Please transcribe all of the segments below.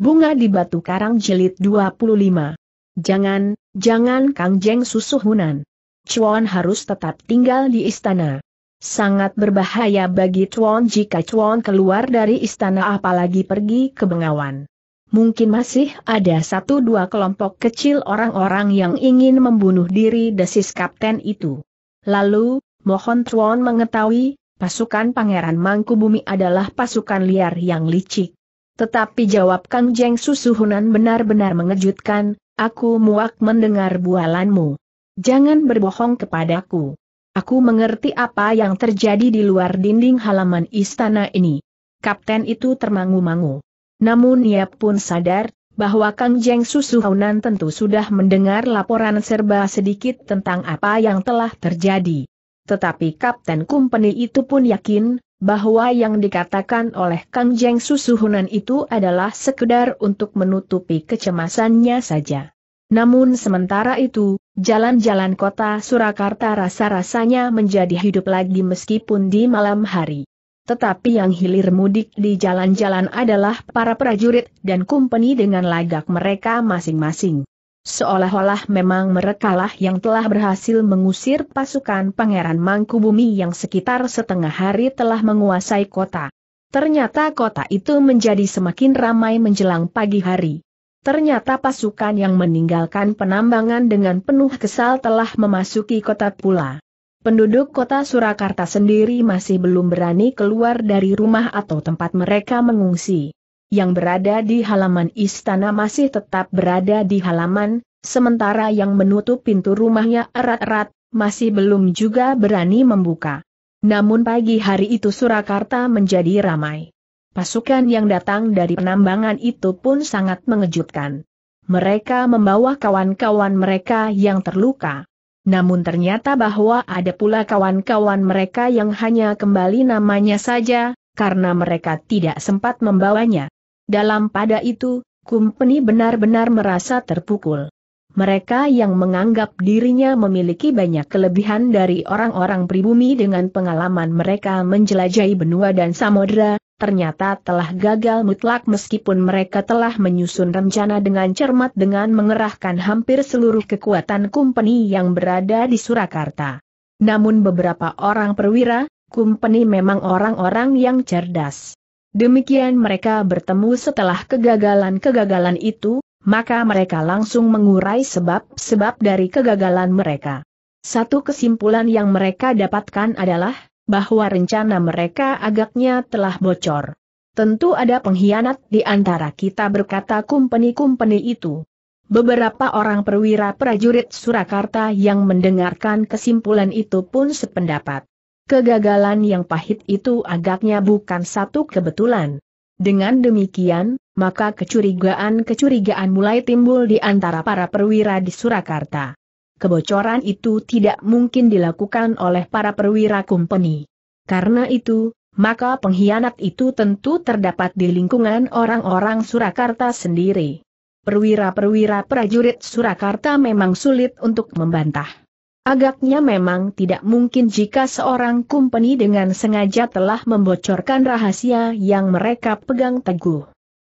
Bunga di Batu Karang Jilid 25. Jangan, jangan Kang Jeng hunan. Chuan harus tetap tinggal di istana. Sangat berbahaya bagi Chuan jika Chuan keluar dari istana apalagi pergi ke Bengawan. Mungkin masih ada satu dua kelompok kecil orang-orang yang ingin membunuh diri desis kapten itu. Lalu, mohon Chuan mengetahui, pasukan Pangeran Mangkubumi adalah pasukan liar yang licik. Tetapi jawab Kang Jeng Susuhunan benar-benar mengejutkan, aku muak mendengar bualanmu. Jangan berbohong kepadaku. Aku mengerti apa yang terjadi di luar dinding halaman istana ini. Kapten itu termangu-mangu. Namun ia pun sadar, bahwa Kang Jeng Susuhunan tentu sudah mendengar laporan serba sedikit tentang apa yang telah terjadi. Tetapi Kapten Kumpeni itu pun yakin, bahwa yang dikatakan oleh Kang Jeng Susuhunan itu adalah sekedar untuk menutupi kecemasannya saja. Namun sementara itu, jalan-jalan kota Surakarta rasa-rasanya menjadi hidup lagi meskipun di malam hari. Tetapi yang hilir mudik di jalan-jalan adalah para prajurit dan kumpeni dengan lagak mereka masing-masing. Seolah-olah memang merekalah yang telah berhasil mengusir pasukan Pangeran Mangkubumi yang sekitar setengah hari telah menguasai kota. Ternyata kota itu menjadi semakin ramai menjelang pagi hari. Ternyata pasukan yang meninggalkan penambangan dengan penuh kesal telah memasuki kota pula. Penduduk kota Surakarta sendiri masih belum berani keluar dari rumah atau tempat mereka mengungsi yang berada di halaman istana masih tetap berada di halaman, sementara yang menutup pintu rumahnya erat-erat, masih belum juga berani membuka. Namun pagi hari itu Surakarta menjadi ramai. Pasukan yang datang dari penambangan itu pun sangat mengejutkan. Mereka membawa kawan-kawan mereka yang terluka. Namun ternyata bahwa ada pula kawan-kawan mereka yang hanya kembali namanya saja, karena mereka tidak sempat membawanya. Dalam pada itu, Kumpeni benar-benar merasa terpukul. Mereka yang menganggap dirinya memiliki banyak kelebihan dari orang-orang pribumi dengan pengalaman mereka menjelajahi benua dan samudera, ternyata telah gagal mutlak meskipun mereka telah menyusun rencana dengan cermat dengan mengerahkan hampir seluruh kekuatan kumpeni yang berada di Surakarta. Namun beberapa orang perwira, kumpeni memang orang-orang yang cerdas. Demikian mereka bertemu setelah kegagalan-kegagalan itu, maka mereka langsung mengurai sebab-sebab dari kegagalan mereka. Satu kesimpulan yang mereka dapatkan adalah, bahwa rencana mereka agaknya telah bocor. Tentu ada pengkhianat di antara kita berkata kumpeni-kumpeni itu. Beberapa orang perwira prajurit Surakarta yang mendengarkan kesimpulan itu pun sependapat. Kegagalan yang pahit itu agaknya bukan satu kebetulan. Dengan demikian, maka kecurigaan-kecurigaan mulai timbul di antara para perwira di Surakarta. Kebocoran itu tidak mungkin dilakukan oleh para perwira kumpeni. Karena itu, maka pengkhianat itu tentu terdapat di lingkungan orang-orang Surakarta sendiri. Perwira-perwira prajurit Surakarta memang sulit untuk membantah. Agaknya memang tidak mungkin jika seorang kumpeni dengan sengaja telah membocorkan rahasia yang mereka pegang teguh.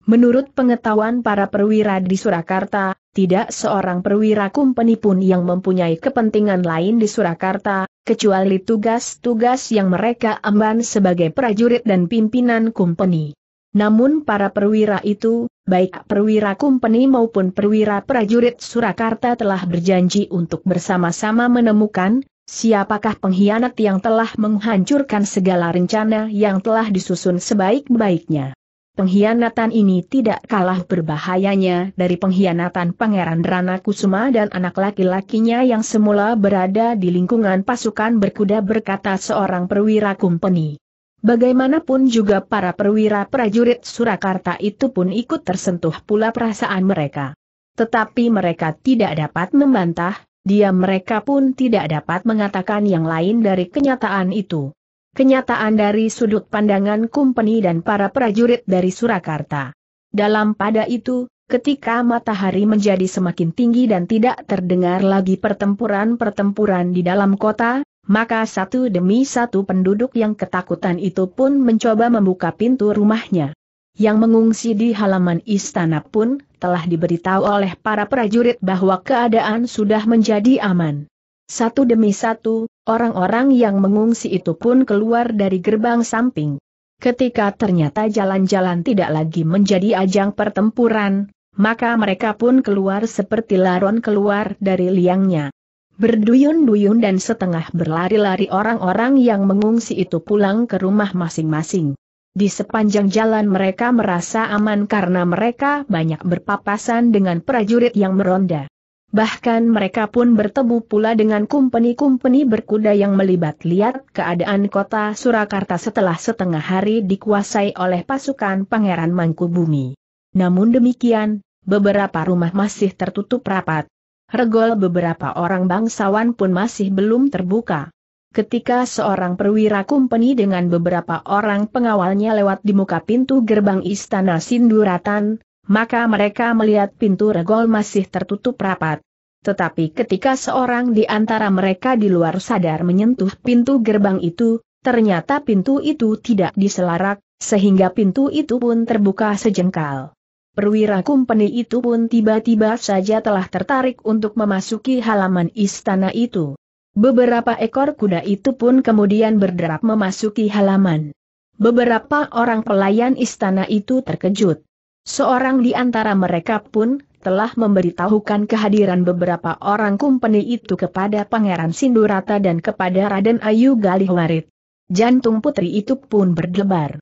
Menurut pengetahuan para perwira di Surakarta, tidak seorang perwira kumpeni pun yang mempunyai kepentingan lain di Surakarta, kecuali tugas-tugas yang mereka amban sebagai prajurit dan pimpinan kumpeni. Namun para perwira itu, baik perwira kumpeni maupun perwira prajurit Surakarta telah berjanji untuk bersama-sama menemukan, siapakah pengkhianat yang telah menghancurkan segala rencana yang telah disusun sebaik-baiknya. Pengkhianatan ini tidak kalah berbahayanya dari pengkhianatan Pangeran Rana Kusuma dan anak laki-lakinya yang semula berada di lingkungan pasukan berkuda berkata seorang perwira kumpeni. Bagaimanapun juga para perwira prajurit Surakarta itu pun ikut tersentuh pula perasaan mereka. Tetapi mereka tidak dapat membantah, dia mereka pun tidak dapat mengatakan yang lain dari kenyataan itu. Kenyataan dari sudut pandangan kumpeni dan para prajurit dari Surakarta. Dalam pada itu, ketika matahari menjadi semakin tinggi dan tidak terdengar lagi pertempuran-pertempuran di dalam kota, maka satu demi satu penduduk yang ketakutan itu pun mencoba membuka pintu rumahnya. Yang mengungsi di halaman istana pun telah diberitahu oleh para prajurit bahwa keadaan sudah menjadi aman. Satu demi satu, orang-orang yang mengungsi itu pun keluar dari gerbang samping. Ketika ternyata jalan-jalan tidak lagi menjadi ajang pertempuran, maka mereka pun keluar seperti laron keluar dari liangnya. Berduyun-duyun dan setengah berlari-lari orang-orang yang mengungsi itu pulang ke rumah masing-masing. Di sepanjang jalan mereka merasa aman karena mereka banyak berpapasan dengan prajurit yang meronda. Bahkan mereka pun bertemu pula dengan kumpeni-kumpeni berkuda yang melibat lihat keadaan kota Surakarta setelah setengah hari dikuasai oleh pasukan Pangeran Mangkubumi. Namun demikian, beberapa rumah masih tertutup rapat, Regol beberapa orang bangsawan pun masih belum terbuka. Ketika seorang perwira kumpeni dengan beberapa orang pengawalnya lewat di muka pintu gerbang istana Sinduratan, maka mereka melihat pintu regol masih tertutup rapat. Tetapi ketika seorang di antara mereka di luar sadar menyentuh pintu gerbang itu, ternyata pintu itu tidak diselarak, sehingga pintu itu pun terbuka sejengkal perwira kumpeni itu pun tiba-tiba saja telah tertarik untuk memasuki halaman istana itu. Beberapa ekor kuda itu pun kemudian berderap memasuki halaman. Beberapa orang pelayan istana itu terkejut. Seorang di antara mereka pun telah memberitahukan kehadiran beberapa orang kumpeni itu kepada Pangeran Sindurata dan kepada Raden Ayu Galihwarit. Jantung putri itu pun berdebar.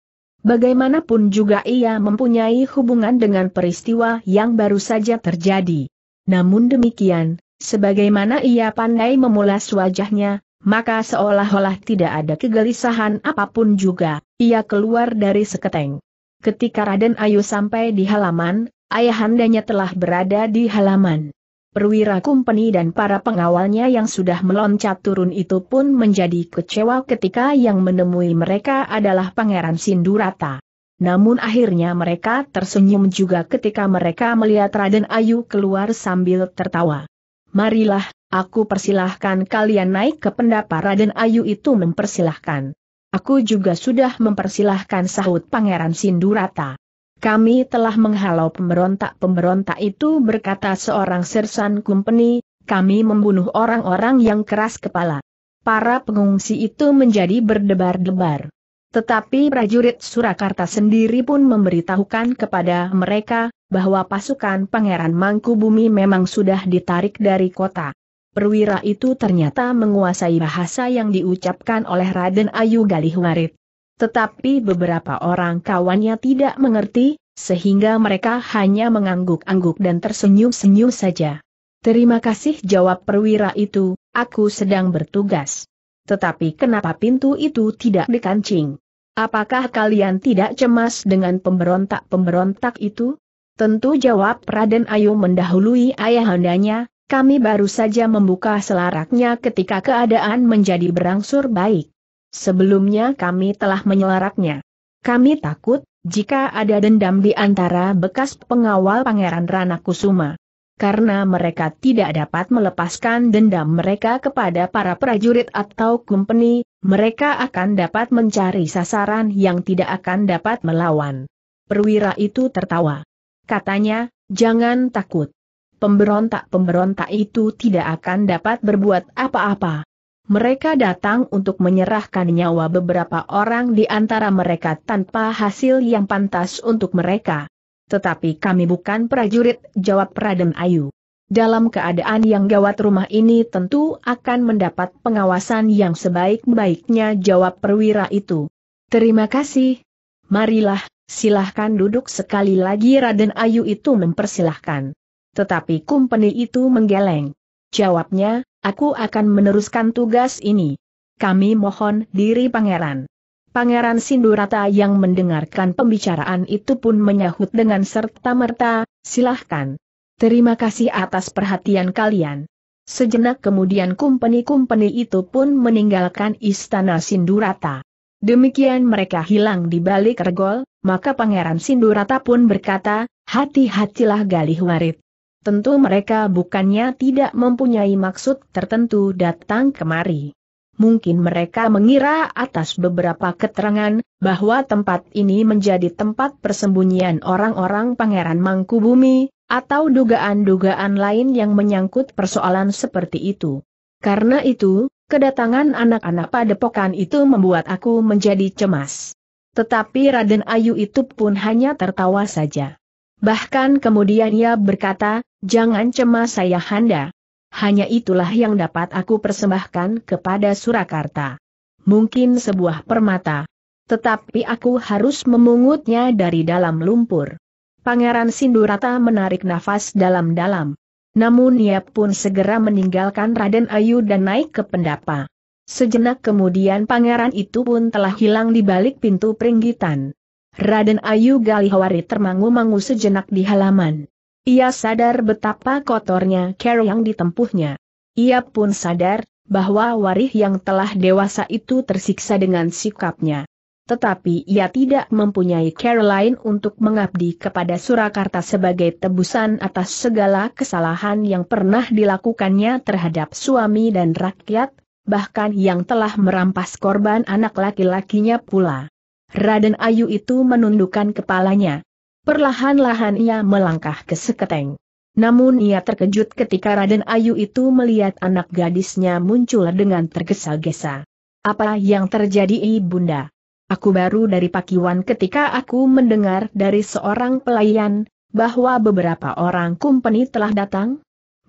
Bagaimanapun juga ia mempunyai hubungan dengan peristiwa yang baru saja terjadi. Namun demikian, sebagaimana ia pandai memulas wajahnya, maka seolah-olah tidak ada kegelisahan apapun juga, ia keluar dari seketeng. Ketika Raden Ayu sampai di halaman, ayahandanya telah berada di halaman. Perwira Kumpeni dan para pengawalnya yang sudah meloncat turun itu pun menjadi kecewa ketika yang menemui mereka adalah Pangeran Sindurata. Namun akhirnya mereka tersenyum juga ketika mereka melihat Raden Ayu keluar sambil tertawa. Marilah, aku persilahkan kalian naik ke pendapa Raden Ayu itu mempersilahkan. Aku juga sudah mempersilahkan sahut Pangeran Sindurata. Kami telah menghalau pemberontak-pemberontak itu berkata seorang sersan kumpeni, kami membunuh orang-orang yang keras kepala. Para pengungsi itu menjadi berdebar-debar. Tetapi prajurit Surakarta sendiri pun memberitahukan kepada mereka, bahwa pasukan Pangeran Mangku Bumi memang sudah ditarik dari kota. Perwira itu ternyata menguasai bahasa yang diucapkan oleh Raden Ayu Galihwarit. Tetapi beberapa orang kawannya tidak mengerti, sehingga mereka hanya mengangguk-angguk dan tersenyum-senyum saja. Terima kasih jawab perwira itu, aku sedang bertugas. Tetapi kenapa pintu itu tidak dikancing? Apakah kalian tidak cemas dengan pemberontak-pemberontak itu? Tentu jawab Raden Ayu mendahului ayahandanya, kami baru saja membuka selaraknya ketika keadaan menjadi berangsur baik. Sebelumnya kami telah menyelaraknya. Kami takut, jika ada dendam di antara bekas pengawal Pangeran Rana Kusuma. Karena mereka tidak dapat melepaskan dendam mereka kepada para prajurit atau kumpeni, mereka akan dapat mencari sasaran yang tidak akan dapat melawan. Perwira itu tertawa. Katanya, jangan takut. Pemberontak-pemberontak itu tidak akan dapat berbuat apa-apa. Mereka datang untuk menyerahkan nyawa beberapa orang di antara mereka tanpa hasil yang pantas untuk mereka. Tetapi kami bukan prajurit, jawab Raden Ayu. Dalam keadaan yang gawat rumah ini tentu akan mendapat pengawasan yang sebaik-baiknya jawab perwira itu. Terima kasih. Marilah, silahkan duduk sekali lagi Raden Ayu itu mempersilahkan. Tetapi kumpeni itu menggeleng. Jawabnya, Aku akan meneruskan tugas ini. Kami mohon diri pangeran. Pangeran Sindurata yang mendengarkan pembicaraan itu pun menyahut dengan serta-merta, silahkan. Terima kasih atas perhatian kalian. Sejenak kemudian kumpeni-kumpeni itu pun meninggalkan istana Sindurata. Demikian mereka hilang di balik regol, maka Pangeran Sindurata pun berkata, hati-hatilah Galih Warit tentu mereka bukannya tidak mempunyai maksud tertentu datang kemari. Mungkin mereka mengira atas beberapa keterangan, bahwa tempat ini menjadi tempat persembunyian orang-orang pangeran Mangkubumi, atau dugaan-dugaan lain yang menyangkut persoalan seperti itu. Karena itu, kedatangan anak-anak padepokan itu membuat aku menjadi cemas. Tetapi Raden Ayu itu pun hanya tertawa saja. Bahkan kemudian ia berkata, jangan cemas saya Handa. Hanya itulah yang dapat aku persembahkan kepada Surakarta. Mungkin sebuah permata. Tetapi aku harus memungutnya dari dalam lumpur. Pangeran Sindurata menarik nafas dalam-dalam. Namun ia pun segera meninggalkan Raden Ayu dan naik ke pendapa. Sejenak kemudian pangeran itu pun telah hilang di balik pintu peringgitan. Raden Ayu Galihawari termangu-mangu sejenak di halaman. Ia sadar betapa kotornya care yang ditempuhnya. Ia pun sadar, bahwa warih yang telah dewasa itu tersiksa dengan sikapnya. Tetapi ia tidak mempunyai care lain untuk mengabdi kepada Surakarta sebagai tebusan atas segala kesalahan yang pernah dilakukannya terhadap suami dan rakyat, bahkan yang telah merampas korban anak laki-lakinya pula. Raden Ayu itu menundukkan kepalanya. Perlahan-lahan ia melangkah ke seketeng. Namun ia terkejut ketika Raden Ayu itu melihat anak gadisnya muncul dengan tergesa-gesa. Apa yang terjadi ibunda? Aku baru dari pakiwan ketika aku mendengar dari seorang pelayan, bahwa beberapa orang kumpeni telah datang.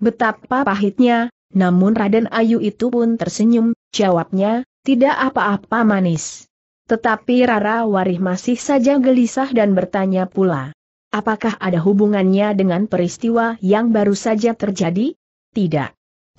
Betapa pahitnya, namun Raden Ayu itu pun tersenyum, jawabnya, tidak apa-apa manis. Tetapi Rara Warih masih saja gelisah dan bertanya pula. Apakah ada hubungannya dengan peristiwa yang baru saja terjadi? Tidak.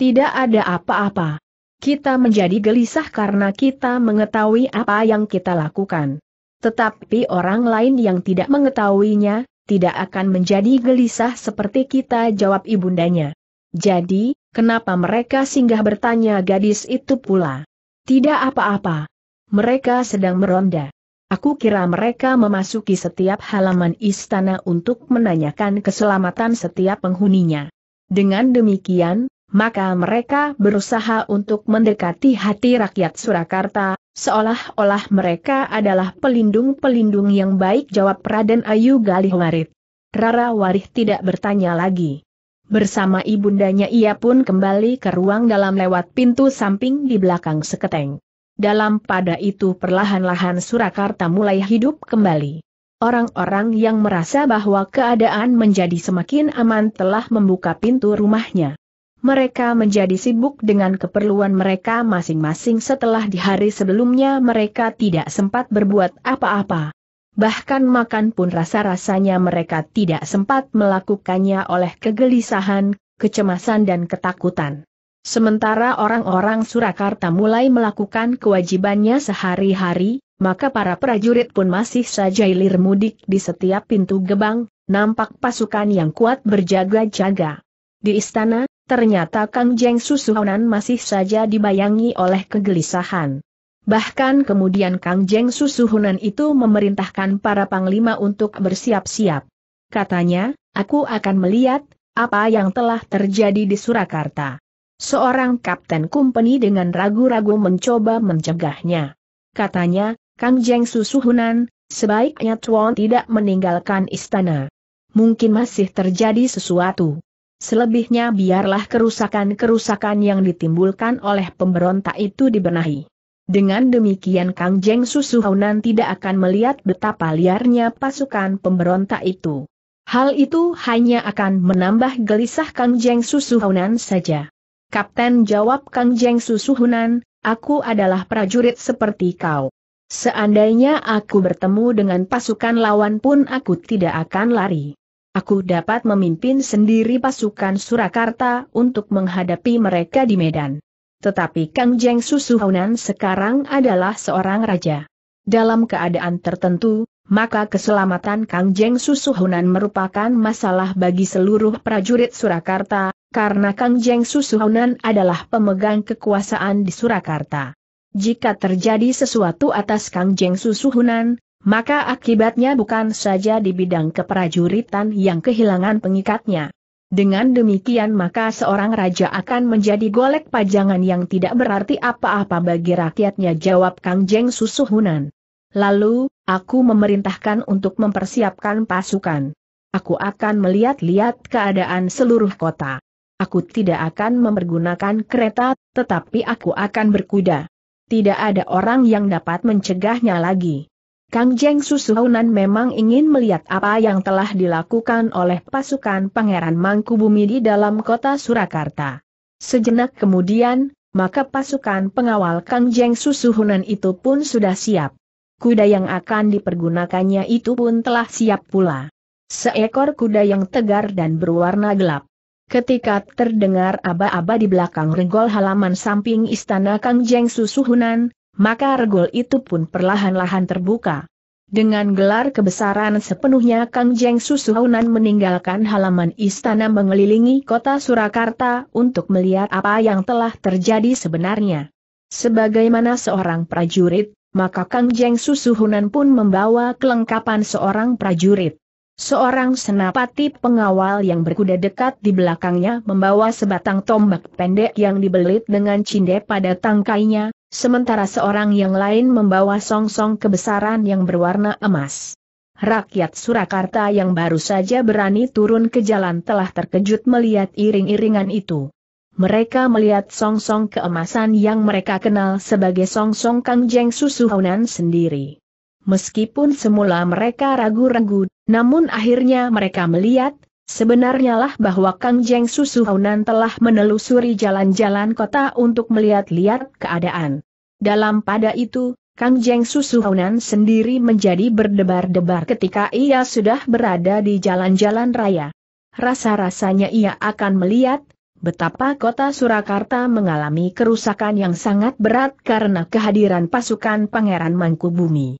Tidak ada apa-apa. Kita menjadi gelisah karena kita mengetahui apa yang kita lakukan. Tetapi orang lain yang tidak mengetahuinya, tidak akan menjadi gelisah seperti kita jawab ibundanya. Jadi, kenapa mereka singgah bertanya gadis itu pula? Tidak apa-apa. Mereka sedang meronda. Aku kira mereka memasuki setiap halaman istana untuk menanyakan keselamatan setiap penghuninya. Dengan demikian, maka mereka berusaha untuk mendekati hati rakyat Surakarta, seolah-olah mereka adalah pelindung-pelindung yang baik jawab Raden Ayu Galih Warit. Rara Warih tidak bertanya lagi. Bersama ibundanya ia pun kembali ke ruang dalam lewat pintu samping di belakang seketeng. Dalam pada itu perlahan-lahan Surakarta mulai hidup kembali. Orang-orang yang merasa bahwa keadaan menjadi semakin aman telah membuka pintu rumahnya. Mereka menjadi sibuk dengan keperluan mereka masing-masing setelah di hari sebelumnya mereka tidak sempat berbuat apa-apa. Bahkan makan pun rasa-rasanya mereka tidak sempat melakukannya oleh kegelisahan, kecemasan dan ketakutan. Sementara orang-orang Surakarta mulai melakukan kewajibannya sehari-hari, maka para prajurit pun masih saja ilir mudik di setiap pintu gebang, nampak pasukan yang kuat berjaga-jaga. Di istana, ternyata Kang Jeng Susuhonan masih saja dibayangi oleh kegelisahan. Bahkan kemudian Kang Jeng Susuhunan itu memerintahkan para panglima untuk bersiap-siap. Katanya, aku akan melihat, apa yang telah terjadi di Surakarta. Seorang kapten kumpeni dengan ragu-ragu mencoba mencegahnya. Katanya, Kang Jeng Susuhunan, sebaiknya Tuan tidak meninggalkan istana. Mungkin masih terjadi sesuatu. Selebihnya biarlah kerusakan-kerusakan yang ditimbulkan oleh pemberontak itu dibenahi. Dengan demikian Kang Jeng Susuhunan tidak akan melihat betapa liarnya pasukan pemberontak itu. Hal itu hanya akan menambah gelisah Kang Jeng Susuhunan saja. Kapten jawab Kang Jeng Susuhunan, aku adalah prajurit seperti kau. Seandainya aku bertemu dengan pasukan lawan pun aku tidak akan lari. Aku dapat memimpin sendiri pasukan Surakarta untuk menghadapi mereka di Medan. Tetapi Kang Jeng Susuhunan sekarang adalah seorang raja. Dalam keadaan tertentu, maka keselamatan Kang Jeng Susuhunan merupakan masalah bagi seluruh prajurit Surakarta, karena Kang Jeng Susuhunan adalah pemegang kekuasaan di Surakarta. Jika terjadi sesuatu atas Kang Jeng Susuhunan, maka akibatnya bukan saja di bidang keprajuritan yang kehilangan pengikatnya. Dengan demikian maka seorang raja akan menjadi golek pajangan yang tidak berarti apa-apa bagi rakyatnya jawab Kang Jeng Susuhunan. Lalu, aku memerintahkan untuk mempersiapkan pasukan. Aku akan melihat-lihat keadaan seluruh kota. Aku tidak akan mempergunakan kereta, tetapi aku akan berkuda. Tidak ada orang yang dapat mencegahnya lagi. Kang Jeng Susuhunan memang ingin melihat apa yang telah dilakukan oleh pasukan Pangeran Mangkubumi di dalam kota Surakarta. Sejenak kemudian, maka pasukan pengawal Kang Jeng Susuhunan itu pun sudah siap. Kuda yang akan dipergunakannya itu pun telah siap pula. Seekor kuda yang tegar dan berwarna gelap. Ketika terdengar aba-aba di belakang regol halaman samping istana Kang Jeng Susuhunan, maka regol itu pun perlahan-lahan terbuka. Dengan gelar kebesaran sepenuhnya Kang Jeng Susuhunan meninggalkan halaman istana mengelilingi kota Surakarta untuk melihat apa yang telah terjadi sebenarnya. Sebagaimana seorang prajurit, maka Kang Jeng Susuhunan pun membawa kelengkapan seorang prajurit. Seorang senapati pengawal yang berkuda dekat di belakangnya membawa sebatang tombak pendek yang dibelit dengan cinde pada tangkainya, sementara seorang yang lain membawa songsong song kebesaran yang berwarna emas. Rakyat Surakarta yang baru saja berani turun ke jalan telah terkejut melihat iring-iringan itu. Mereka melihat songsong song keemasan yang mereka kenal sebagai songsong song Kang Jeng sendiri. Meskipun semula mereka ragu-ragu namun akhirnya mereka melihat, sebenarnya lah bahwa Kang Jeng Susuhunan telah menelusuri jalan-jalan kota untuk melihat-lihat keadaan. Dalam pada itu, Kang Jeng Susuhunan sendiri menjadi berdebar-debar ketika ia sudah berada di jalan-jalan raya. Rasa-rasanya ia akan melihat betapa kota Surakarta mengalami kerusakan yang sangat berat karena kehadiran pasukan Pangeran Mangkubumi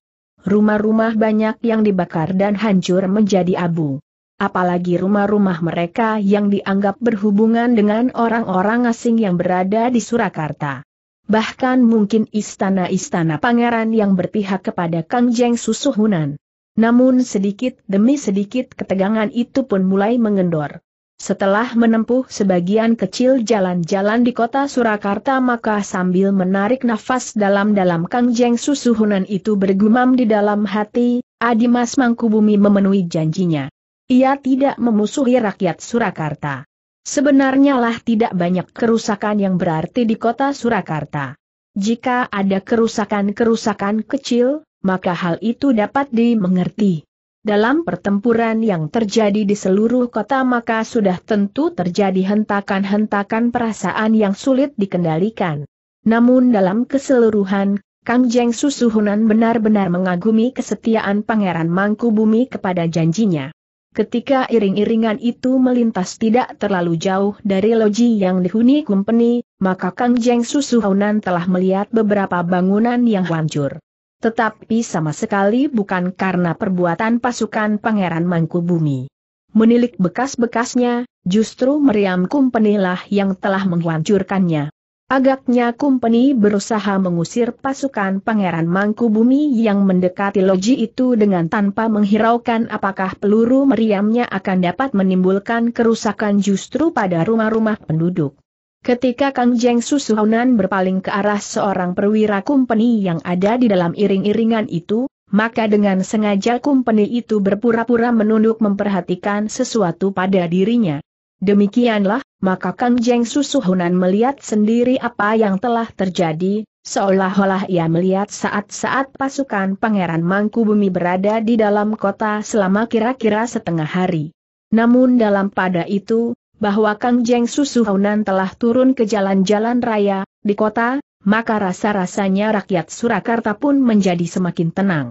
rumah-rumah banyak yang dibakar dan hancur menjadi abu. Apalagi rumah-rumah mereka yang dianggap berhubungan dengan orang-orang asing yang berada di Surakarta. Bahkan mungkin istana-istana pangeran yang berpihak kepada Kang Susuhunan. Namun sedikit demi sedikit ketegangan itu pun mulai mengendor. Setelah menempuh sebagian kecil jalan-jalan di kota Surakarta maka sambil menarik nafas dalam-dalam Kang Jeng Susuhunan itu bergumam di dalam hati, Adimas Mangkubumi memenuhi janjinya. Ia tidak memusuhi rakyat Surakarta. Sebenarnya lah tidak banyak kerusakan yang berarti di kota Surakarta. Jika ada kerusakan-kerusakan kecil, maka hal itu dapat dimengerti. Dalam pertempuran yang terjadi di seluruh kota maka sudah tentu terjadi hentakan-hentakan perasaan yang sulit dikendalikan. Namun dalam keseluruhan, Kang Jeng Susuhunan benar-benar mengagumi kesetiaan Pangeran Mangkubumi kepada janjinya. Ketika iring-iringan itu melintas tidak terlalu jauh dari loji yang dihuni kumpeni, maka Kang Jeng Susuhunan telah melihat beberapa bangunan yang hancur. Tetapi sama sekali bukan karena perbuatan pasukan Pangeran Mangkubumi. Menilik bekas-bekasnya, justru meriam kumpenilah yang telah menghancurkannya. Agaknya Kumpeni berusaha mengusir pasukan Pangeran Mangkubumi yang mendekati loji itu dengan tanpa menghiraukan apakah peluru meriamnya akan dapat menimbulkan kerusakan justru pada rumah-rumah penduduk. Ketika Kang Jeng Susuhunan berpaling ke arah seorang perwira kumpeni yang ada di dalam iring-iringan itu, maka dengan sengaja kumpeni itu berpura-pura menunduk memperhatikan sesuatu pada dirinya. Demikianlah, maka Kang Jeng Susuhunan melihat sendiri apa yang telah terjadi, seolah-olah ia melihat saat-saat pasukan Pangeran Mangku Bumi berada di dalam kota selama kira-kira setengah hari. Namun dalam pada itu, bahwa Kang Jeng Susuhunan telah turun ke jalan-jalan raya, di kota, maka rasa-rasanya rakyat Surakarta pun menjadi semakin tenang.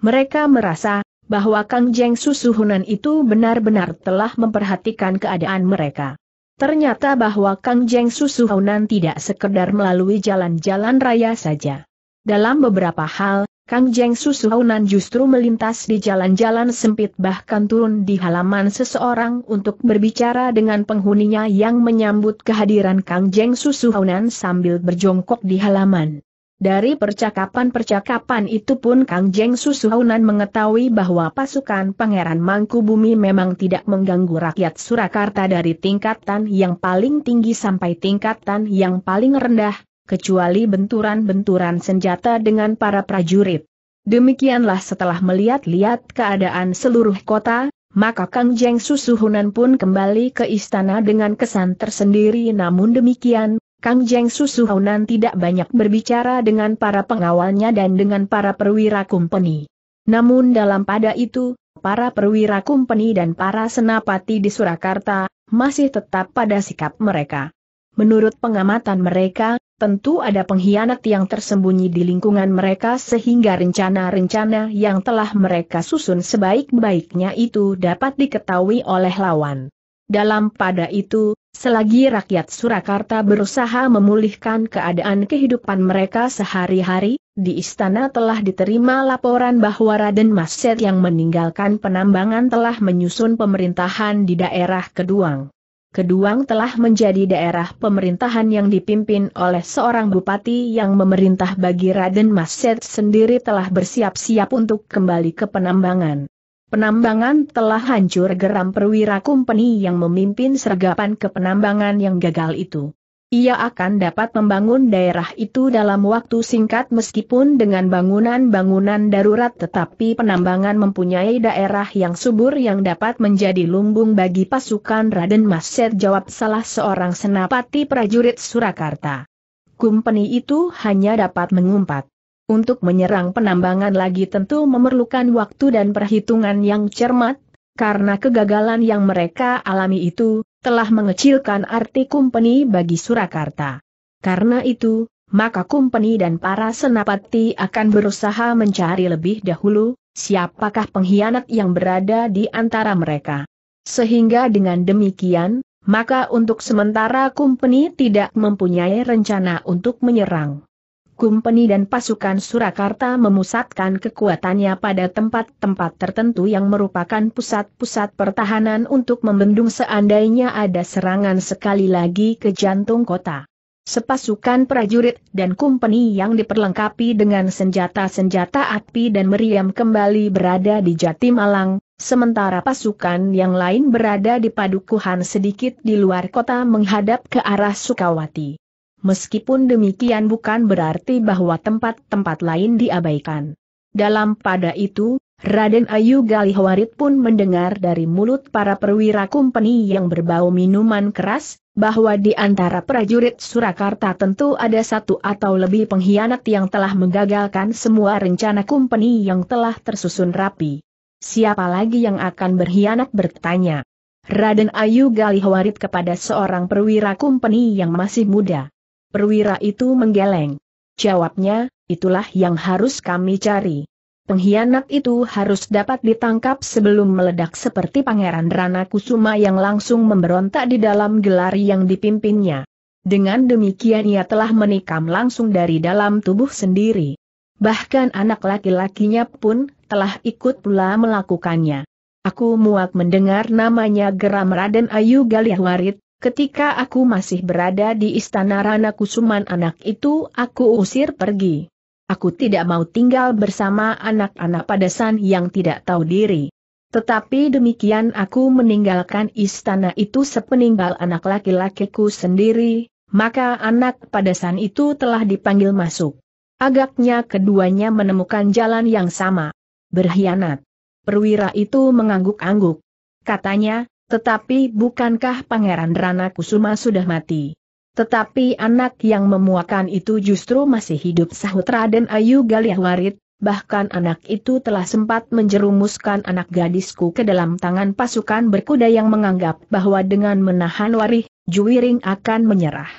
Mereka merasa, bahwa Kang Jeng Susuhunan itu benar-benar telah memperhatikan keadaan mereka. Ternyata bahwa Kang Jeng Susuhunan tidak sekedar melalui jalan-jalan raya saja. Dalam beberapa hal, Kang Jeng Susuhunan justru melintas di jalan-jalan sempit bahkan turun di halaman seseorang untuk berbicara dengan penghuninya yang menyambut kehadiran Kang Jeng Susuhunan sambil berjongkok di halaman. Dari percakapan-percakapan itu pun Kang Jeng Susuhunan mengetahui bahwa pasukan Pangeran Mangkubumi memang tidak mengganggu rakyat Surakarta dari tingkatan yang paling tinggi sampai tingkatan yang paling rendah, kecuali benturan-benturan senjata dengan para prajurit. Demikianlah setelah melihat-lihat keadaan seluruh kota, maka Kang Jeng Susuhunan pun kembali ke istana dengan kesan tersendiri namun demikian, Kang Jeng Susuhunan tidak banyak berbicara dengan para pengawalnya dan dengan para perwira kumpeni. Namun dalam pada itu, para perwira kumpeni dan para senapati di Surakarta, masih tetap pada sikap mereka. Menurut pengamatan mereka, tentu ada pengkhianat yang tersembunyi di lingkungan mereka sehingga rencana-rencana yang telah mereka susun sebaik-baiknya itu dapat diketahui oleh lawan. Dalam pada itu, selagi rakyat Surakarta berusaha memulihkan keadaan kehidupan mereka sehari-hari, di istana telah diterima laporan bahwa Raden Maset yang meninggalkan penambangan telah menyusun pemerintahan di daerah Keduang. Keduang telah menjadi daerah pemerintahan yang dipimpin oleh seorang bupati yang memerintah bagi Raden Maset sendiri telah bersiap-siap untuk kembali ke penambangan. Penambangan telah hancur geram perwira kumpeni yang memimpin sergapan ke penambangan yang gagal itu ia akan dapat membangun daerah itu dalam waktu singkat meskipun dengan bangunan-bangunan darurat tetapi penambangan mempunyai daerah yang subur yang dapat menjadi lumbung bagi pasukan Raden Maser jawab salah seorang senapati prajurit Surakarta. Kumpeni itu hanya dapat mengumpat. Untuk menyerang penambangan lagi tentu memerlukan waktu dan perhitungan yang cermat, karena kegagalan yang mereka alami itu, telah mengecilkan arti kumpeni bagi Surakarta. Karena itu, maka kumpeni dan para senapati akan berusaha mencari lebih dahulu, siapakah pengkhianat yang berada di antara mereka. Sehingga dengan demikian, maka untuk sementara kumpeni tidak mempunyai rencana untuk menyerang. Kumpeni dan pasukan Surakarta memusatkan kekuatannya pada tempat-tempat tertentu yang merupakan pusat-pusat pertahanan untuk membendung seandainya ada serangan sekali lagi ke jantung kota. Sepasukan prajurit dan kumpeni yang diperlengkapi dengan senjata-senjata api dan meriam kembali berada di Jatimalang, sementara pasukan yang lain berada di padukuhan sedikit di luar kota menghadap ke arah Sukawati meskipun demikian bukan berarti bahwa tempat-tempat lain diabaikan. Dalam pada itu, Raden Ayu Galihwarit pun mendengar dari mulut para perwira kumpeni yang berbau minuman keras, bahwa di antara prajurit Surakarta tentu ada satu atau lebih pengkhianat yang telah menggagalkan semua rencana kumpeni yang telah tersusun rapi. Siapa lagi yang akan berkhianat bertanya. Raden Ayu Galihwarit kepada seorang perwira kumpeni yang masih muda. Perwira itu menggeleng. Jawabnya, itulah yang harus kami cari. Pengkhianat itu harus dapat ditangkap sebelum meledak seperti Pangeran Rana Kusuma yang langsung memberontak di dalam gelar yang dipimpinnya. Dengan demikian ia telah menikam langsung dari dalam tubuh sendiri. Bahkan anak laki-lakinya pun telah ikut pula melakukannya. Aku muak mendengar namanya geram Raden Ayu Warid, Ketika aku masih berada di istana Rana Kusuman anak itu aku usir pergi. Aku tidak mau tinggal bersama anak-anak padasan yang tidak tahu diri. Tetapi demikian aku meninggalkan istana itu sepeninggal anak laki-lakiku sendiri, maka anak padasan itu telah dipanggil masuk. Agaknya keduanya menemukan jalan yang sama. Berkhianat. Perwira itu mengangguk-angguk. Katanya, tetapi bukankah Pangeran Rana Kusuma sudah mati? Tetapi anak yang memuakan itu justru masih hidup sahut Raden Ayu Galih Galiahwarit, bahkan anak itu telah sempat menjerumuskan anak gadisku ke dalam tangan pasukan berkuda yang menganggap bahwa dengan menahan warih, Juwiring akan menyerah.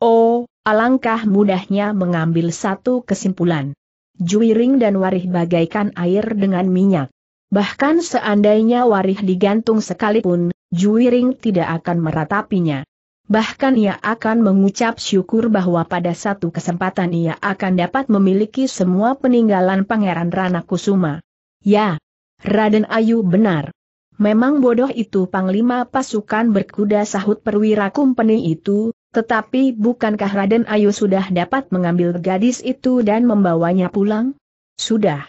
Oh, alangkah mudahnya mengambil satu kesimpulan. Juwiring dan Warih bagaikan air dengan minyak. Bahkan seandainya Warih digantung sekalipun, Juwiring tidak akan meratapinya. Bahkan ia akan mengucap syukur bahwa pada satu kesempatan ia akan dapat memiliki semua peninggalan Pangeran Rana Kusuma. Ya, Raden Ayu benar. Memang bodoh itu Panglima pasukan berkuda sahut perwira kumpeni itu, tetapi bukankah Raden Ayu sudah dapat mengambil gadis itu dan membawanya pulang? Sudah.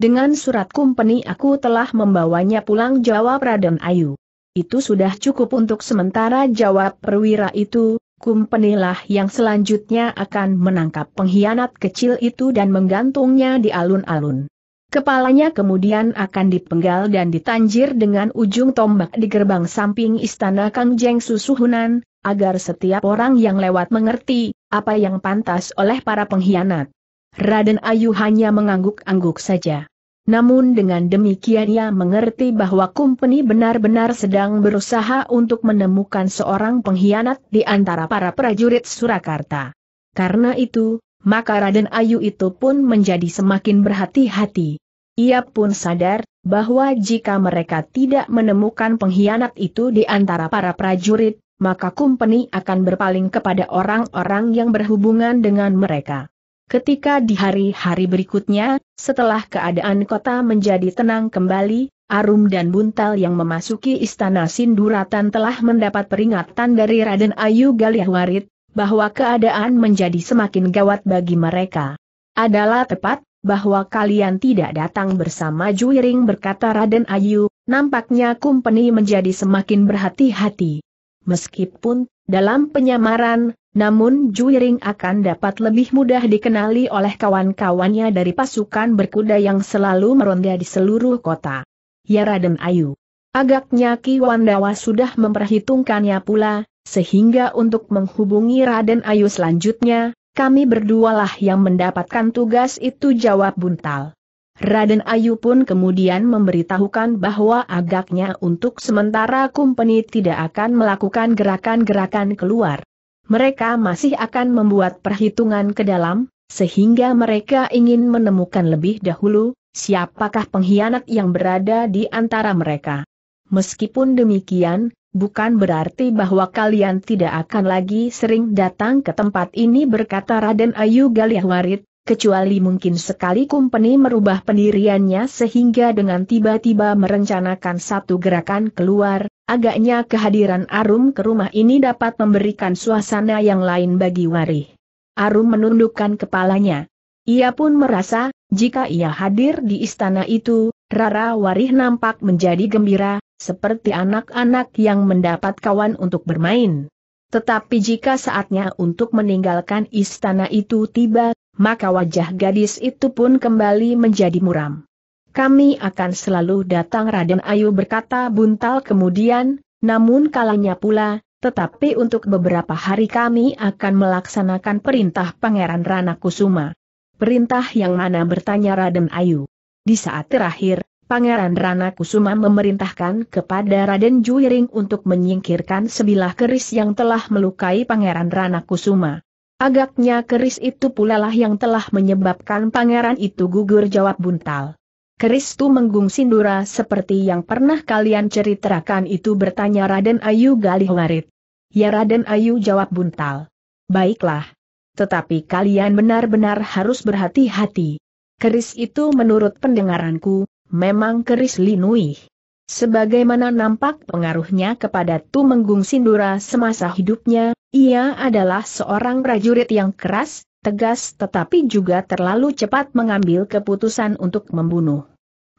Dengan surat kumpeni aku telah membawanya pulang jawab Raden Ayu. Itu sudah cukup untuk sementara jawab perwira itu, kumpenilah yang selanjutnya akan menangkap pengkhianat kecil itu dan menggantungnya di alun-alun. Kepalanya kemudian akan dipenggal dan ditanjir dengan ujung tombak di gerbang samping istana Kang Jeng Susuhunan, agar setiap orang yang lewat mengerti, apa yang pantas oleh para pengkhianat. Raden Ayu hanya mengangguk-angguk saja. Namun dengan demikian ia mengerti bahwa kumpeni benar-benar sedang berusaha untuk menemukan seorang pengkhianat di antara para prajurit Surakarta. Karena itu, maka Raden Ayu itu pun menjadi semakin berhati-hati. Ia pun sadar, bahwa jika mereka tidak menemukan pengkhianat itu di antara para prajurit, maka kumpeni akan berpaling kepada orang-orang yang berhubungan dengan mereka. Ketika di hari-hari berikutnya, setelah keadaan kota menjadi tenang kembali, Arum dan Buntal yang memasuki istana Sinduratan telah mendapat peringatan dari Raden Ayu Galihwarit bahwa keadaan menjadi semakin gawat bagi mereka. Adalah tepat, bahwa kalian tidak datang bersama Juiring berkata Raden Ayu, nampaknya kumpeni menjadi semakin berhati-hati. Meskipun, dalam penyamaran, namun Juiring akan dapat lebih mudah dikenali oleh kawan-kawannya dari pasukan berkuda yang selalu meronda di seluruh kota. Ya Raden Ayu. Agaknya Ki Wandawa sudah memperhitungkannya pula, sehingga untuk menghubungi Raden Ayu selanjutnya, kami berdualah yang mendapatkan tugas itu jawab Buntal. Raden Ayu pun kemudian memberitahukan bahwa agaknya untuk sementara kumpeni tidak akan melakukan gerakan-gerakan keluar mereka masih akan membuat perhitungan ke dalam, sehingga mereka ingin menemukan lebih dahulu, siapakah pengkhianat yang berada di antara mereka. Meskipun demikian, bukan berarti bahwa kalian tidak akan lagi sering datang ke tempat ini berkata Raden Ayu Warid, kecuali mungkin sekali kumpeni merubah pendiriannya sehingga dengan tiba-tiba merencanakan satu gerakan keluar, Agaknya kehadiran Arum ke rumah ini dapat memberikan suasana yang lain bagi Warih. Arum menundukkan kepalanya. Ia pun merasa, jika ia hadir di istana itu, Rara Warih nampak menjadi gembira, seperti anak-anak yang mendapat kawan untuk bermain. Tetapi jika saatnya untuk meninggalkan istana itu tiba, maka wajah gadis itu pun kembali menjadi muram kami akan selalu datang Raden Ayu berkata buntal kemudian, namun kalanya pula, tetapi untuk beberapa hari kami akan melaksanakan perintah Pangeran Rana Kusuma. Perintah yang mana bertanya Raden Ayu. Di saat terakhir, Pangeran Rana Kusuma memerintahkan kepada Raden Juiring untuk menyingkirkan sebilah keris yang telah melukai Pangeran Rana Kusuma. Agaknya keris itu pula lah yang telah menyebabkan pangeran itu gugur jawab buntal. Keris Kristu Menggung Sindura seperti yang pernah kalian ceritakan itu bertanya Raden Ayu Galih Larit. Ya Raden Ayu jawab buntal. Baiklah. Tetapi kalian benar-benar harus berhati-hati. Keris itu menurut pendengaranku, memang keris linui. Sebagaimana nampak pengaruhnya kepada Tu Tumenggung Sindura semasa hidupnya, ia adalah seorang prajurit yang keras, tegas tetapi juga terlalu cepat mengambil keputusan untuk membunuh.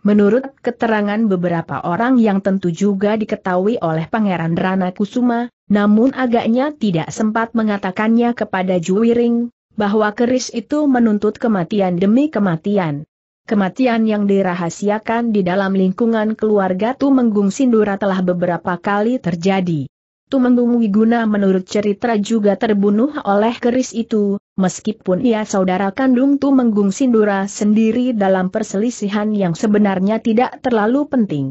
Menurut keterangan beberapa orang yang tentu juga diketahui oleh Pangeran Rana Kusuma, namun agaknya tidak sempat mengatakannya kepada Juwiring, bahwa keris itu menuntut kematian demi kematian. Kematian yang dirahasiakan di dalam lingkungan keluarga Tumenggung Sindura telah beberapa kali terjadi. Tumenggung Wiguna menurut cerita juga terbunuh oleh keris itu, meskipun ia saudara kandung Tumenggung Sindura sendiri dalam perselisihan yang sebenarnya tidak terlalu penting.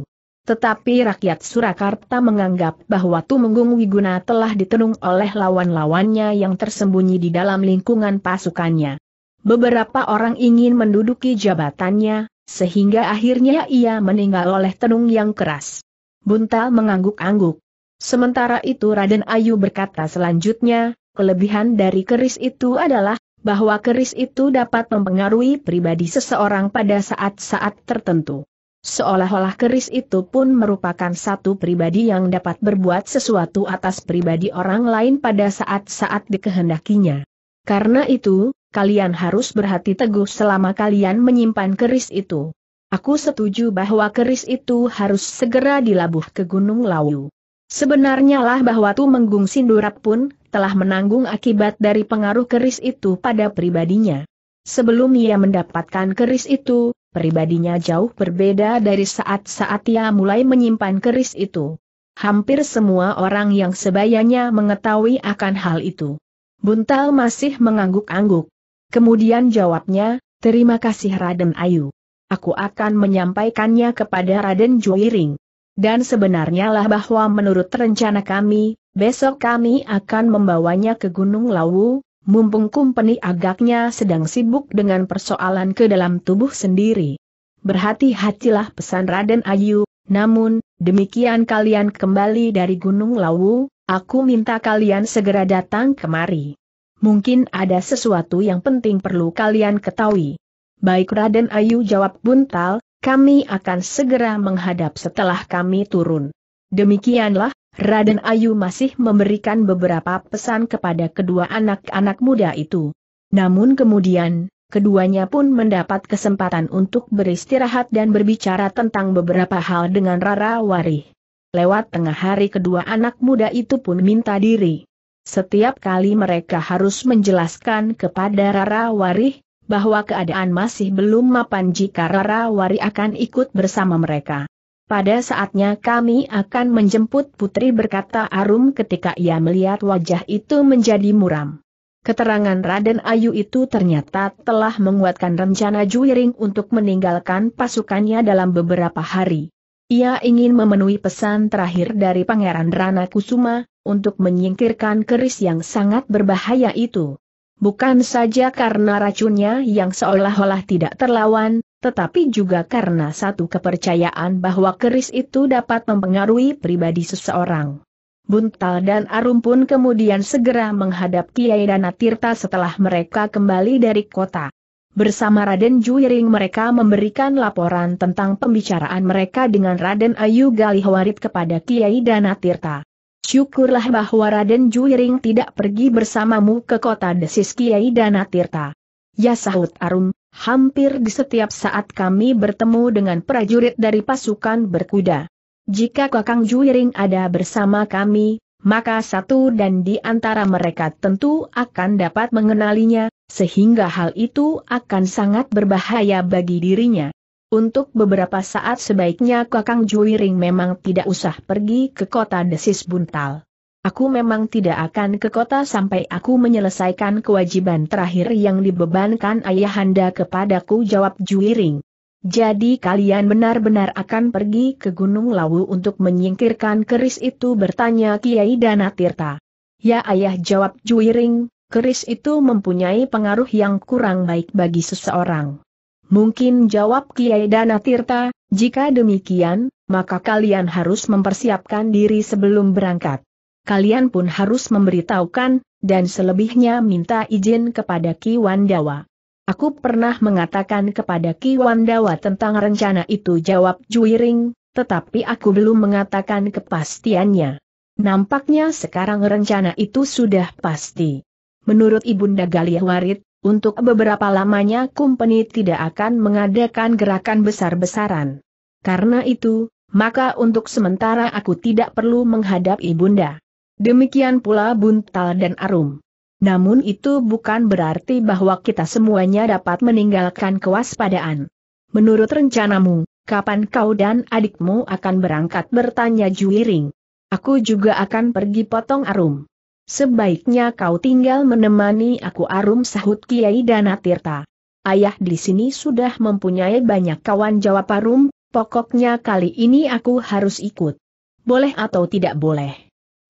Tetapi rakyat Surakarta menganggap bahwa Tumenggung Wiguna telah ditenung oleh lawan-lawannya yang tersembunyi di dalam lingkungan pasukannya. Beberapa orang ingin menduduki jabatannya, sehingga akhirnya ia meninggal oleh tenung yang keras. Buntal mengangguk-angguk. Sementara itu Raden Ayu berkata selanjutnya, kelebihan dari keris itu adalah, bahwa keris itu dapat mempengaruhi pribadi seseorang pada saat-saat tertentu. Seolah-olah keris itu pun merupakan satu pribadi yang dapat berbuat sesuatu atas pribadi orang lain pada saat-saat dikehendakinya. Karena itu, kalian harus berhati teguh selama kalian menyimpan keris itu. Aku setuju bahwa keris itu harus segera dilabuh ke Gunung Lawu. Sebenarnya lah bahwa Tu Menggung Sindurap pun, telah menanggung akibat dari pengaruh keris itu pada pribadinya. Sebelum ia mendapatkan keris itu, pribadinya jauh berbeda dari saat-saat ia mulai menyimpan keris itu. Hampir semua orang yang sebayanya mengetahui akan hal itu. Buntal masih mengangguk-angguk. Kemudian jawabnya, terima kasih Raden Ayu. Aku akan menyampaikannya kepada Raden Juiring. Dan sebenarnya lah bahwa menurut rencana kami, besok kami akan membawanya ke Gunung Lawu, mumpung kumpeni agaknya sedang sibuk dengan persoalan ke dalam tubuh sendiri. Berhati-hatilah pesan Raden Ayu, namun, demikian kalian kembali dari Gunung Lawu, aku minta kalian segera datang kemari. Mungkin ada sesuatu yang penting perlu kalian ketahui. Baik Raden Ayu jawab Buntal, kami akan segera menghadap setelah kami turun. Demikianlah, Raden Ayu masih memberikan beberapa pesan kepada kedua anak-anak muda itu. Namun kemudian, keduanya pun mendapat kesempatan untuk beristirahat dan berbicara tentang beberapa hal dengan Rara Warih. Lewat tengah hari kedua anak muda itu pun minta diri. Setiap kali mereka harus menjelaskan kepada Rara Warih, bahwa keadaan masih belum mapan jika Rara Wari akan ikut bersama mereka. Pada saatnya kami akan menjemput putri berkata Arum ketika ia melihat wajah itu menjadi muram. Keterangan Raden Ayu itu ternyata telah menguatkan rencana Juiring untuk meninggalkan pasukannya dalam beberapa hari. Ia ingin memenuhi pesan terakhir dari Pangeran Rana Kusuma, untuk menyingkirkan keris yang sangat berbahaya itu bukan saja karena racunnya yang seolah-olah tidak terlawan, tetapi juga karena satu kepercayaan bahwa keris itu dapat mempengaruhi pribadi seseorang. Buntal dan Arum pun kemudian segera menghadap Kiai Danatirta setelah mereka kembali dari kota. Bersama Raden Juiring mereka memberikan laporan tentang pembicaraan mereka dengan Raden Ayu Galihwarit kepada Kiai Danatirta. Syukurlah bahwa Raden Juiring tidak pergi bersamamu ke kota Desis Kiai Danatirta. Ya sahut Arum, hampir di setiap saat kami bertemu dengan prajurit dari pasukan berkuda. Jika Kakang Juiring ada bersama kami, maka satu dan di antara mereka tentu akan dapat mengenalinya, sehingga hal itu akan sangat berbahaya bagi dirinya. Untuk beberapa saat sebaiknya Kakang Juiring memang tidak usah pergi ke kota Desis Buntal. Aku memang tidak akan ke kota sampai aku menyelesaikan kewajiban terakhir yang dibebankan ayahanda kepadaku jawab Juiring. Jadi kalian benar-benar akan pergi ke Gunung Lawu untuk menyingkirkan keris itu bertanya Kiai Danatirta. Ya ayah jawab Juiring, keris itu mempunyai pengaruh yang kurang baik bagi seseorang. Mungkin jawab Kiai Dana Tirta, jika demikian, maka kalian harus mempersiapkan diri sebelum berangkat. Kalian pun harus memberitahukan, dan selebihnya minta izin kepada Ki Wandawa. Aku pernah mengatakan kepada Ki Wandawa tentang rencana itu jawab Juiring, tetapi aku belum mengatakan kepastiannya. Nampaknya sekarang rencana itu sudah pasti. Menurut Ibunda Galiah Warid, untuk beberapa lamanya company tidak akan mengadakan gerakan besar-besaran. Karena itu, maka untuk sementara aku tidak perlu menghadap ibunda. Demikian pula Buntal dan Arum. Namun itu bukan berarti bahwa kita semuanya dapat meninggalkan kewaspadaan. Menurut rencanamu, kapan kau dan adikmu akan berangkat bertanya Juiring? Aku juga akan pergi potong arum. Sebaiknya kau tinggal menemani aku arum sahut Kiai Danatirta. Ayah di sini sudah mempunyai banyak kawan jawab arum, pokoknya kali ini aku harus ikut. Boleh atau tidak boleh?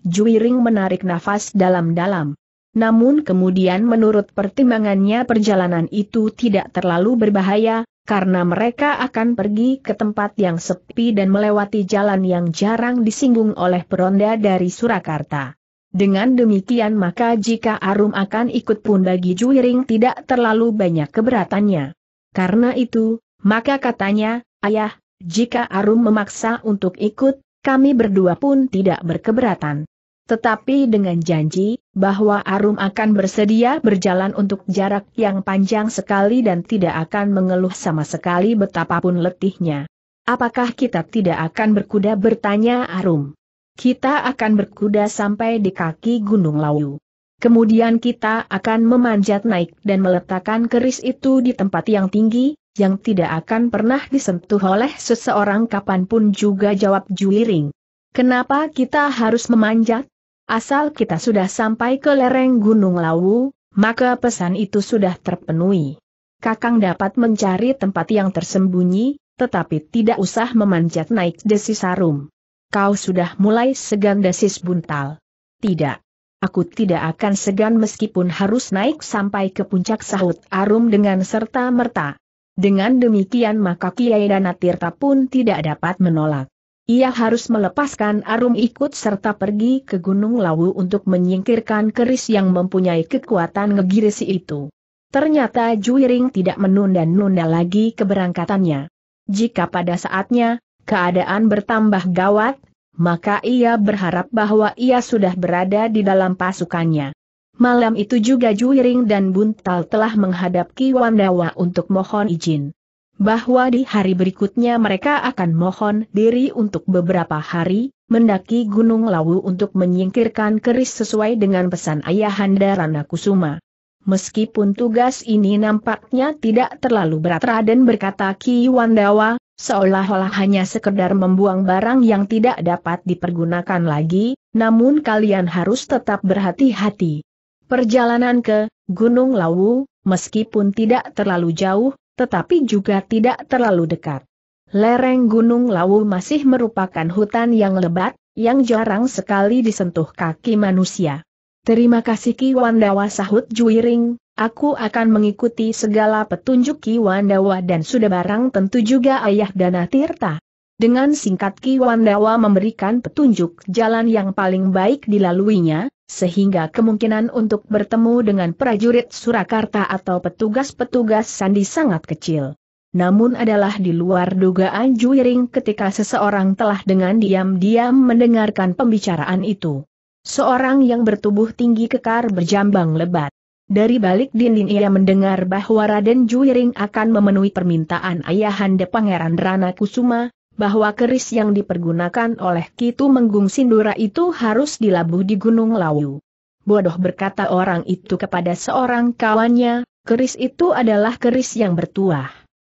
Juiring menarik nafas dalam-dalam. Namun kemudian menurut pertimbangannya perjalanan itu tidak terlalu berbahaya, karena mereka akan pergi ke tempat yang sepi dan melewati jalan yang jarang disinggung oleh peronda dari Surakarta. Dengan demikian maka jika Arum akan ikut pun bagi Juiring tidak terlalu banyak keberatannya. Karena itu, maka katanya, ayah, jika Arum memaksa untuk ikut, kami berdua pun tidak berkeberatan. Tetapi dengan janji, bahwa Arum akan bersedia berjalan untuk jarak yang panjang sekali dan tidak akan mengeluh sama sekali betapapun letihnya. Apakah kita tidak akan berkuda bertanya Arum? Kita akan berkuda sampai di kaki Gunung Lawu. Kemudian kita akan memanjat naik dan meletakkan keris itu di tempat yang tinggi, yang tidak akan pernah disentuh oleh seseorang kapanpun juga jawab Juliring. Kenapa kita harus memanjat? Asal kita sudah sampai ke lereng Gunung Lawu, maka pesan itu sudah terpenuhi. Kakang dapat mencari tempat yang tersembunyi, tetapi tidak usah memanjat naik desi sarum kau sudah mulai segan desis buntal. Tidak. Aku tidak akan segan meskipun harus naik sampai ke puncak sahut Arum dengan serta-merta. Dengan demikian maka Kiai Danatirta pun tidak dapat menolak. Ia harus melepaskan Arum ikut serta pergi ke Gunung Lawu untuk menyingkirkan keris yang mempunyai kekuatan ngegirisi itu. Ternyata Juiring tidak menunda-nunda lagi keberangkatannya. Jika pada saatnya, keadaan bertambah gawat, maka ia berharap bahwa ia sudah berada di dalam pasukannya. Malam itu juga Juiring dan Buntal telah menghadap Ki Wandawa untuk mohon izin. Bahwa di hari berikutnya mereka akan mohon diri untuk beberapa hari, mendaki Gunung Lawu untuk menyingkirkan keris sesuai dengan pesan Ayahanda Rana Kusuma. Meskipun tugas ini nampaknya tidak terlalu berat Raden berkata Ki Wandawa, Seolah-olah hanya sekedar membuang barang yang tidak dapat dipergunakan lagi, namun kalian harus tetap berhati-hati. Perjalanan ke Gunung Lawu, meskipun tidak terlalu jauh, tetapi juga tidak terlalu dekat. Lereng Gunung Lawu masih merupakan hutan yang lebat, yang jarang sekali disentuh kaki manusia. Terima kasih Ki Wandawa sahut Juiring, Aku akan mengikuti segala petunjuk Ki Wandawa dan sudah barang tentu juga ayah Dana Tirta. Dengan singkat Ki Wandawa memberikan petunjuk jalan yang paling baik dilaluinya, sehingga kemungkinan untuk bertemu dengan prajurit Surakarta atau petugas-petugas sandi sangat kecil. Namun adalah di luar dugaan juiring ketika seseorang telah dengan diam-diam mendengarkan pembicaraan itu. Seorang yang bertubuh tinggi kekar berjambang lebat dari balik dinding ia mendengar bahwa Raden Juiring akan memenuhi permintaan ayahanda Pangeran Rana Kusuma, bahwa keris yang dipergunakan oleh Kitu Menggung Sindura itu harus dilabuh di Gunung Lawu. Bodoh berkata orang itu kepada seorang kawannya, keris itu adalah keris yang bertuah.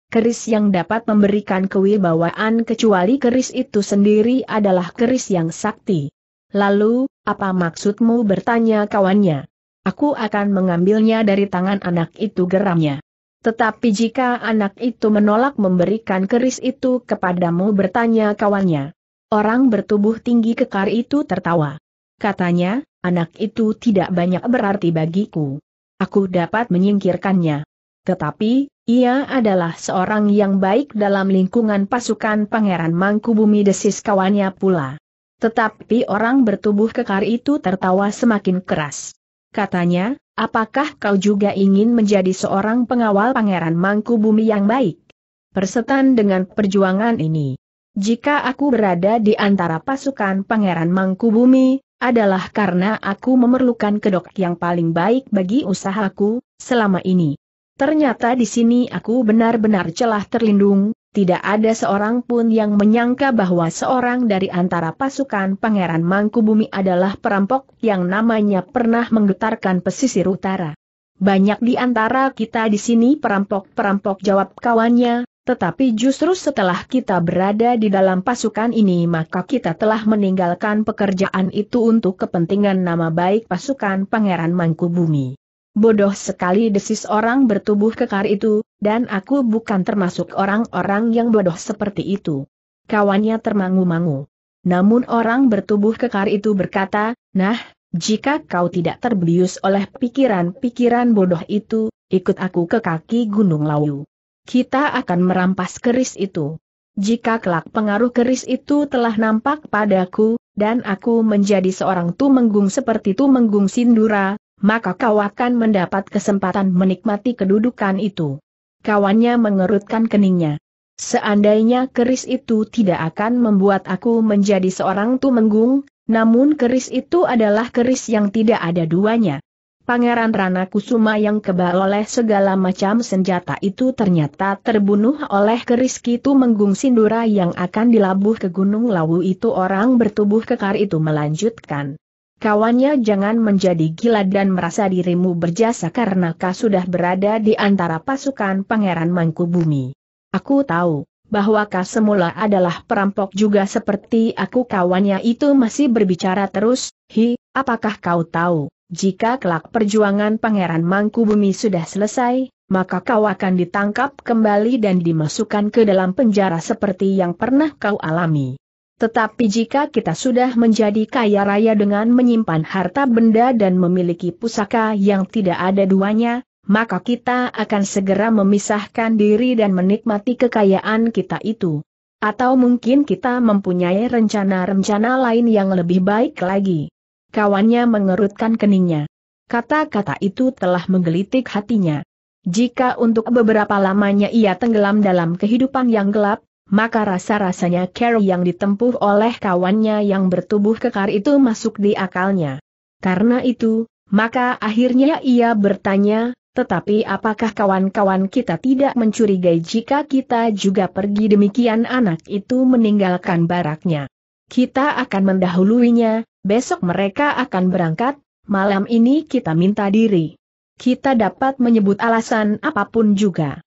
Keris yang dapat memberikan kewibawaan kecuali keris itu sendiri adalah keris yang sakti. Lalu, apa maksudmu bertanya kawannya? Aku akan mengambilnya dari tangan anak itu geramnya. Tetapi jika anak itu menolak memberikan keris itu kepadamu bertanya kawannya. Orang bertubuh tinggi kekar itu tertawa. Katanya, anak itu tidak banyak berarti bagiku. Aku dapat menyingkirkannya. Tetapi, ia adalah seorang yang baik dalam lingkungan pasukan Pangeran Mangkubumi desis kawannya pula. Tetapi orang bertubuh kekar itu tertawa semakin keras katanya, apakah kau juga ingin menjadi seorang pengawal pangeran mangku bumi yang baik? Persetan dengan perjuangan ini. Jika aku berada di antara pasukan pangeran mangku bumi, adalah karena aku memerlukan kedok yang paling baik bagi usahaku, selama ini. Ternyata di sini aku benar-benar celah terlindung, tidak ada seorang pun yang menyangka bahwa seorang dari antara pasukan Pangeran Mangkubumi adalah perampok yang namanya pernah menggetarkan pesisir utara. Banyak di antara kita di sini perampok-perampok jawab kawannya, tetapi justru setelah kita berada di dalam pasukan ini maka kita telah meninggalkan pekerjaan itu untuk kepentingan nama baik pasukan Pangeran Mangkubumi. Bodoh sekali desis orang bertubuh kekar itu, dan aku bukan termasuk orang-orang yang bodoh seperti itu. Kawannya termangu-mangu. Namun orang bertubuh kekar itu berkata, nah, jika kau tidak terbius oleh pikiran-pikiran bodoh itu, ikut aku ke kaki Gunung Lawu. Kita akan merampas keris itu. Jika kelak pengaruh keris itu telah nampak padaku, dan aku menjadi seorang tumenggung seperti tumenggung Sindura, maka kau akan mendapat kesempatan menikmati kedudukan itu. Kawannya mengerutkan keningnya. Seandainya keris itu tidak akan membuat aku menjadi seorang tumenggung, namun keris itu adalah keris yang tidak ada duanya. Pangeran Rana Kusuma yang kebal oleh segala macam senjata itu ternyata terbunuh oleh keris Kitu Menggung Sindura yang akan dilabuh ke Gunung Lawu itu orang bertubuh kekar itu melanjutkan kawannya jangan menjadi gila dan merasa dirimu berjasa karena kau sudah berada di antara pasukan Pangeran Mangkubumi. Aku tahu, bahwa kau semula adalah perampok juga seperti aku kawannya itu masih berbicara terus, hi, apakah kau tahu, jika kelak perjuangan Pangeran Mangkubumi sudah selesai, maka kau akan ditangkap kembali dan dimasukkan ke dalam penjara seperti yang pernah kau alami. Tetapi jika kita sudah menjadi kaya raya dengan menyimpan harta benda dan memiliki pusaka yang tidak ada duanya, maka kita akan segera memisahkan diri dan menikmati kekayaan kita itu. Atau mungkin kita mempunyai rencana-rencana lain yang lebih baik lagi. Kawannya mengerutkan keningnya. Kata-kata itu telah menggelitik hatinya. Jika untuk beberapa lamanya ia tenggelam dalam kehidupan yang gelap, maka rasa-rasanya care yang ditempuh oleh kawannya yang bertubuh kekar itu masuk di akalnya. Karena itu, maka akhirnya ia bertanya, tetapi apakah kawan-kawan kita tidak mencurigai jika kita juga pergi demikian anak itu meninggalkan baraknya? Kita akan mendahuluinya, besok mereka akan berangkat, malam ini kita minta diri. Kita dapat menyebut alasan apapun juga.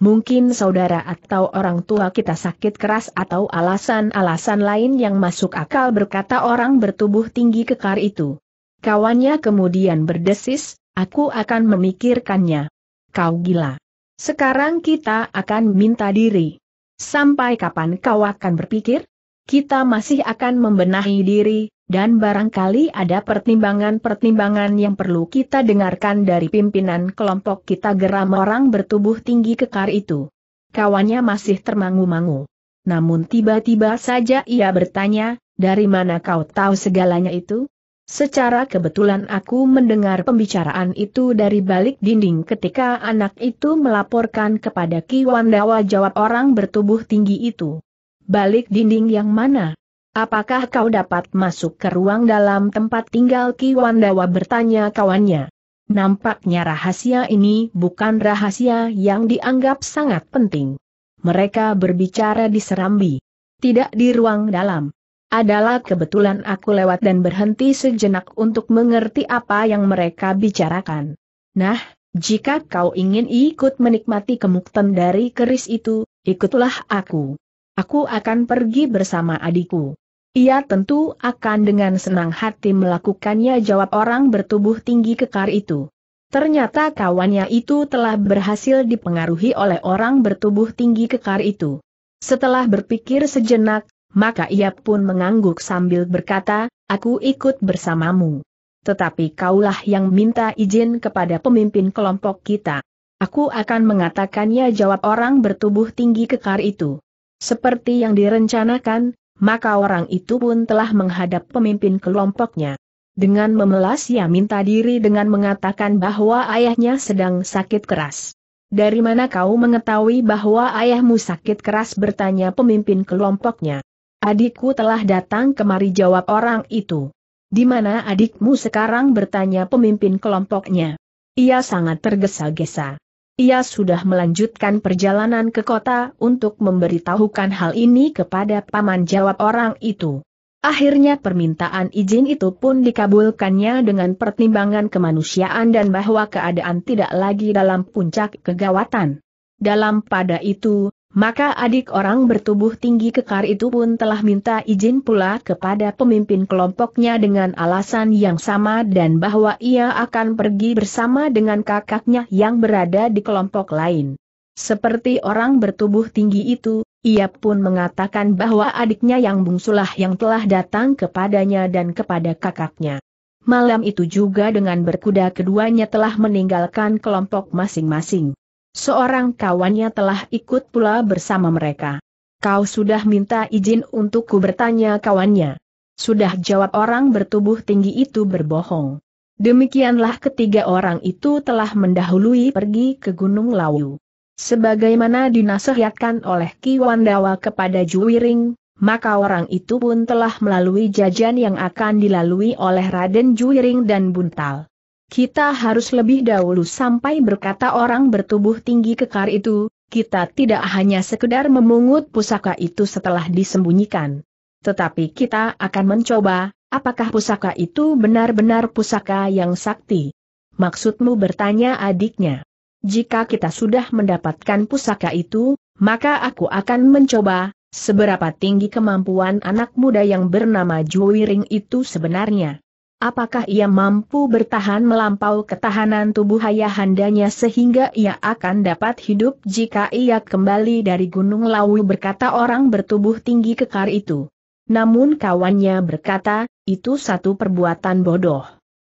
Mungkin saudara atau orang tua kita sakit keras atau alasan-alasan lain yang masuk akal berkata orang bertubuh tinggi kekar itu. Kawannya kemudian berdesis, aku akan memikirkannya. Kau gila. Sekarang kita akan minta diri. Sampai kapan kau akan berpikir? Kita masih akan membenahi diri, dan barangkali ada pertimbangan-pertimbangan yang perlu kita dengarkan dari pimpinan kelompok kita geram orang bertubuh tinggi kekar itu. Kawannya masih termangu-mangu. Namun tiba-tiba saja ia bertanya, dari mana kau tahu segalanya itu? Secara kebetulan aku mendengar pembicaraan itu dari balik dinding ketika anak itu melaporkan kepada Ki Wandawa jawab orang bertubuh tinggi itu. Balik dinding yang mana? Apakah kau dapat masuk ke ruang dalam tempat tinggal Ki Wandawa? bertanya kawannya. Nampaknya rahasia ini bukan rahasia yang dianggap sangat penting. Mereka berbicara di serambi. Tidak di ruang dalam. Adalah kebetulan aku lewat dan berhenti sejenak untuk mengerti apa yang mereka bicarakan. Nah, jika kau ingin ikut menikmati kemukten dari keris itu, ikutlah aku. Aku akan pergi bersama adikku. Ia tentu akan dengan senang hati melakukannya jawab orang bertubuh tinggi kekar itu. Ternyata kawannya itu telah berhasil dipengaruhi oleh orang bertubuh tinggi kekar itu. Setelah berpikir sejenak, maka ia pun mengangguk sambil berkata, aku ikut bersamamu. Tetapi kaulah yang minta izin kepada pemimpin kelompok kita. Aku akan mengatakannya jawab orang bertubuh tinggi kekar itu. Seperti yang direncanakan, maka orang itu pun telah menghadap pemimpin kelompoknya. Dengan memelas ia minta diri dengan mengatakan bahwa ayahnya sedang sakit keras. Dari mana kau mengetahui bahwa ayahmu sakit keras bertanya pemimpin kelompoknya. Adikku telah datang kemari jawab orang itu. Di mana adikmu sekarang bertanya pemimpin kelompoknya. Ia sangat tergesa-gesa ia sudah melanjutkan perjalanan ke kota untuk memberitahukan hal ini kepada paman jawab orang itu. Akhirnya permintaan izin itu pun dikabulkannya dengan pertimbangan kemanusiaan dan bahwa keadaan tidak lagi dalam puncak kegawatan. Dalam pada itu, maka adik orang bertubuh tinggi kekar itu pun telah minta izin pula kepada pemimpin kelompoknya dengan alasan yang sama dan bahwa ia akan pergi bersama dengan kakaknya yang berada di kelompok lain. Seperti orang bertubuh tinggi itu, ia pun mengatakan bahwa adiknya yang bungsulah yang telah datang kepadanya dan kepada kakaknya. Malam itu juga dengan berkuda keduanya telah meninggalkan kelompok masing-masing. Seorang kawannya telah ikut pula bersama mereka. Kau sudah minta izin untuk ku bertanya kawannya. Sudah jawab orang bertubuh tinggi itu berbohong. Demikianlah ketiga orang itu telah mendahului pergi ke Gunung Lawu. Sebagaimana dinasehatkan oleh Ki Wandawa kepada Juwiring, maka orang itu pun telah melalui jajan yang akan dilalui oleh Raden Juwiring dan Buntal. Kita harus lebih dahulu sampai berkata orang bertubuh tinggi kekar itu, kita tidak hanya sekedar memungut pusaka itu setelah disembunyikan. Tetapi kita akan mencoba, apakah pusaka itu benar-benar pusaka yang sakti? Maksudmu bertanya adiknya. Jika kita sudah mendapatkan pusaka itu, maka aku akan mencoba, seberapa tinggi kemampuan anak muda yang bernama Juwiring itu sebenarnya. Apakah ia mampu bertahan melampau ketahanan tubuh ayahandanya sehingga ia akan dapat hidup jika ia kembali dari Gunung Lawu berkata orang bertubuh tinggi kekar itu. Namun kawannya berkata, itu satu perbuatan bodoh.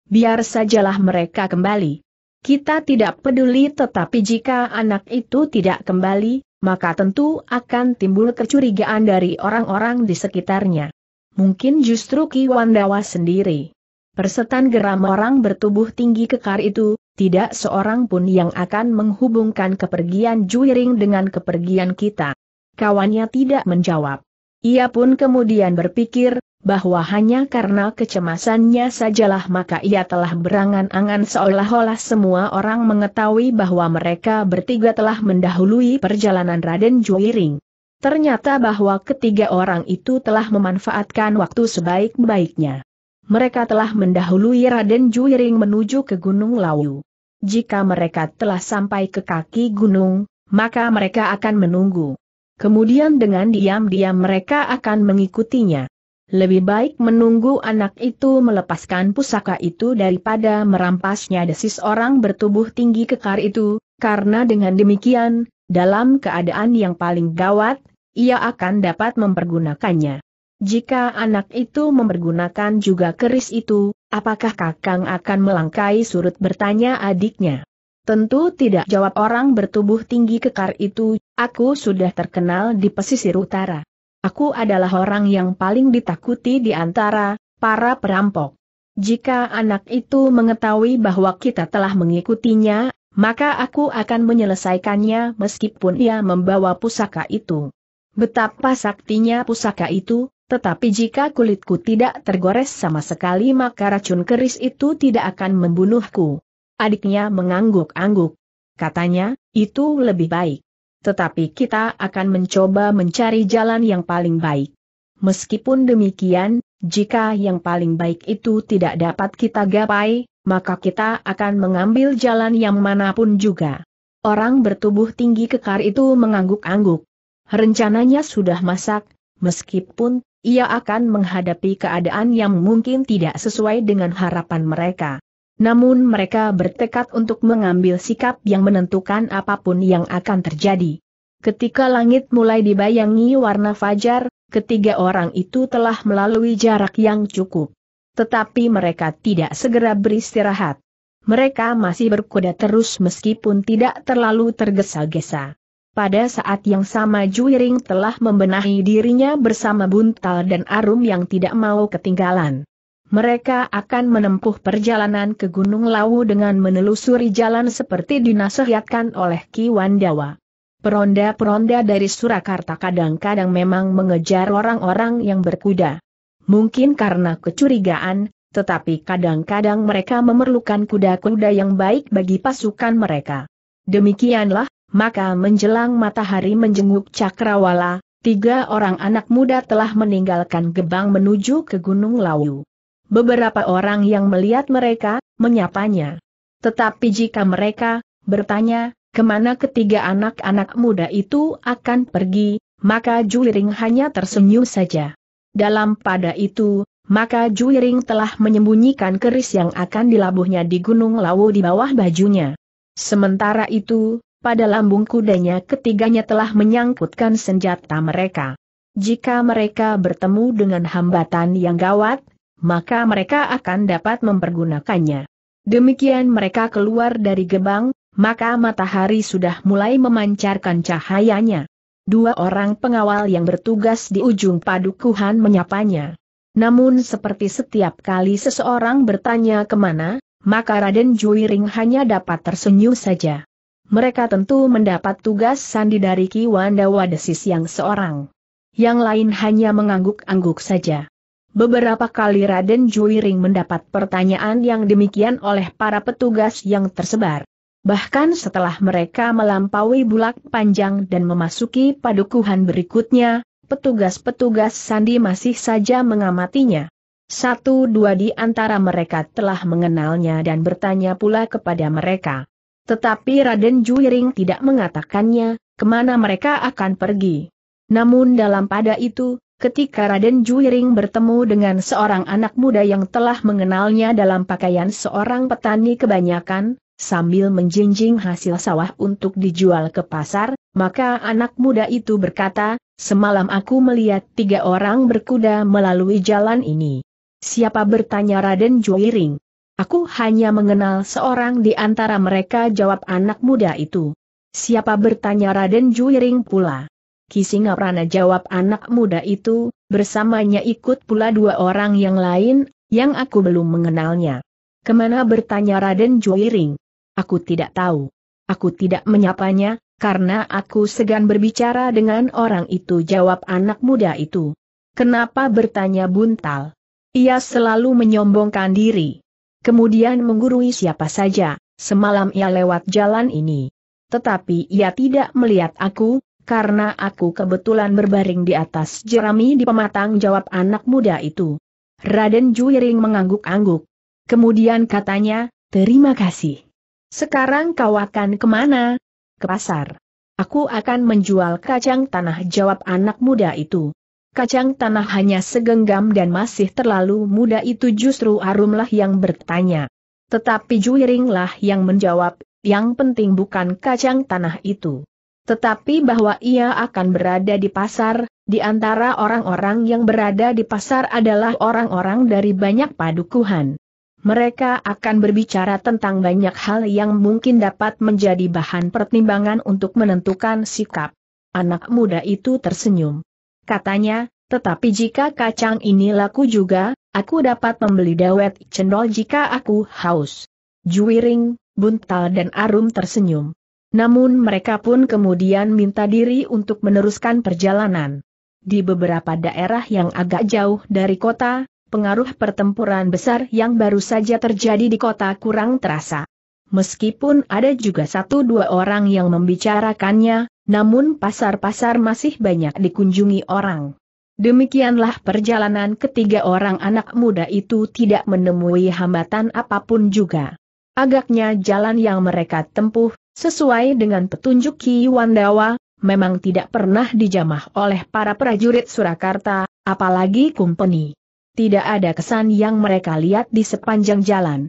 Biar sajalah mereka kembali. Kita tidak peduli tetapi jika anak itu tidak kembali, maka tentu akan timbul kecurigaan dari orang-orang di sekitarnya. Mungkin justru Ki Wandawa sendiri Persetan geram orang bertubuh tinggi kekar itu, tidak seorang pun yang akan menghubungkan kepergian Juiring dengan kepergian kita. Kawannya tidak menjawab. Ia pun kemudian berpikir, bahwa hanya karena kecemasannya sajalah maka ia telah berangan-angan seolah-olah semua orang mengetahui bahwa mereka bertiga telah mendahului perjalanan Raden Juiring. Ternyata bahwa ketiga orang itu telah memanfaatkan waktu sebaik-baiknya mereka telah mendahului Raden Juiring menuju ke Gunung Lawu. Jika mereka telah sampai ke kaki gunung, maka mereka akan menunggu. Kemudian dengan diam-diam mereka akan mengikutinya. Lebih baik menunggu anak itu melepaskan pusaka itu daripada merampasnya desis orang bertubuh tinggi kekar itu, karena dengan demikian, dalam keadaan yang paling gawat, ia akan dapat mempergunakannya. Jika anak itu mempergunakan juga keris itu, apakah Kakang akan melangkai surut bertanya adiknya? Tentu tidak jawab orang bertubuh tinggi kekar itu, aku sudah terkenal di pesisir utara. Aku adalah orang yang paling ditakuti di antara para perampok. Jika anak itu mengetahui bahwa kita telah mengikutinya, maka aku akan menyelesaikannya meskipun ia membawa pusaka itu. Betapa saktinya pusaka itu, tetapi jika kulitku tidak tergores sama sekali maka racun keris itu tidak akan membunuhku. Adiknya mengangguk-angguk. Katanya, itu lebih baik. Tetapi kita akan mencoba mencari jalan yang paling baik. Meskipun demikian, jika yang paling baik itu tidak dapat kita gapai, maka kita akan mengambil jalan yang manapun juga. Orang bertubuh tinggi kekar itu mengangguk-angguk. Rencananya sudah masak, meskipun ia akan menghadapi keadaan yang mungkin tidak sesuai dengan harapan mereka. Namun mereka bertekad untuk mengambil sikap yang menentukan apapun yang akan terjadi. Ketika langit mulai dibayangi warna fajar, ketiga orang itu telah melalui jarak yang cukup. Tetapi mereka tidak segera beristirahat. Mereka masih berkuda terus meskipun tidak terlalu tergesa-gesa. Pada saat yang sama Juiring telah membenahi dirinya bersama Buntal dan Arum yang tidak mau ketinggalan. Mereka akan menempuh perjalanan ke Gunung Lawu dengan menelusuri jalan seperti dinasihatkan oleh Ki Wandawa. Peronda-peronda dari Surakarta kadang-kadang memang mengejar orang-orang yang berkuda. Mungkin karena kecurigaan, tetapi kadang-kadang mereka memerlukan kuda-kuda yang baik bagi pasukan mereka. Demikianlah maka menjelang matahari menjenguk cakrawala, tiga orang anak muda telah meninggalkan gebang menuju ke Gunung Lawu. Beberapa orang yang melihat mereka, menyapanya. Tetapi jika mereka bertanya, kemana ketiga anak-anak muda itu akan pergi, maka Juliring hanya tersenyum saja. Dalam pada itu, maka Juliring telah menyembunyikan keris yang akan dilabuhnya di Gunung Lawu di bawah bajunya. Sementara itu, pada lambung kudanya ketiganya telah menyangkutkan senjata mereka. Jika mereka bertemu dengan hambatan yang gawat, maka mereka akan dapat mempergunakannya. Demikian mereka keluar dari gebang, maka matahari sudah mulai memancarkan cahayanya. Dua orang pengawal yang bertugas di ujung padukuhan menyapanya. Namun seperti setiap kali seseorang bertanya kemana, maka Raden Juiring hanya dapat tersenyum saja mereka tentu mendapat tugas sandi dari Ki Wanda Wadesis yang seorang. Yang lain hanya mengangguk-angguk saja. Beberapa kali Raden Juiring mendapat pertanyaan yang demikian oleh para petugas yang tersebar. Bahkan setelah mereka melampaui bulak panjang dan memasuki padukuhan berikutnya, petugas-petugas Sandi masih saja mengamatinya. Satu dua di antara mereka telah mengenalnya dan bertanya pula kepada mereka. Tetapi Raden Juiring tidak mengatakannya, kemana mereka akan pergi. Namun dalam pada itu, ketika Raden Juiring bertemu dengan seorang anak muda yang telah mengenalnya dalam pakaian seorang petani kebanyakan, sambil menjinjing hasil sawah untuk dijual ke pasar, maka anak muda itu berkata, semalam aku melihat tiga orang berkuda melalui jalan ini. Siapa bertanya Raden Juiring? Aku hanya mengenal seorang di antara mereka jawab anak muda itu. Siapa bertanya Raden Juiring pula. Kisingaprana jawab anak muda itu, bersamanya ikut pula dua orang yang lain, yang aku belum mengenalnya. Kemana bertanya Raden Juiring? Aku tidak tahu. Aku tidak menyapanya, karena aku segan berbicara dengan orang itu jawab anak muda itu. Kenapa bertanya Buntal? Ia selalu menyombongkan diri. Kemudian menggurui siapa saja, semalam ia lewat jalan ini. Tetapi ia tidak melihat aku, karena aku kebetulan berbaring di atas jerami di pematang jawab anak muda itu. Raden Juiring mengangguk-angguk. Kemudian katanya, terima kasih. Sekarang kau akan kemana? Ke pasar. Aku akan menjual kacang tanah jawab anak muda itu kacang tanah hanya segenggam dan masih terlalu muda itu justru Arumlah yang bertanya. Tetapi Juiringlah yang menjawab, yang penting bukan kacang tanah itu. Tetapi bahwa ia akan berada di pasar, di antara orang-orang yang berada di pasar adalah orang-orang dari banyak padukuhan. Mereka akan berbicara tentang banyak hal yang mungkin dapat menjadi bahan pertimbangan untuk menentukan sikap. Anak muda itu tersenyum. Katanya, tetapi jika kacang ini laku juga, aku dapat membeli dawet cendol jika aku haus. Juwiring, Buntal dan Arum tersenyum. Namun mereka pun kemudian minta diri untuk meneruskan perjalanan. Di beberapa daerah yang agak jauh dari kota, pengaruh pertempuran besar yang baru saja terjadi di kota kurang terasa. Meskipun ada juga satu dua orang yang membicarakannya, namun pasar-pasar masih banyak dikunjungi orang. Demikianlah perjalanan ketiga orang anak muda itu tidak menemui hambatan apapun juga. Agaknya jalan yang mereka tempuh, sesuai dengan petunjuk Ki Wandawa, memang tidak pernah dijamah oleh para prajurit Surakarta, apalagi kumpeni. Tidak ada kesan yang mereka lihat di sepanjang jalan.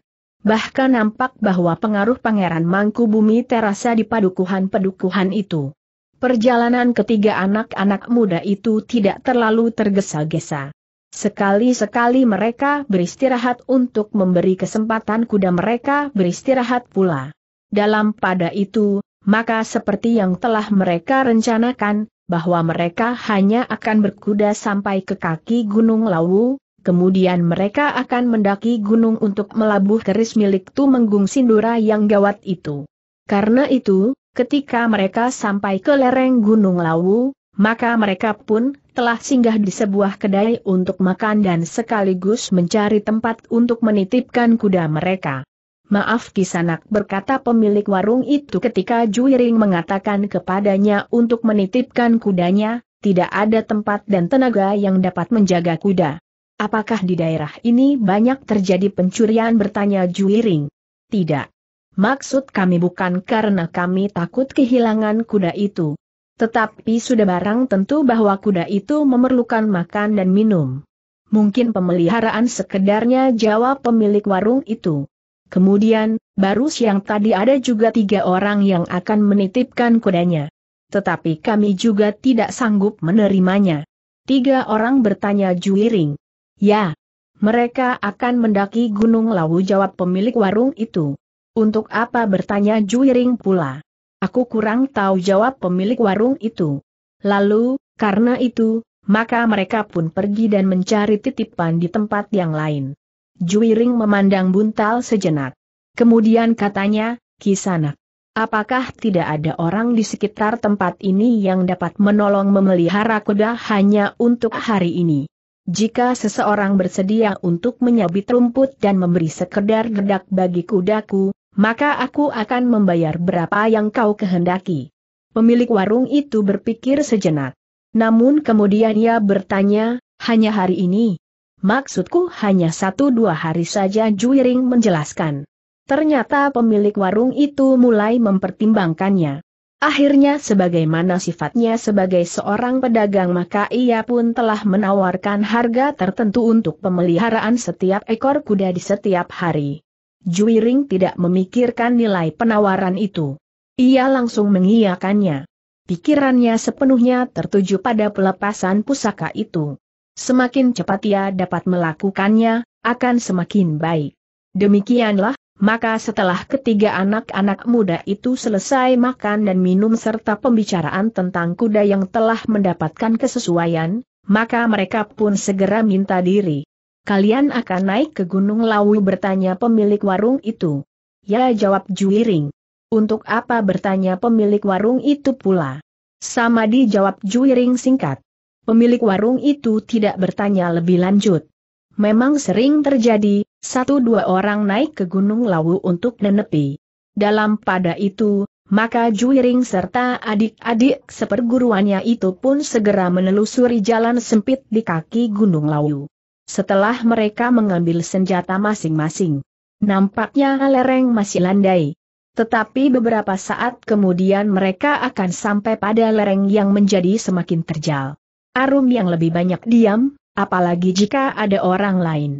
Bahkan nampak bahwa pengaruh Pangeran Mangku Bumi terasa di padukuhan-pedukuhan itu. Perjalanan ketiga anak-anak muda itu tidak terlalu tergesa-gesa. Sekali-sekali mereka beristirahat untuk memberi kesempatan kuda mereka beristirahat pula. Dalam pada itu, maka seperti yang telah mereka rencanakan, bahwa mereka hanya akan berkuda sampai ke kaki Gunung Lawu, kemudian mereka akan mendaki gunung untuk melabuh keris milik Tumenggung Sindura yang gawat itu. Karena itu, Ketika mereka sampai ke lereng Gunung Lawu, maka mereka pun telah singgah di sebuah kedai untuk makan dan sekaligus mencari tempat untuk menitipkan kuda mereka. Maaf Kisanak berkata pemilik warung itu ketika Juiring mengatakan kepadanya untuk menitipkan kudanya, tidak ada tempat dan tenaga yang dapat menjaga kuda. Apakah di daerah ini banyak terjadi pencurian bertanya Juiring? Tidak. Maksud kami bukan karena kami takut kehilangan kuda itu. Tetapi sudah barang tentu bahwa kuda itu memerlukan makan dan minum. Mungkin pemeliharaan sekedarnya jawab pemilik warung itu. Kemudian, baru siang tadi ada juga tiga orang yang akan menitipkan kudanya. Tetapi kami juga tidak sanggup menerimanya. Tiga orang bertanya Juiring. Ya, mereka akan mendaki Gunung Lawu jawab pemilik warung itu. Untuk apa bertanya Juiring pula? Aku kurang tahu jawab pemilik warung itu. Lalu, karena itu, maka mereka pun pergi dan mencari titipan di tempat yang lain. Juiring memandang buntal sejenak. Kemudian katanya, Kisanak, apakah tidak ada orang di sekitar tempat ini yang dapat menolong memelihara kuda hanya untuk hari ini? Jika seseorang bersedia untuk menyabit rumput dan memberi sekedar gedak bagi kudaku, maka aku akan membayar berapa yang kau kehendaki. Pemilik warung itu berpikir sejenak. Namun kemudian ia bertanya, hanya hari ini. Maksudku hanya satu dua hari saja Juiring menjelaskan. Ternyata pemilik warung itu mulai mempertimbangkannya. Akhirnya sebagaimana sifatnya sebagai seorang pedagang maka ia pun telah menawarkan harga tertentu untuk pemeliharaan setiap ekor kuda di setiap hari. Juiring tidak memikirkan nilai penawaran itu. Ia langsung mengiyakannya. Pikirannya sepenuhnya tertuju pada pelepasan pusaka itu. Semakin cepat ia dapat melakukannya, akan semakin baik. Demikianlah, maka setelah ketiga anak-anak muda itu selesai makan dan minum serta pembicaraan tentang kuda yang telah mendapatkan kesesuaian, maka mereka pun segera minta diri. Kalian akan naik ke Gunung Lawu bertanya pemilik warung itu. Ya jawab Juiring. Untuk apa bertanya pemilik warung itu pula? Sama dijawab Juiring singkat. Pemilik warung itu tidak bertanya lebih lanjut. Memang sering terjadi, satu dua orang naik ke Gunung Lawu untuk nenepi. Dalam pada itu, maka Juiring serta adik-adik seperguruannya itu pun segera menelusuri jalan sempit di kaki Gunung Lawu setelah mereka mengambil senjata masing-masing. Nampaknya lereng masih landai. Tetapi beberapa saat kemudian mereka akan sampai pada lereng yang menjadi semakin terjal. Arum yang lebih banyak diam, apalagi jika ada orang lain.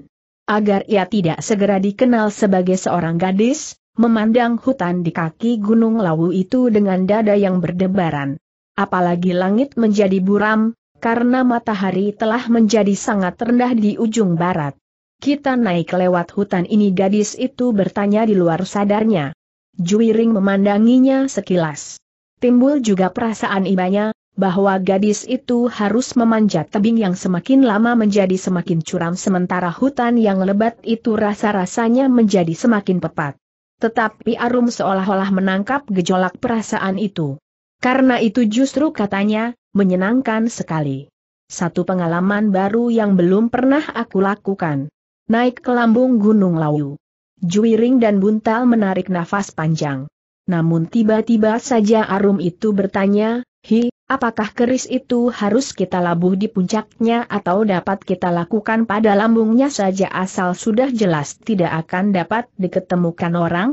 Agar ia tidak segera dikenal sebagai seorang gadis, memandang hutan di kaki Gunung Lawu itu dengan dada yang berdebaran. Apalagi langit menjadi buram, karena matahari telah menjadi sangat rendah di ujung barat. Kita naik lewat hutan ini gadis itu bertanya di luar sadarnya. Juiring memandanginya sekilas. Timbul juga perasaan ibanya, bahwa gadis itu harus memanjat tebing yang semakin lama menjadi semakin curam sementara hutan yang lebat itu rasa-rasanya menjadi semakin pepat. Tetapi Arum seolah-olah menangkap gejolak perasaan itu. Karena itu justru katanya, menyenangkan sekali. Satu pengalaman baru yang belum pernah aku lakukan. Naik ke lambung Gunung Lawu. Juiring dan Buntal menarik nafas panjang. Namun tiba-tiba saja Arum itu bertanya, Hi, apakah keris itu harus kita labuh di puncaknya atau dapat kita lakukan pada lambungnya saja asal sudah jelas tidak akan dapat diketemukan orang?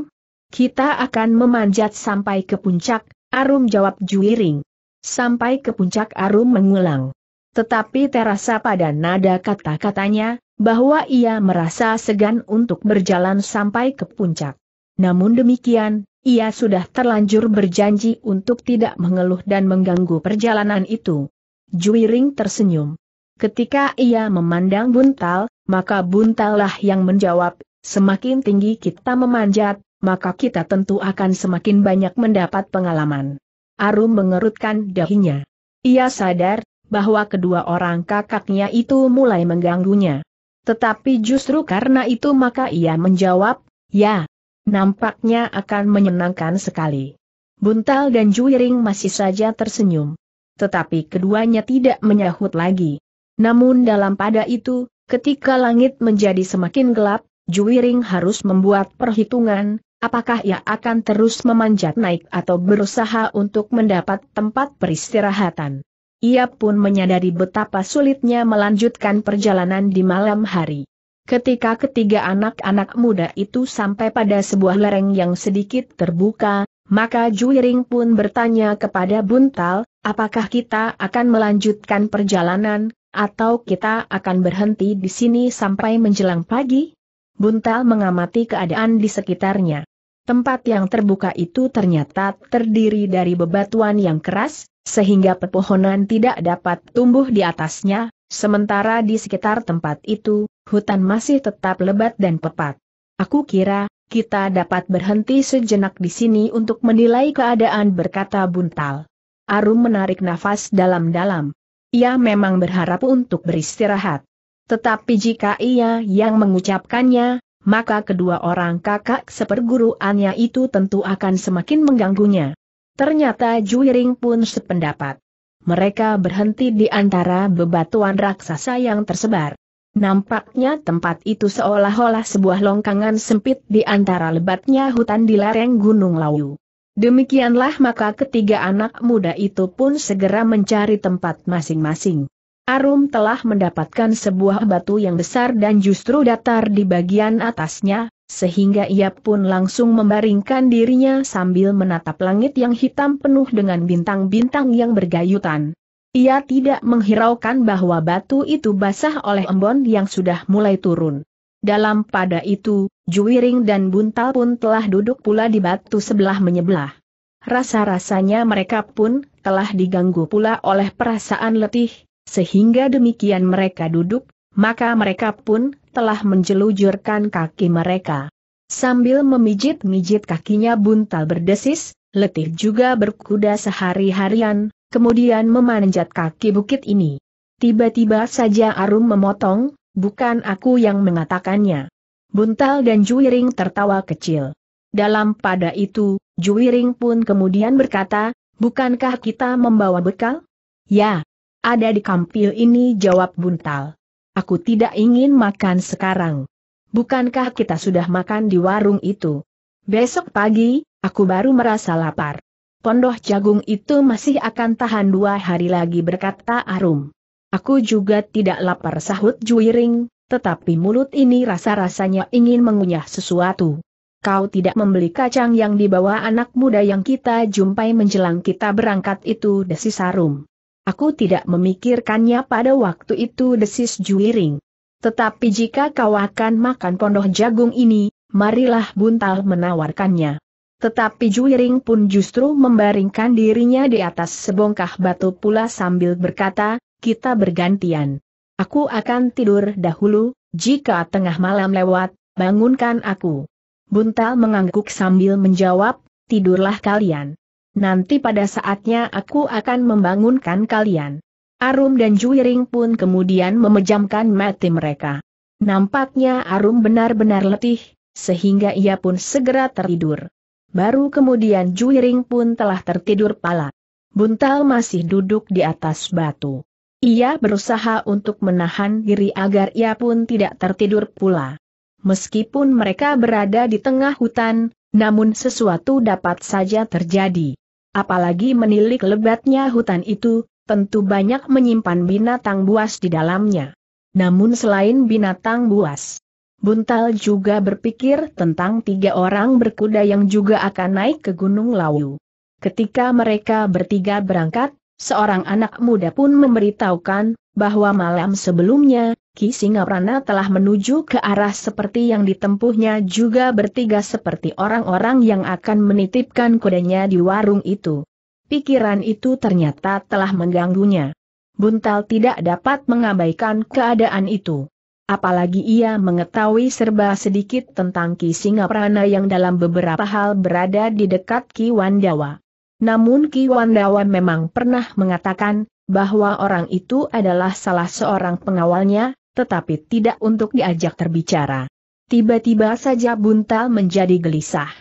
Kita akan memanjat sampai ke puncak, Arum jawab Juiring sampai ke puncak arum mengulang. Tetapi terasa pada nada kata-katanya, bahwa ia merasa segan untuk berjalan sampai ke puncak. Namun demikian, ia sudah terlanjur berjanji untuk tidak mengeluh dan mengganggu perjalanan itu. Juiring tersenyum. Ketika ia memandang buntal, maka buntallah yang menjawab, semakin tinggi kita memanjat, maka kita tentu akan semakin banyak mendapat pengalaman. Arum mengerutkan dahinya. Ia sadar bahwa kedua orang kakaknya itu mulai mengganggunya. Tetapi justru karena itu maka ia menjawab, ya, nampaknya akan menyenangkan sekali. Buntal dan Juiring masih saja tersenyum. Tetapi keduanya tidak menyahut lagi. Namun dalam pada itu, ketika langit menjadi semakin gelap, Juiring harus membuat perhitungan, Apakah ia akan terus memanjat naik atau berusaha untuk mendapat tempat peristirahatan? Ia pun menyadari betapa sulitnya melanjutkan perjalanan di malam hari. Ketika ketiga anak-anak muda itu sampai pada sebuah lereng yang sedikit terbuka, maka Juiring pun bertanya kepada Buntal, apakah kita akan melanjutkan perjalanan, atau kita akan berhenti di sini sampai menjelang pagi? Buntal mengamati keadaan di sekitarnya. Tempat yang terbuka itu ternyata terdiri dari bebatuan yang keras, sehingga pepohonan tidak dapat tumbuh di atasnya, sementara di sekitar tempat itu, hutan masih tetap lebat dan pepat. Aku kira, kita dapat berhenti sejenak di sini untuk menilai keadaan berkata Buntal. Arum menarik nafas dalam-dalam. Ia memang berharap untuk beristirahat. Tetapi jika ia yang mengucapkannya, maka kedua orang kakak seperguruannya itu tentu akan semakin mengganggunya. Ternyata Juiring pun sependapat. Mereka berhenti di antara bebatuan raksasa yang tersebar. Nampaknya tempat itu seolah-olah sebuah longkangan sempit di antara lebatnya hutan di lereng Gunung Lawu. Demikianlah maka ketiga anak muda itu pun segera mencari tempat masing-masing. Arum telah mendapatkan sebuah batu yang besar dan justru datar di bagian atasnya, sehingga ia pun langsung membaringkan dirinya sambil menatap langit yang hitam penuh dengan bintang-bintang yang bergayutan. Ia tidak menghiraukan bahwa batu itu basah oleh embon yang sudah mulai turun. Dalam pada itu, Juwiring dan Buntal pun telah duduk pula di batu sebelah menyebelah. Rasa-rasanya mereka pun telah diganggu pula oleh perasaan letih, sehingga demikian mereka duduk, maka mereka pun telah menjelujurkan kaki mereka. Sambil memijit-mijit kakinya buntal berdesis, letih juga berkuda sehari-harian, kemudian memanjat kaki bukit ini. Tiba-tiba saja Arum memotong, bukan aku yang mengatakannya. Buntal dan Juwiring tertawa kecil. Dalam pada itu, Juwiring pun kemudian berkata, bukankah kita membawa bekal? Ya, ada di kampil ini jawab buntal. Aku tidak ingin makan sekarang. Bukankah kita sudah makan di warung itu? Besok pagi, aku baru merasa lapar. Pondoh jagung itu masih akan tahan dua hari lagi berkata Arum. Aku juga tidak lapar sahut Juiring, tetapi mulut ini rasa-rasanya ingin mengunyah sesuatu. Kau tidak membeli kacang yang dibawa anak muda yang kita jumpai menjelang kita berangkat itu desi Sarum. Aku tidak memikirkannya pada waktu itu desis Juiring. Tetapi jika kau akan makan pondoh jagung ini, marilah buntal menawarkannya. Tetapi Juiring pun justru membaringkan dirinya di atas sebongkah batu pula sambil berkata, kita bergantian. Aku akan tidur dahulu, jika tengah malam lewat, bangunkan aku. Buntal mengangguk sambil menjawab, tidurlah kalian nanti pada saatnya aku akan membangunkan kalian. Arum dan Juiring pun kemudian memejamkan mati mereka. Nampaknya Arum benar-benar letih, sehingga ia pun segera tertidur. Baru kemudian Juiring pun telah tertidur pala. Buntal masih duduk di atas batu. Ia berusaha untuk menahan diri agar ia pun tidak tertidur pula. Meskipun mereka berada di tengah hutan, namun sesuatu dapat saja terjadi. Apalagi menilik lebatnya hutan itu, tentu banyak menyimpan binatang buas di dalamnya. Namun selain binatang buas, Buntal juga berpikir tentang tiga orang berkuda yang juga akan naik ke Gunung Lawu. Ketika mereka bertiga berangkat, seorang anak muda pun memberitahukan bahwa malam sebelumnya, Ki Singaprana telah menuju ke arah seperti yang ditempuhnya juga bertiga seperti orang-orang yang akan menitipkan kudanya di warung itu. Pikiran itu ternyata telah mengganggunya. Buntal tidak dapat mengabaikan keadaan itu. Apalagi ia mengetahui serba sedikit tentang Ki Singaprana yang dalam beberapa hal berada di dekat Ki Wandawa. Namun Ki Wandawa memang pernah mengatakan, bahwa orang itu adalah salah seorang pengawalnya, tetapi tidak untuk diajak terbicara. Tiba-tiba saja Buntal menjadi gelisah.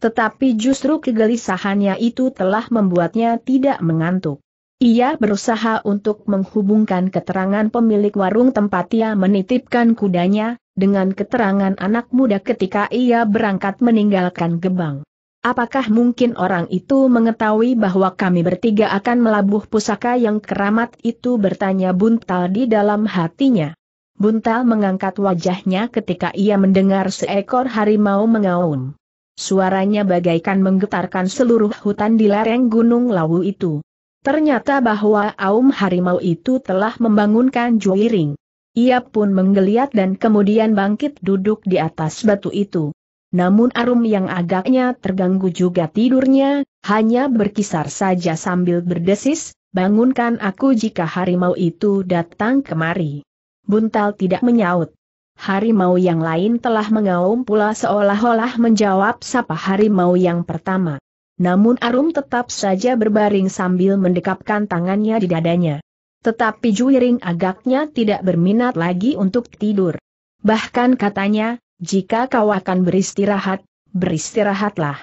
Tetapi justru kegelisahannya itu telah membuatnya tidak mengantuk. Ia berusaha untuk menghubungkan keterangan pemilik warung tempat ia menitipkan kudanya, dengan keterangan anak muda ketika ia berangkat meninggalkan gebang. Apakah mungkin orang itu mengetahui bahwa kami bertiga akan melabuh pusaka yang keramat itu bertanya buntal di dalam hatinya? Buntal mengangkat wajahnya ketika ia mendengar seekor harimau mengaum. Suaranya bagaikan menggetarkan seluruh hutan di lereng Gunung Lawu itu. Ternyata bahwa Aum harimau itu telah membangunkan Juiring. Ia pun menggeliat dan kemudian bangkit duduk di atas batu itu. Namun Arum yang agaknya terganggu juga tidurnya, hanya berkisar saja sambil berdesis, bangunkan aku jika harimau itu datang kemari. Buntal tidak menyaut. Harimau yang lain telah mengaum pula seolah-olah menjawab sapa harimau yang pertama. Namun Arum tetap saja berbaring sambil mendekapkan tangannya di dadanya. Tetapi Juiring agaknya tidak berminat lagi untuk tidur. Bahkan katanya, jika kau akan beristirahat, beristirahatlah.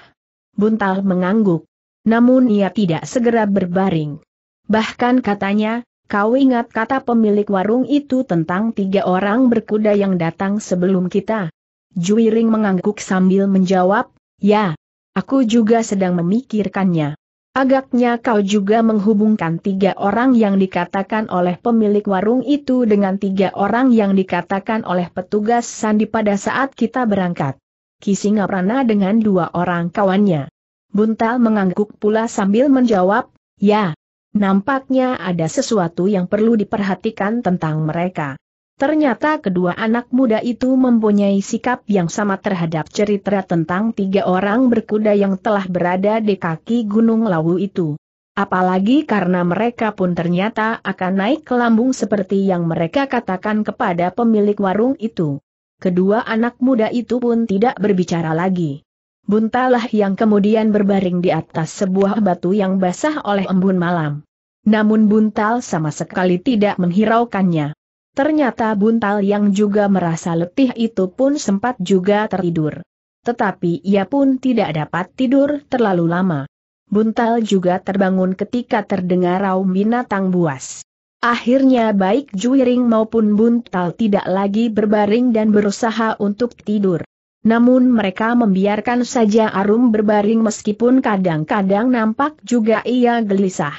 Buntal mengangguk. Namun ia tidak segera berbaring. Bahkan katanya, Kau ingat kata pemilik warung itu tentang tiga orang berkuda yang datang sebelum kita? Juiring mengangguk sambil menjawab, ya. Aku juga sedang memikirkannya. Agaknya kau juga menghubungkan tiga orang yang dikatakan oleh pemilik warung itu dengan tiga orang yang dikatakan oleh petugas sandi pada saat kita berangkat. Kisingaprana dengan dua orang kawannya. Buntal mengangguk pula sambil menjawab, ya. Nampaknya ada sesuatu yang perlu diperhatikan tentang mereka. Ternyata kedua anak muda itu mempunyai sikap yang sama terhadap cerita tentang tiga orang berkuda yang telah berada di kaki Gunung Lawu itu. Apalagi karena mereka pun ternyata akan naik ke lambung seperti yang mereka katakan kepada pemilik warung itu. Kedua anak muda itu pun tidak berbicara lagi buntalah yang kemudian berbaring di atas sebuah batu yang basah oleh embun malam. Namun buntal sama sekali tidak menghiraukannya. Ternyata buntal yang juga merasa letih itu pun sempat juga tertidur. Tetapi ia pun tidak dapat tidur terlalu lama. Buntal juga terbangun ketika terdengar raung binatang buas. Akhirnya baik Juiring maupun Buntal tidak lagi berbaring dan berusaha untuk tidur. Namun mereka membiarkan saja Arum berbaring meskipun kadang-kadang nampak juga ia gelisah.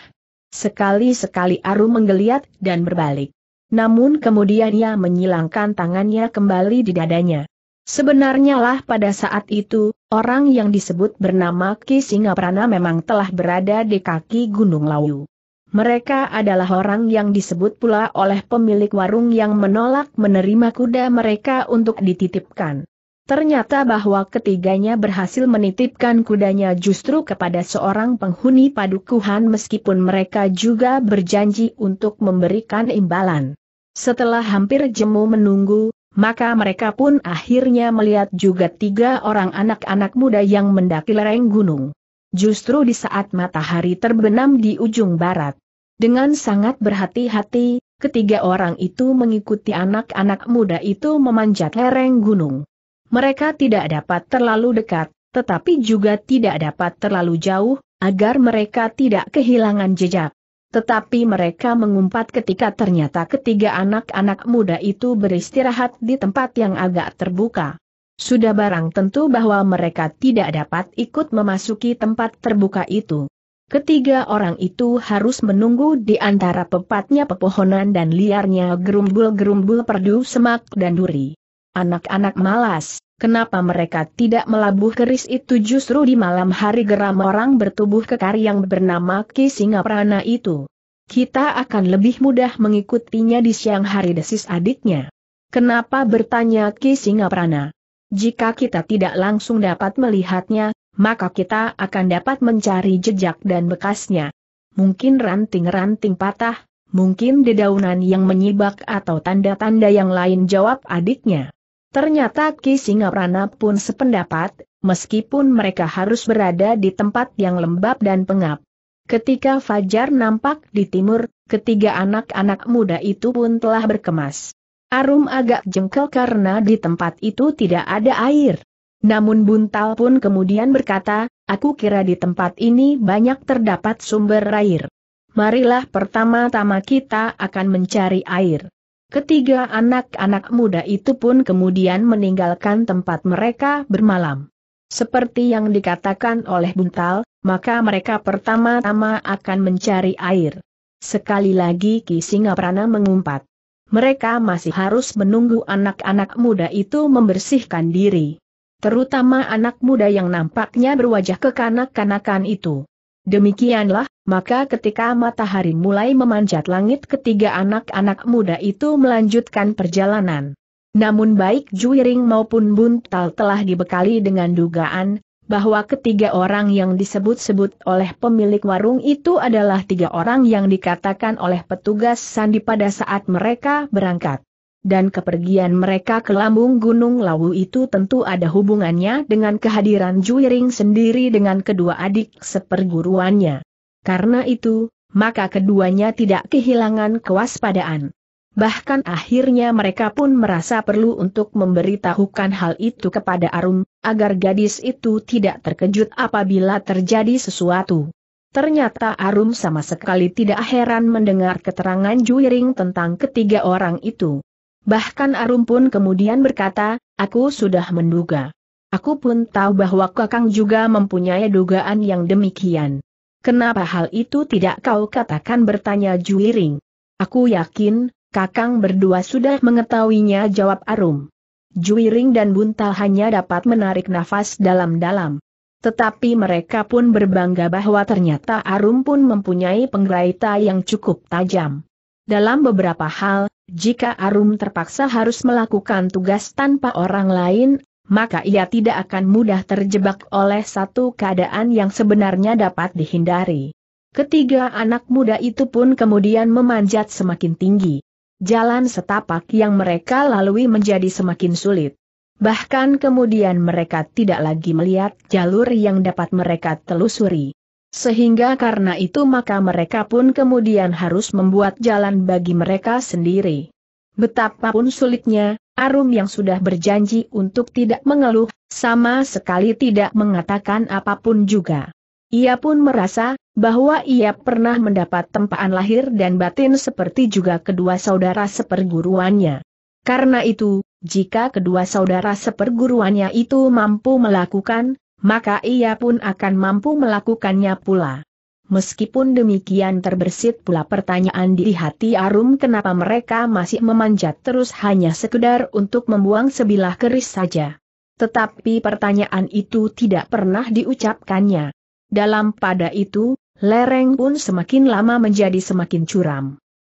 Sekali-sekali Arum menggeliat dan berbalik. Namun kemudian ia menyilangkan tangannya kembali di dadanya. Sebenarnya lah pada saat itu, orang yang disebut bernama Ki Singaprana memang telah berada di kaki Gunung Lawu. Mereka adalah orang yang disebut pula oleh pemilik warung yang menolak menerima kuda mereka untuk dititipkan. Ternyata bahwa ketiganya berhasil menitipkan kudanya justru kepada seorang penghuni padukuhan meskipun mereka juga berjanji untuk memberikan imbalan. Setelah hampir jemu menunggu, maka mereka pun akhirnya melihat juga tiga orang anak-anak muda yang mendaki lereng gunung. Justru di saat matahari terbenam di ujung barat. Dengan sangat berhati-hati, ketiga orang itu mengikuti anak-anak muda itu memanjat lereng gunung mereka tidak dapat terlalu dekat, tetapi juga tidak dapat terlalu jauh, agar mereka tidak kehilangan jejak. Tetapi mereka mengumpat ketika ternyata ketiga anak-anak muda itu beristirahat di tempat yang agak terbuka. Sudah barang tentu bahwa mereka tidak dapat ikut memasuki tempat terbuka itu. Ketiga orang itu harus menunggu di antara pepatnya pepohonan dan liarnya gerumbul-gerumbul perdu semak dan duri. Anak-anak malas, kenapa mereka tidak melabuh keris itu justru di malam hari geram orang bertubuh kekar yang bernama Ki Singaprana itu. Kita akan lebih mudah mengikutinya di siang hari desis adiknya. Kenapa bertanya Ki Singaprana? Jika kita tidak langsung dapat melihatnya, maka kita akan dapat mencari jejak dan bekasnya. Mungkin ranting-ranting patah, mungkin dedaunan yang menyibak atau tanda-tanda yang lain jawab adiknya. Ternyata Ki Singaprana pun sependapat, meskipun mereka harus berada di tempat yang lembab dan pengap. Ketika Fajar nampak di timur, ketiga anak-anak muda itu pun telah berkemas. Arum agak jengkel karena di tempat itu tidak ada air. Namun Buntal pun kemudian berkata, aku kira di tempat ini banyak terdapat sumber air. Marilah pertama-tama kita akan mencari air. Ketiga anak-anak muda itu pun kemudian meninggalkan tempat mereka bermalam. Seperti yang dikatakan oleh Buntal, maka mereka pertama-tama akan mencari air. Sekali lagi Ki Singaprana mengumpat. Mereka masih harus menunggu anak-anak muda itu membersihkan diri. Terutama anak muda yang nampaknya berwajah kekanak-kanakan itu. Demikianlah, maka ketika matahari mulai memanjat langit ketiga anak-anak muda itu melanjutkan perjalanan. Namun baik Juiring maupun Buntal telah dibekali dengan dugaan, bahwa ketiga orang yang disebut-sebut oleh pemilik warung itu adalah tiga orang yang dikatakan oleh petugas sandi pada saat mereka berangkat. Dan kepergian mereka ke lambung Gunung Lawu itu tentu ada hubungannya dengan kehadiran Juiring sendiri dengan kedua adik seperguruannya. Karena itu, maka keduanya tidak kehilangan kewaspadaan. Bahkan akhirnya mereka pun merasa perlu untuk memberitahukan hal itu kepada Arum, agar gadis itu tidak terkejut apabila terjadi sesuatu. Ternyata Arum sama sekali tidak heran mendengar keterangan Juiring tentang ketiga orang itu. Bahkan Arum pun kemudian berkata, aku sudah menduga. Aku pun tahu bahwa Kakang juga mempunyai dugaan yang demikian. Kenapa hal itu tidak kau katakan bertanya Juiring? Aku yakin, kakang berdua sudah mengetahuinya jawab Arum. Juiring dan Buntal hanya dapat menarik nafas dalam-dalam. Tetapi mereka pun berbangga bahwa ternyata Arum pun mempunyai penggeraita yang cukup tajam. Dalam beberapa hal, jika Arum terpaksa harus melakukan tugas tanpa orang lain, maka ia tidak akan mudah terjebak oleh satu keadaan yang sebenarnya dapat dihindari. Ketiga anak muda itu pun kemudian memanjat semakin tinggi. Jalan setapak yang mereka lalui menjadi semakin sulit. Bahkan kemudian mereka tidak lagi melihat jalur yang dapat mereka telusuri. Sehingga karena itu maka mereka pun kemudian harus membuat jalan bagi mereka sendiri. Betapapun sulitnya, Arum yang sudah berjanji untuk tidak mengeluh, sama sekali tidak mengatakan apapun juga. Ia pun merasa, bahwa ia pernah mendapat tempaan lahir dan batin seperti juga kedua saudara seperguruannya. Karena itu, jika kedua saudara seperguruannya itu mampu melakukan, maka ia pun akan mampu melakukannya pula. Meskipun demikian terbersit pula pertanyaan di hati Arum kenapa mereka masih memanjat terus hanya sekedar untuk membuang sebilah keris saja. Tetapi pertanyaan itu tidak pernah diucapkannya. Dalam pada itu, lereng pun semakin lama menjadi semakin curam.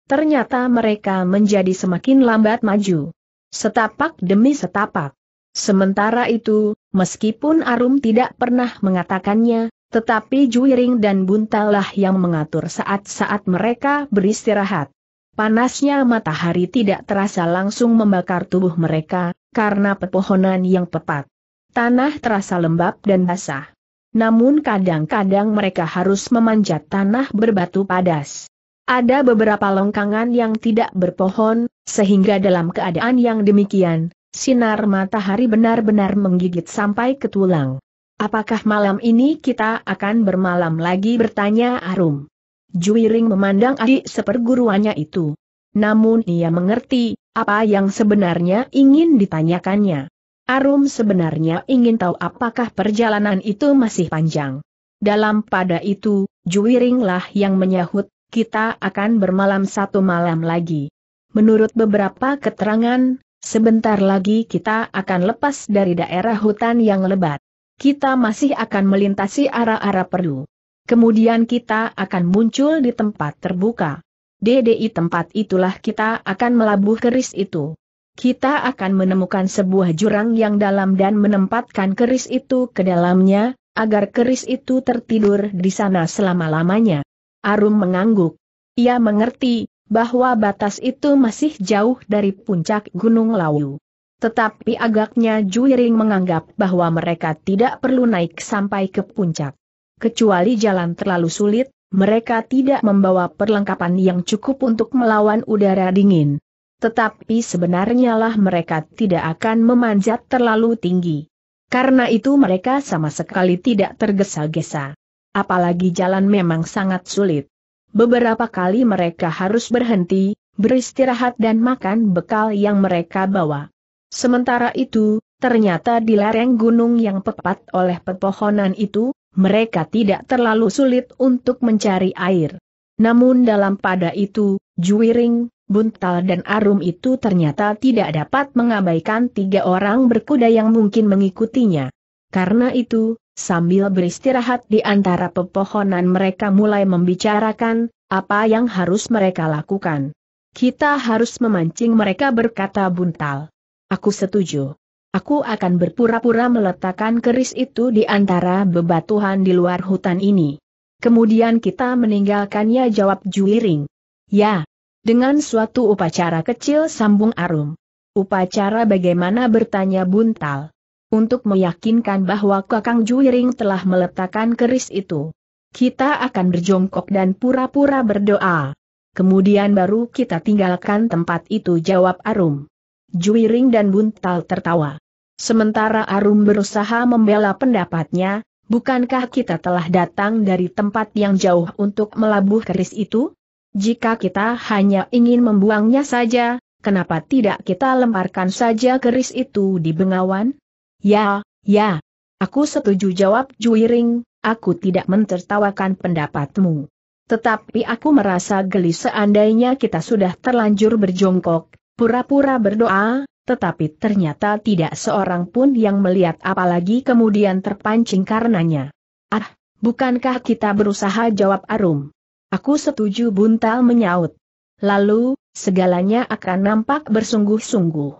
Ternyata mereka menjadi semakin lambat maju. Setapak demi setapak. Sementara itu, meskipun Arum tidak pernah mengatakannya, tetapi Juiring dan Buntalah yang mengatur saat-saat mereka beristirahat. Panasnya matahari tidak terasa langsung membakar tubuh mereka, karena pepohonan yang tepat. Tanah terasa lembab dan basah. Namun kadang-kadang mereka harus memanjat tanah berbatu padas. Ada beberapa longkangan yang tidak berpohon, sehingga dalam keadaan yang demikian, sinar matahari benar-benar menggigit sampai ke tulang. Apakah malam ini kita akan bermalam lagi bertanya Arum? Juiring memandang adik seperguruannya itu. Namun ia mengerti, apa yang sebenarnya ingin ditanyakannya. Arum sebenarnya ingin tahu apakah perjalanan itu masih panjang. Dalam pada itu, Juiringlah yang menyahut, kita akan bermalam satu malam lagi. Menurut beberapa keterangan, sebentar lagi kita akan lepas dari daerah hutan yang lebat. Kita masih akan melintasi arah-arah perlu. Kemudian kita akan muncul di tempat terbuka. DDI tempat itulah kita akan melabuh keris itu. Kita akan menemukan sebuah jurang yang dalam dan menempatkan keris itu ke dalamnya, agar keris itu tertidur di sana selama-lamanya. Arum mengangguk. Ia mengerti, bahwa batas itu masih jauh dari puncak Gunung Lawu. Tetapi agaknya Juiring menganggap bahwa mereka tidak perlu naik sampai ke puncak. Kecuali jalan terlalu sulit, mereka tidak membawa perlengkapan yang cukup untuk melawan udara dingin. Tetapi sebenarnya lah mereka tidak akan memanjat terlalu tinggi. Karena itu mereka sama sekali tidak tergesa-gesa. Apalagi jalan memang sangat sulit. Beberapa kali mereka harus berhenti, beristirahat dan makan bekal yang mereka bawa. Sementara itu, ternyata di lereng gunung yang pepat oleh pepohonan itu, mereka tidak terlalu sulit untuk mencari air. Namun dalam pada itu, Juwiring, buntal dan arum itu ternyata tidak dapat mengabaikan tiga orang berkuda yang mungkin mengikutinya. Karena itu, sambil beristirahat di antara pepohonan mereka mulai membicarakan, apa yang harus mereka lakukan. Kita harus memancing mereka berkata buntal. Aku setuju. Aku akan berpura-pura meletakkan keris itu di antara bebatuhan di luar hutan ini. Kemudian kita meninggalkannya jawab Juiring. Ya. Dengan suatu upacara kecil sambung arum. Upacara bagaimana bertanya buntal. Untuk meyakinkan bahwa Kakang Juiring telah meletakkan keris itu. Kita akan berjongkok dan pura-pura berdoa. Kemudian baru kita tinggalkan tempat itu jawab Arum. Juiring dan Buntal tertawa. Sementara Arum berusaha membela pendapatnya, bukankah kita telah datang dari tempat yang jauh untuk melabuh keris itu? Jika kita hanya ingin membuangnya saja, kenapa tidak kita lemparkan saja keris itu di Bengawan? Ya, ya. Aku setuju jawab Juiring, aku tidak mentertawakan pendapatmu. Tetapi aku merasa geli seandainya kita sudah terlanjur berjongkok, pura-pura berdoa, tetapi ternyata tidak seorang pun yang melihat apalagi kemudian terpancing karenanya. Ah, bukankah kita berusaha jawab Arum? Aku setuju buntal menyaut. Lalu, segalanya akan nampak bersungguh-sungguh.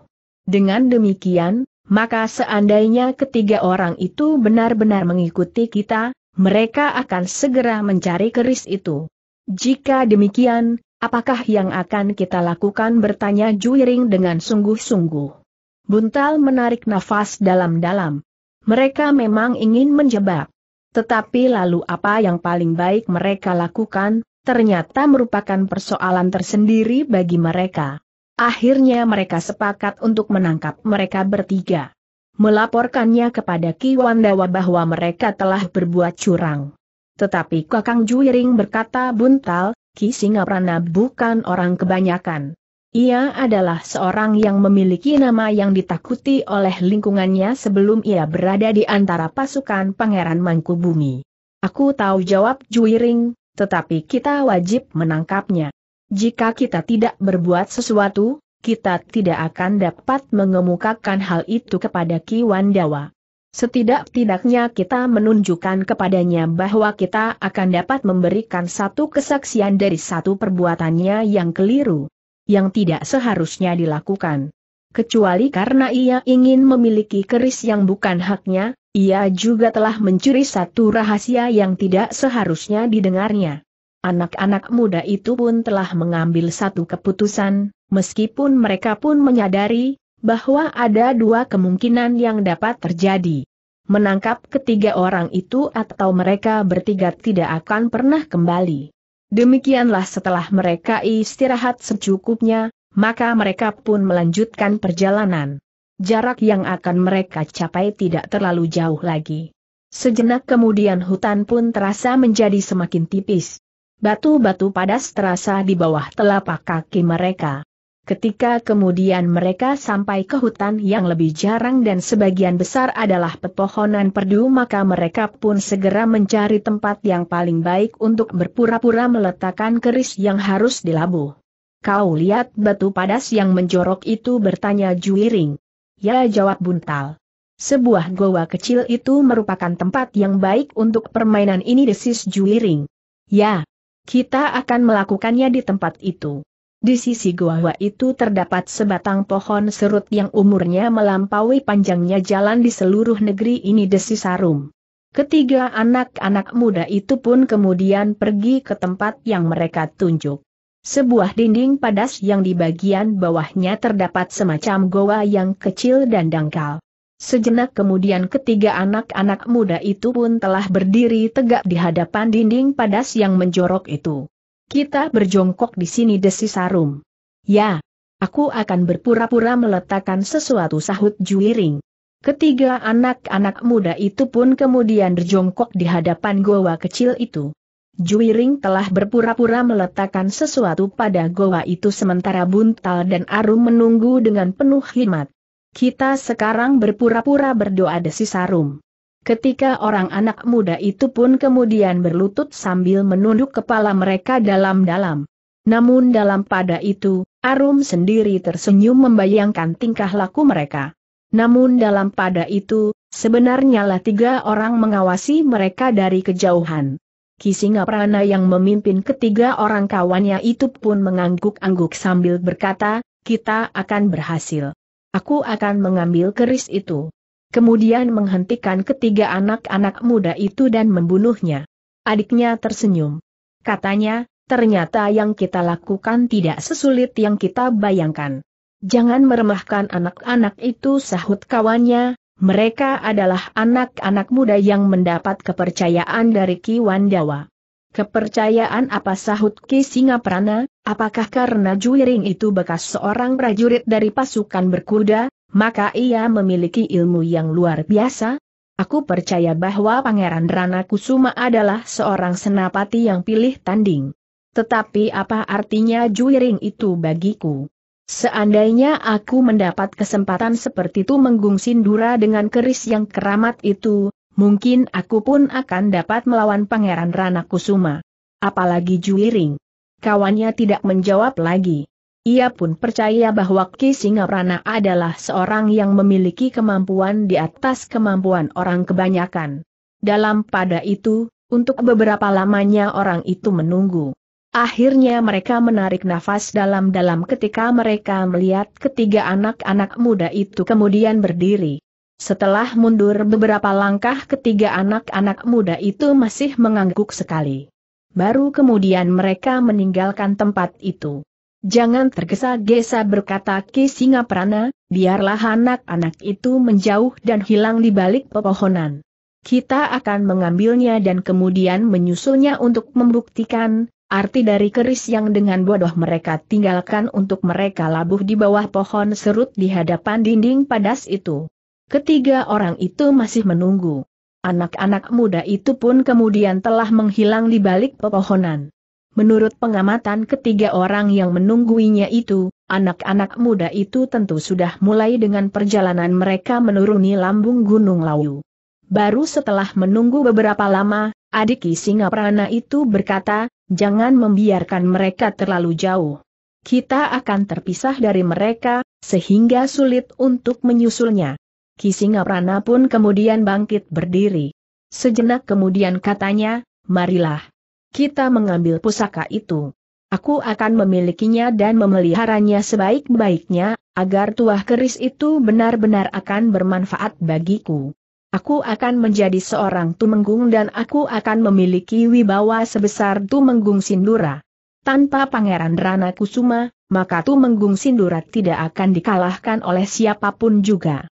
Dengan demikian, maka seandainya ketiga orang itu benar-benar mengikuti kita, mereka akan segera mencari keris itu. Jika demikian, Apakah yang akan kita lakukan bertanya Juiring dengan sungguh-sungguh. Buntal menarik nafas dalam-dalam. Mereka memang ingin menjebak. Tetapi lalu apa yang paling baik mereka lakukan, ternyata merupakan persoalan tersendiri bagi mereka. Akhirnya mereka sepakat untuk menangkap mereka bertiga. Melaporkannya kepada Ki Wandawa bahwa mereka telah berbuat curang. Tetapi Kakang Juiring berkata buntal, Ki Singaprana bukan orang kebanyakan. Ia adalah seorang yang memiliki nama yang ditakuti oleh lingkungannya sebelum ia berada di antara pasukan Pangeran Mangkubumi. Aku tahu jawab Juiring, tetapi kita wajib menangkapnya. Jika kita tidak berbuat sesuatu, kita tidak akan dapat mengemukakan hal itu kepada Ki Wandawa. Setidak-tidaknya kita menunjukkan kepadanya bahwa kita akan dapat memberikan satu kesaksian dari satu perbuatannya yang keliru, yang tidak seharusnya dilakukan. Kecuali karena ia ingin memiliki keris yang bukan haknya, ia juga telah mencuri satu rahasia yang tidak seharusnya didengarnya. Anak-anak muda itu pun telah mengambil satu keputusan, meskipun mereka pun menyadari bahwa ada dua kemungkinan yang dapat terjadi. Menangkap ketiga orang itu atau mereka bertiga tidak akan pernah kembali. Demikianlah setelah mereka istirahat secukupnya, maka mereka pun melanjutkan perjalanan. Jarak yang akan mereka capai tidak terlalu jauh lagi. Sejenak kemudian hutan pun terasa menjadi semakin tipis. Batu-batu padas terasa di bawah telapak kaki mereka. Ketika kemudian mereka sampai ke hutan yang lebih jarang dan sebagian besar adalah pepohonan perdu maka mereka pun segera mencari tempat yang paling baik untuk berpura-pura meletakkan keris yang harus dilabuh. Kau lihat batu padas yang menjorok itu bertanya Juiring. Ya jawab Buntal. Sebuah goa kecil itu merupakan tempat yang baik untuk permainan ini desis Juiring. Ya, kita akan melakukannya di tempat itu. Di sisi goa itu terdapat sebatang pohon serut yang umurnya melampaui panjangnya jalan di seluruh negeri ini Desisarum. Ketiga anak-anak muda itu pun kemudian pergi ke tempat yang mereka tunjuk. Sebuah dinding padas yang di bagian bawahnya terdapat semacam goa yang kecil dan dangkal. Sejenak kemudian ketiga anak-anak muda itu pun telah berdiri tegak di hadapan dinding padas yang menjorok itu. Kita berjongkok di sini desi sarum. Ya, aku akan berpura-pura meletakkan sesuatu sahut juiring. Ketiga anak-anak muda itu pun kemudian berjongkok di hadapan goa kecil itu. Juiring telah berpura-pura meletakkan sesuatu pada goa itu sementara Buntal dan Arum menunggu dengan penuh hikmat. Kita sekarang berpura-pura berdoa desi sarum. Ketika orang anak muda itu pun kemudian berlutut sambil menunduk kepala mereka dalam-dalam. Namun dalam pada itu, Arum sendiri tersenyum membayangkan tingkah laku mereka. Namun dalam pada itu, sebenarnya lah tiga orang mengawasi mereka dari kejauhan. Kisingaprana yang memimpin ketiga orang kawannya itu pun mengangguk-angguk sambil berkata, kita akan berhasil. Aku akan mengambil keris itu kemudian menghentikan ketiga anak-anak muda itu dan membunuhnya. Adiknya tersenyum. Katanya, ternyata yang kita lakukan tidak sesulit yang kita bayangkan. Jangan meremahkan anak-anak itu sahut kawannya, mereka adalah anak-anak muda yang mendapat kepercayaan dari Ki Wandawa. Kepercayaan apa sahut Ki Singaprana, apakah karena juiring itu bekas seorang prajurit dari pasukan berkuda, maka ia memiliki ilmu yang luar biasa. Aku percaya bahwa Pangeran Rana Kusuma adalah seorang senapati yang pilih tanding. Tetapi apa artinya juiring itu bagiku? Seandainya aku mendapat kesempatan seperti itu menggung Sindura dengan keris yang keramat itu, mungkin aku pun akan dapat melawan Pangeran Rana Kusuma. Apalagi juiring. Kawannya tidak menjawab lagi. Ia pun percaya bahwa Ki Singaprana adalah seorang yang memiliki kemampuan di atas kemampuan orang kebanyakan. Dalam pada itu, untuk beberapa lamanya orang itu menunggu. Akhirnya mereka menarik nafas dalam-dalam ketika mereka melihat ketiga anak-anak muda itu kemudian berdiri. Setelah mundur beberapa langkah ketiga anak-anak muda itu masih mengangguk sekali. Baru kemudian mereka meninggalkan tempat itu. Jangan tergesa-gesa berkata Ki Singaprana, biarlah anak-anak itu menjauh dan hilang di balik pepohonan. Kita akan mengambilnya dan kemudian menyusulnya untuk membuktikan, arti dari keris yang dengan bodoh mereka tinggalkan untuk mereka labuh di bawah pohon serut di hadapan dinding padas itu. Ketiga orang itu masih menunggu. Anak-anak muda itu pun kemudian telah menghilang di balik pepohonan. Menurut pengamatan ketiga orang yang menungguinya itu, anak-anak muda itu tentu sudah mulai dengan perjalanan mereka menuruni lambung Gunung Lawu. Baru setelah menunggu beberapa lama, adik Singaprana itu berkata, jangan membiarkan mereka terlalu jauh. Kita akan terpisah dari mereka, sehingga sulit untuk menyusulnya. Kisingaprana pun kemudian bangkit berdiri. Sejenak kemudian katanya, marilah kita mengambil pusaka itu. Aku akan memilikinya dan memeliharanya sebaik-baiknya, agar tuah keris itu benar-benar akan bermanfaat bagiku. Aku akan menjadi seorang tumenggung dan aku akan memiliki wibawa sebesar tumenggung Sindura. Tanpa Pangeran Rana Kusuma, maka tumenggung Sindura tidak akan dikalahkan oleh siapapun juga.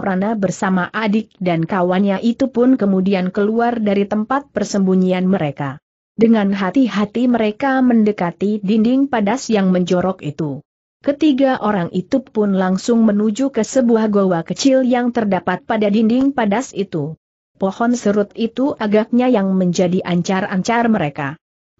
Rana bersama adik dan kawannya itu pun kemudian keluar dari tempat persembunyian mereka. Dengan hati-hati mereka mendekati dinding padas yang menjorok itu. Ketiga orang itu pun langsung menuju ke sebuah goa kecil yang terdapat pada dinding padas itu. Pohon serut itu agaknya yang menjadi ancar-ancar mereka.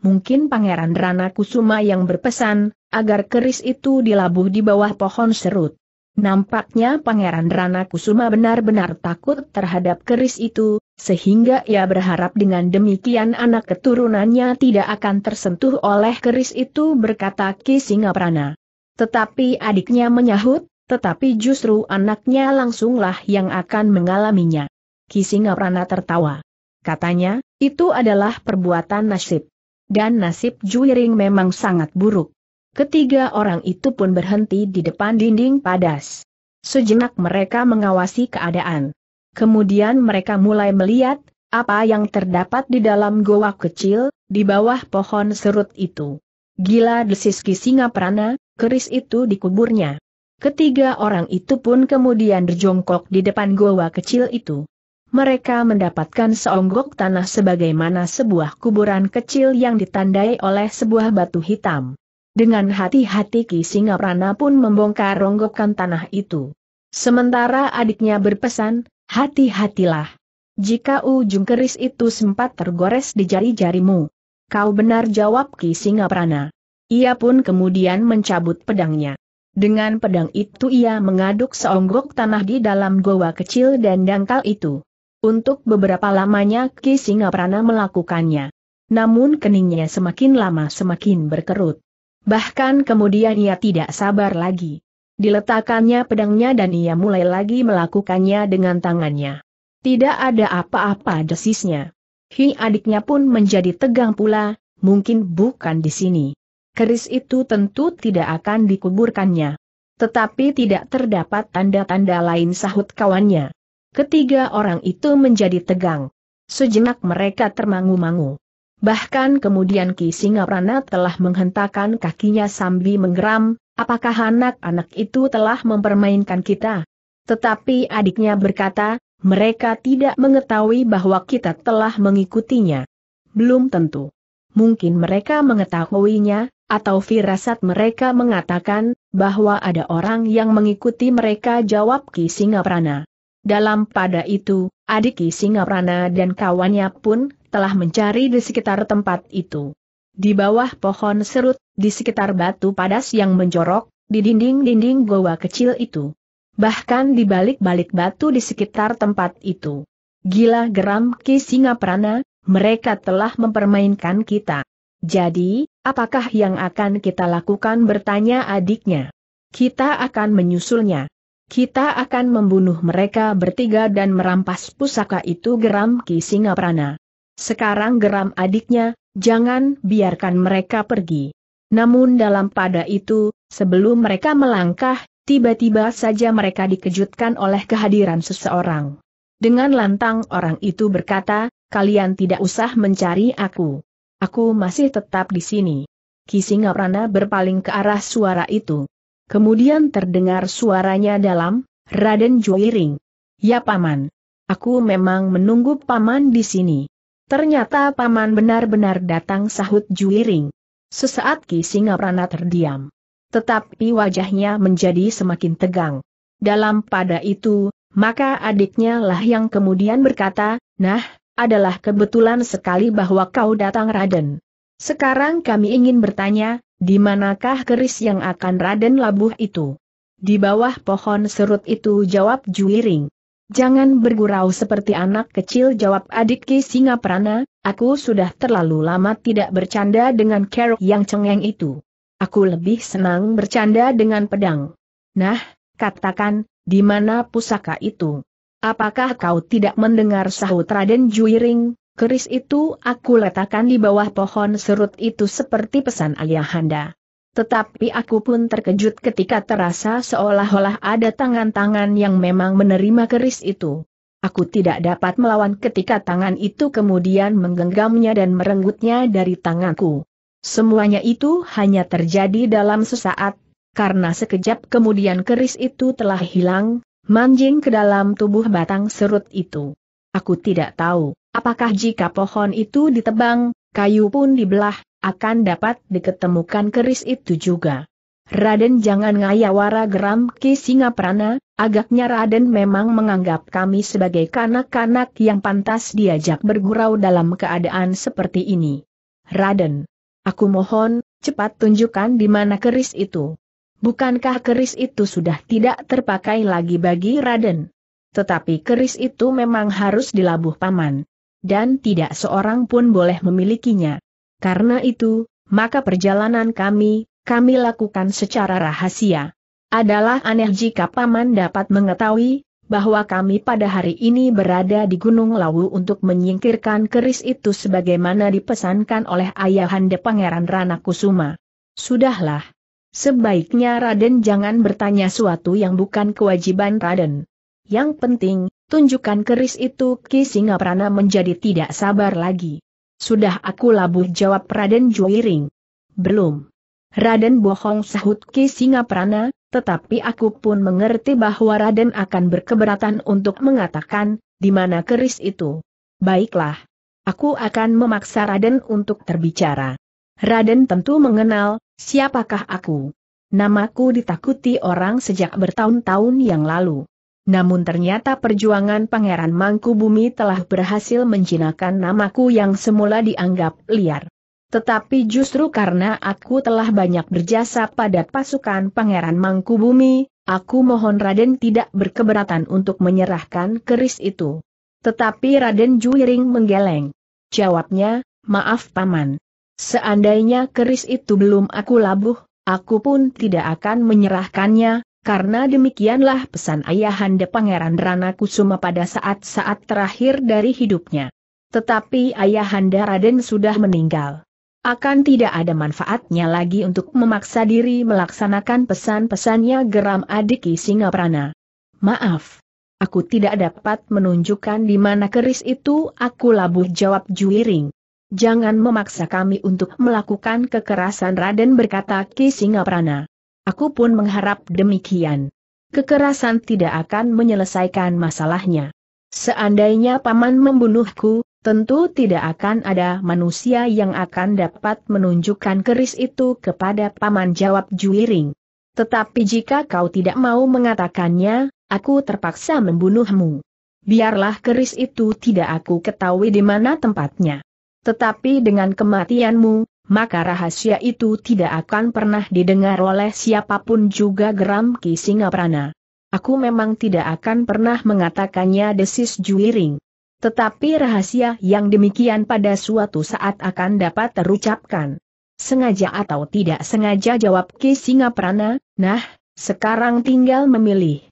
Mungkin Pangeran Rana Kusuma yang berpesan, agar keris itu dilabuh di bawah pohon serut. Nampaknya Pangeran Rana Kusuma benar-benar takut terhadap keris itu, sehingga ia berharap dengan demikian anak keturunannya tidak akan tersentuh oleh keris itu berkata Ki Singaprana. Tetapi adiknya menyahut, tetapi justru anaknya langsunglah yang akan mengalaminya. Ki Singaprana tertawa. Katanya, itu adalah perbuatan nasib. Dan nasib Juiring memang sangat buruk. Ketiga orang itu pun berhenti di depan dinding padas. Sejenak mereka mengawasi keadaan. Kemudian mereka mulai melihat, apa yang terdapat di dalam goa kecil, di bawah pohon serut itu. Gila desiski singa prana, keris itu dikuburnya. Ketiga orang itu pun kemudian berjongkok di depan goa kecil itu. Mereka mendapatkan seonggok tanah sebagaimana sebuah kuburan kecil yang ditandai oleh sebuah batu hitam. Dengan hati-hati Ki prana pun membongkar ronggokan tanah itu. Sementara adiknya berpesan, Hati-hatilah. Jika ujung keris itu sempat tergores di jari-jarimu. Kau benar jawab Ki Singaprana. Ia pun kemudian mencabut pedangnya. Dengan pedang itu ia mengaduk seonggok tanah di dalam goa kecil dan dangkal itu. Untuk beberapa lamanya Ki Singaprana melakukannya. Namun keningnya semakin lama semakin berkerut. Bahkan kemudian ia tidak sabar lagi diletakkannya pedangnya dan ia mulai lagi melakukannya dengan tangannya. Tidak ada apa-apa desisnya. Hi adiknya pun menjadi tegang pula, mungkin bukan di sini. Keris itu tentu tidak akan dikuburkannya. Tetapi tidak terdapat tanda-tanda lain sahut kawannya. Ketiga orang itu menjadi tegang. Sejenak mereka termangu-mangu. Bahkan kemudian Ki Singaprana telah menghentakkan kakinya sambil menggeram, apakah anak-anak itu telah mempermainkan kita? Tetapi adiknya berkata, mereka tidak mengetahui bahwa kita telah mengikutinya. Belum tentu. Mungkin mereka mengetahuinya, atau firasat mereka mengatakan, bahwa ada orang yang mengikuti mereka jawab Ki Singaprana. Dalam pada itu, adik Singaprana dan kawannya pun telah mencari di sekitar tempat itu. Di bawah pohon serut, di sekitar batu padas yang menjorok, di dinding-dinding goa kecil itu. Bahkan di balik-balik batu di sekitar tempat itu. Gila geram Ki Singaprana, mereka telah mempermainkan kita. Jadi, apakah yang akan kita lakukan bertanya adiknya? Kita akan menyusulnya. Kita akan membunuh mereka bertiga dan merampas pusaka itu geram Ki Singaprana. Sekarang geram adiknya, jangan biarkan mereka pergi. Namun dalam pada itu, sebelum mereka melangkah, tiba-tiba saja mereka dikejutkan oleh kehadiran seseorang. Dengan lantang orang itu berkata, kalian tidak usah mencari aku. Aku masih tetap di sini. Ki Singaprana berpaling ke arah suara itu. Kemudian terdengar suaranya dalam, Raden Juiring. Ya Paman. Aku memang menunggu Paman di sini. Ternyata Paman benar-benar datang sahut Juiring. Sesaat Ki Singaprana terdiam. Tetapi wajahnya menjadi semakin tegang. Dalam pada itu, maka adiknya lah yang kemudian berkata, Nah, adalah kebetulan sekali bahwa kau datang Raden. Sekarang kami ingin bertanya, di manakah keris yang akan Raden labuh itu? Di bawah pohon serut itu jawab Juiring. Jangan bergurau seperti anak kecil jawab adik Ki Singaprana, aku sudah terlalu lama tidak bercanda dengan kerok yang cengeng itu. Aku lebih senang bercanda dengan pedang. Nah, katakan, di mana pusaka itu? Apakah kau tidak mendengar sahut Raden Juiring, keris itu aku letakkan di bawah pohon serut itu seperti pesan ayahanda. Tetapi aku pun terkejut ketika terasa seolah-olah ada tangan-tangan yang memang menerima keris itu. Aku tidak dapat melawan ketika tangan itu kemudian menggenggamnya dan merenggutnya dari tanganku. Semuanya itu hanya terjadi dalam sesaat, karena sekejap kemudian keris itu telah hilang, manjing ke dalam tubuh batang serut itu. Aku tidak tahu Apakah jika pohon itu ditebang, kayu pun dibelah, akan dapat diketemukan keris itu juga? Raden jangan ngayawara geram ki singa prana, agaknya Raden memang menganggap kami sebagai kanak-kanak yang pantas diajak bergurau dalam keadaan seperti ini. Raden, aku mohon, cepat tunjukkan di mana keris itu. Bukankah keris itu sudah tidak terpakai lagi bagi Raden? Tetapi keris itu memang harus dilabuh paman dan tidak seorang pun boleh memilikinya. Karena itu, maka perjalanan kami, kami lakukan secara rahasia. Adalah aneh jika Paman dapat mengetahui, bahwa kami pada hari ini berada di Gunung Lawu untuk menyingkirkan keris itu sebagaimana dipesankan oleh Ayahanda Pangeran Rana Kusuma. Sudahlah. Sebaiknya Raden jangan bertanya suatu yang bukan kewajiban Raden. Yang penting, Tunjukkan keris itu, Ki Singaprana menjadi tidak sabar lagi. Sudah aku labuh jawab Raden Juiring. Belum. Raden bohong sahut Ki Singaprana, tetapi aku pun mengerti bahwa Raden akan berkeberatan untuk mengatakan, di mana keris itu. Baiklah. Aku akan memaksa Raden untuk terbicara. Raden tentu mengenal, siapakah aku. Namaku ditakuti orang sejak bertahun-tahun yang lalu namun ternyata perjuangan Pangeran Mangku Bumi telah berhasil menjinakkan namaku yang semula dianggap liar. Tetapi justru karena aku telah banyak berjasa pada pasukan Pangeran Mangku Bumi, aku mohon Raden tidak berkeberatan untuk menyerahkan keris itu. Tetapi Raden Juiring menggeleng. Jawabnya, maaf paman. Seandainya keris itu belum aku labuh, aku pun tidak akan menyerahkannya, karena demikianlah pesan ayahanda Pangeran Rana Kusuma pada saat-saat terakhir dari hidupnya. Tetapi ayahanda Raden sudah meninggal. Akan tidak ada manfaatnya lagi untuk memaksa diri melaksanakan pesan-pesannya geram adik Prana. Maaf. Aku tidak dapat menunjukkan di mana keris itu aku labuh jawab Juiring. Jangan memaksa kami untuk melakukan kekerasan Raden berkata Ki Singaprana. Aku pun mengharap demikian. Kekerasan tidak akan menyelesaikan masalahnya. Seandainya paman membunuhku, tentu tidak akan ada manusia yang akan dapat menunjukkan keris itu kepada paman jawab Juiring. Tetapi jika kau tidak mau mengatakannya, aku terpaksa membunuhmu. Biarlah keris itu tidak aku ketahui di mana tempatnya. Tetapi dengan kematianmu, maka rahasia itu tidak akan pernah didengar oleh siapapun juga geram Ki Singaprana. Aku memang tidak akan pernah mengatakannya desis juiring. Tetapi rahasia yang demikian pada suatu saat akan dapat terucapkan. Sengaja atau tidak sengaja jawab Ki Singaprana, nah, sekarang tinggal memilih.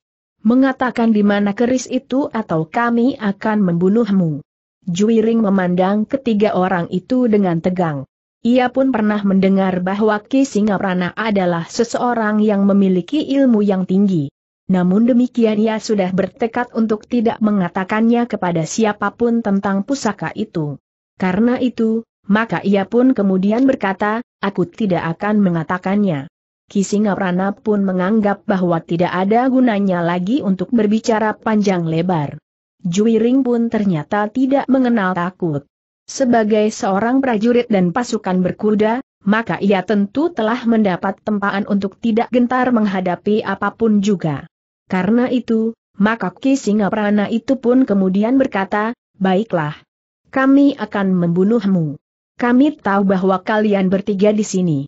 Mengatakan di mana keris itu atau kami akan membunuhmu. Juiring memandang ketiga orang itu dengan tegang. Ia pun pernah mendengar bahwa Ki Singaprana adalah seseorang yang memiliki ilmu yang tinggi. Namun demikian ia sudah bertekad untuk tidak mengatakannya kepada siapapun tentang pusaka itu. Karena itu, maka ia pun kemudian berkata, aku tidak akan mengatakannya. Ki Singaprana pun menganggap bahwa tidak ada gunanya lagi untuk berbicara panjang lebar. Juiring pun ternyata tidak mengenal takut. Sebagai seorang prajurit dan pasukan berkuda, maka ia tentu telah mendapat tempaan untuk tidak gentar menghadapi apapun juga. Karena itu, maka Ki Singaprana itu pun kemudian berkata, Baiklah. Kami akan membunuhmu. Kami tahu bahwa kalian bertiga di sini.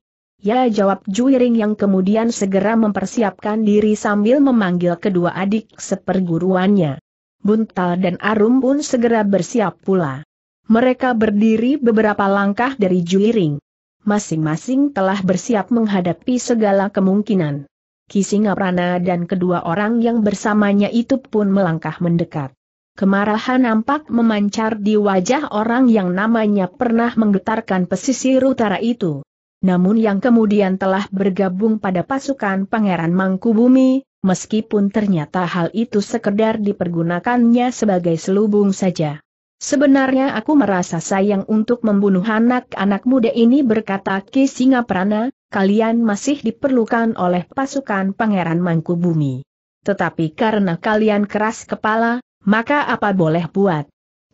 Ya jawab Juiring yang kemudian segera mempersiapkan diri sambil memanggil kedua adik seperguruannya. Buntal dan Arum pun segera bersiap pula. Mereka berdiri beberapa langkah dari juiring. Masing-masing telah bersiap menghadapi segala kemungkinan. Kisingaprana dan kedua orang yang bersamanya itu pun melangkah mendekat. Kemarahan nampak memancar di wajah orang yang namanya pernah menggetarkan pesisir utara itu. Namun yang kemudian telah bergabung pada pasukan Pangeran Mangkubumi, meskipun ternyata hal itu sekedar dipergunakannya sebagai selubung saja. Sebenarnya aku merasa sayang untuk membunuh anak-anak muda ini berkata Ki Singaprana, kalian masih diperlukan oleh pasukan Pangeran Mangkubumi. Tetapi karena kalian keras kepala, maka apa boleh buat?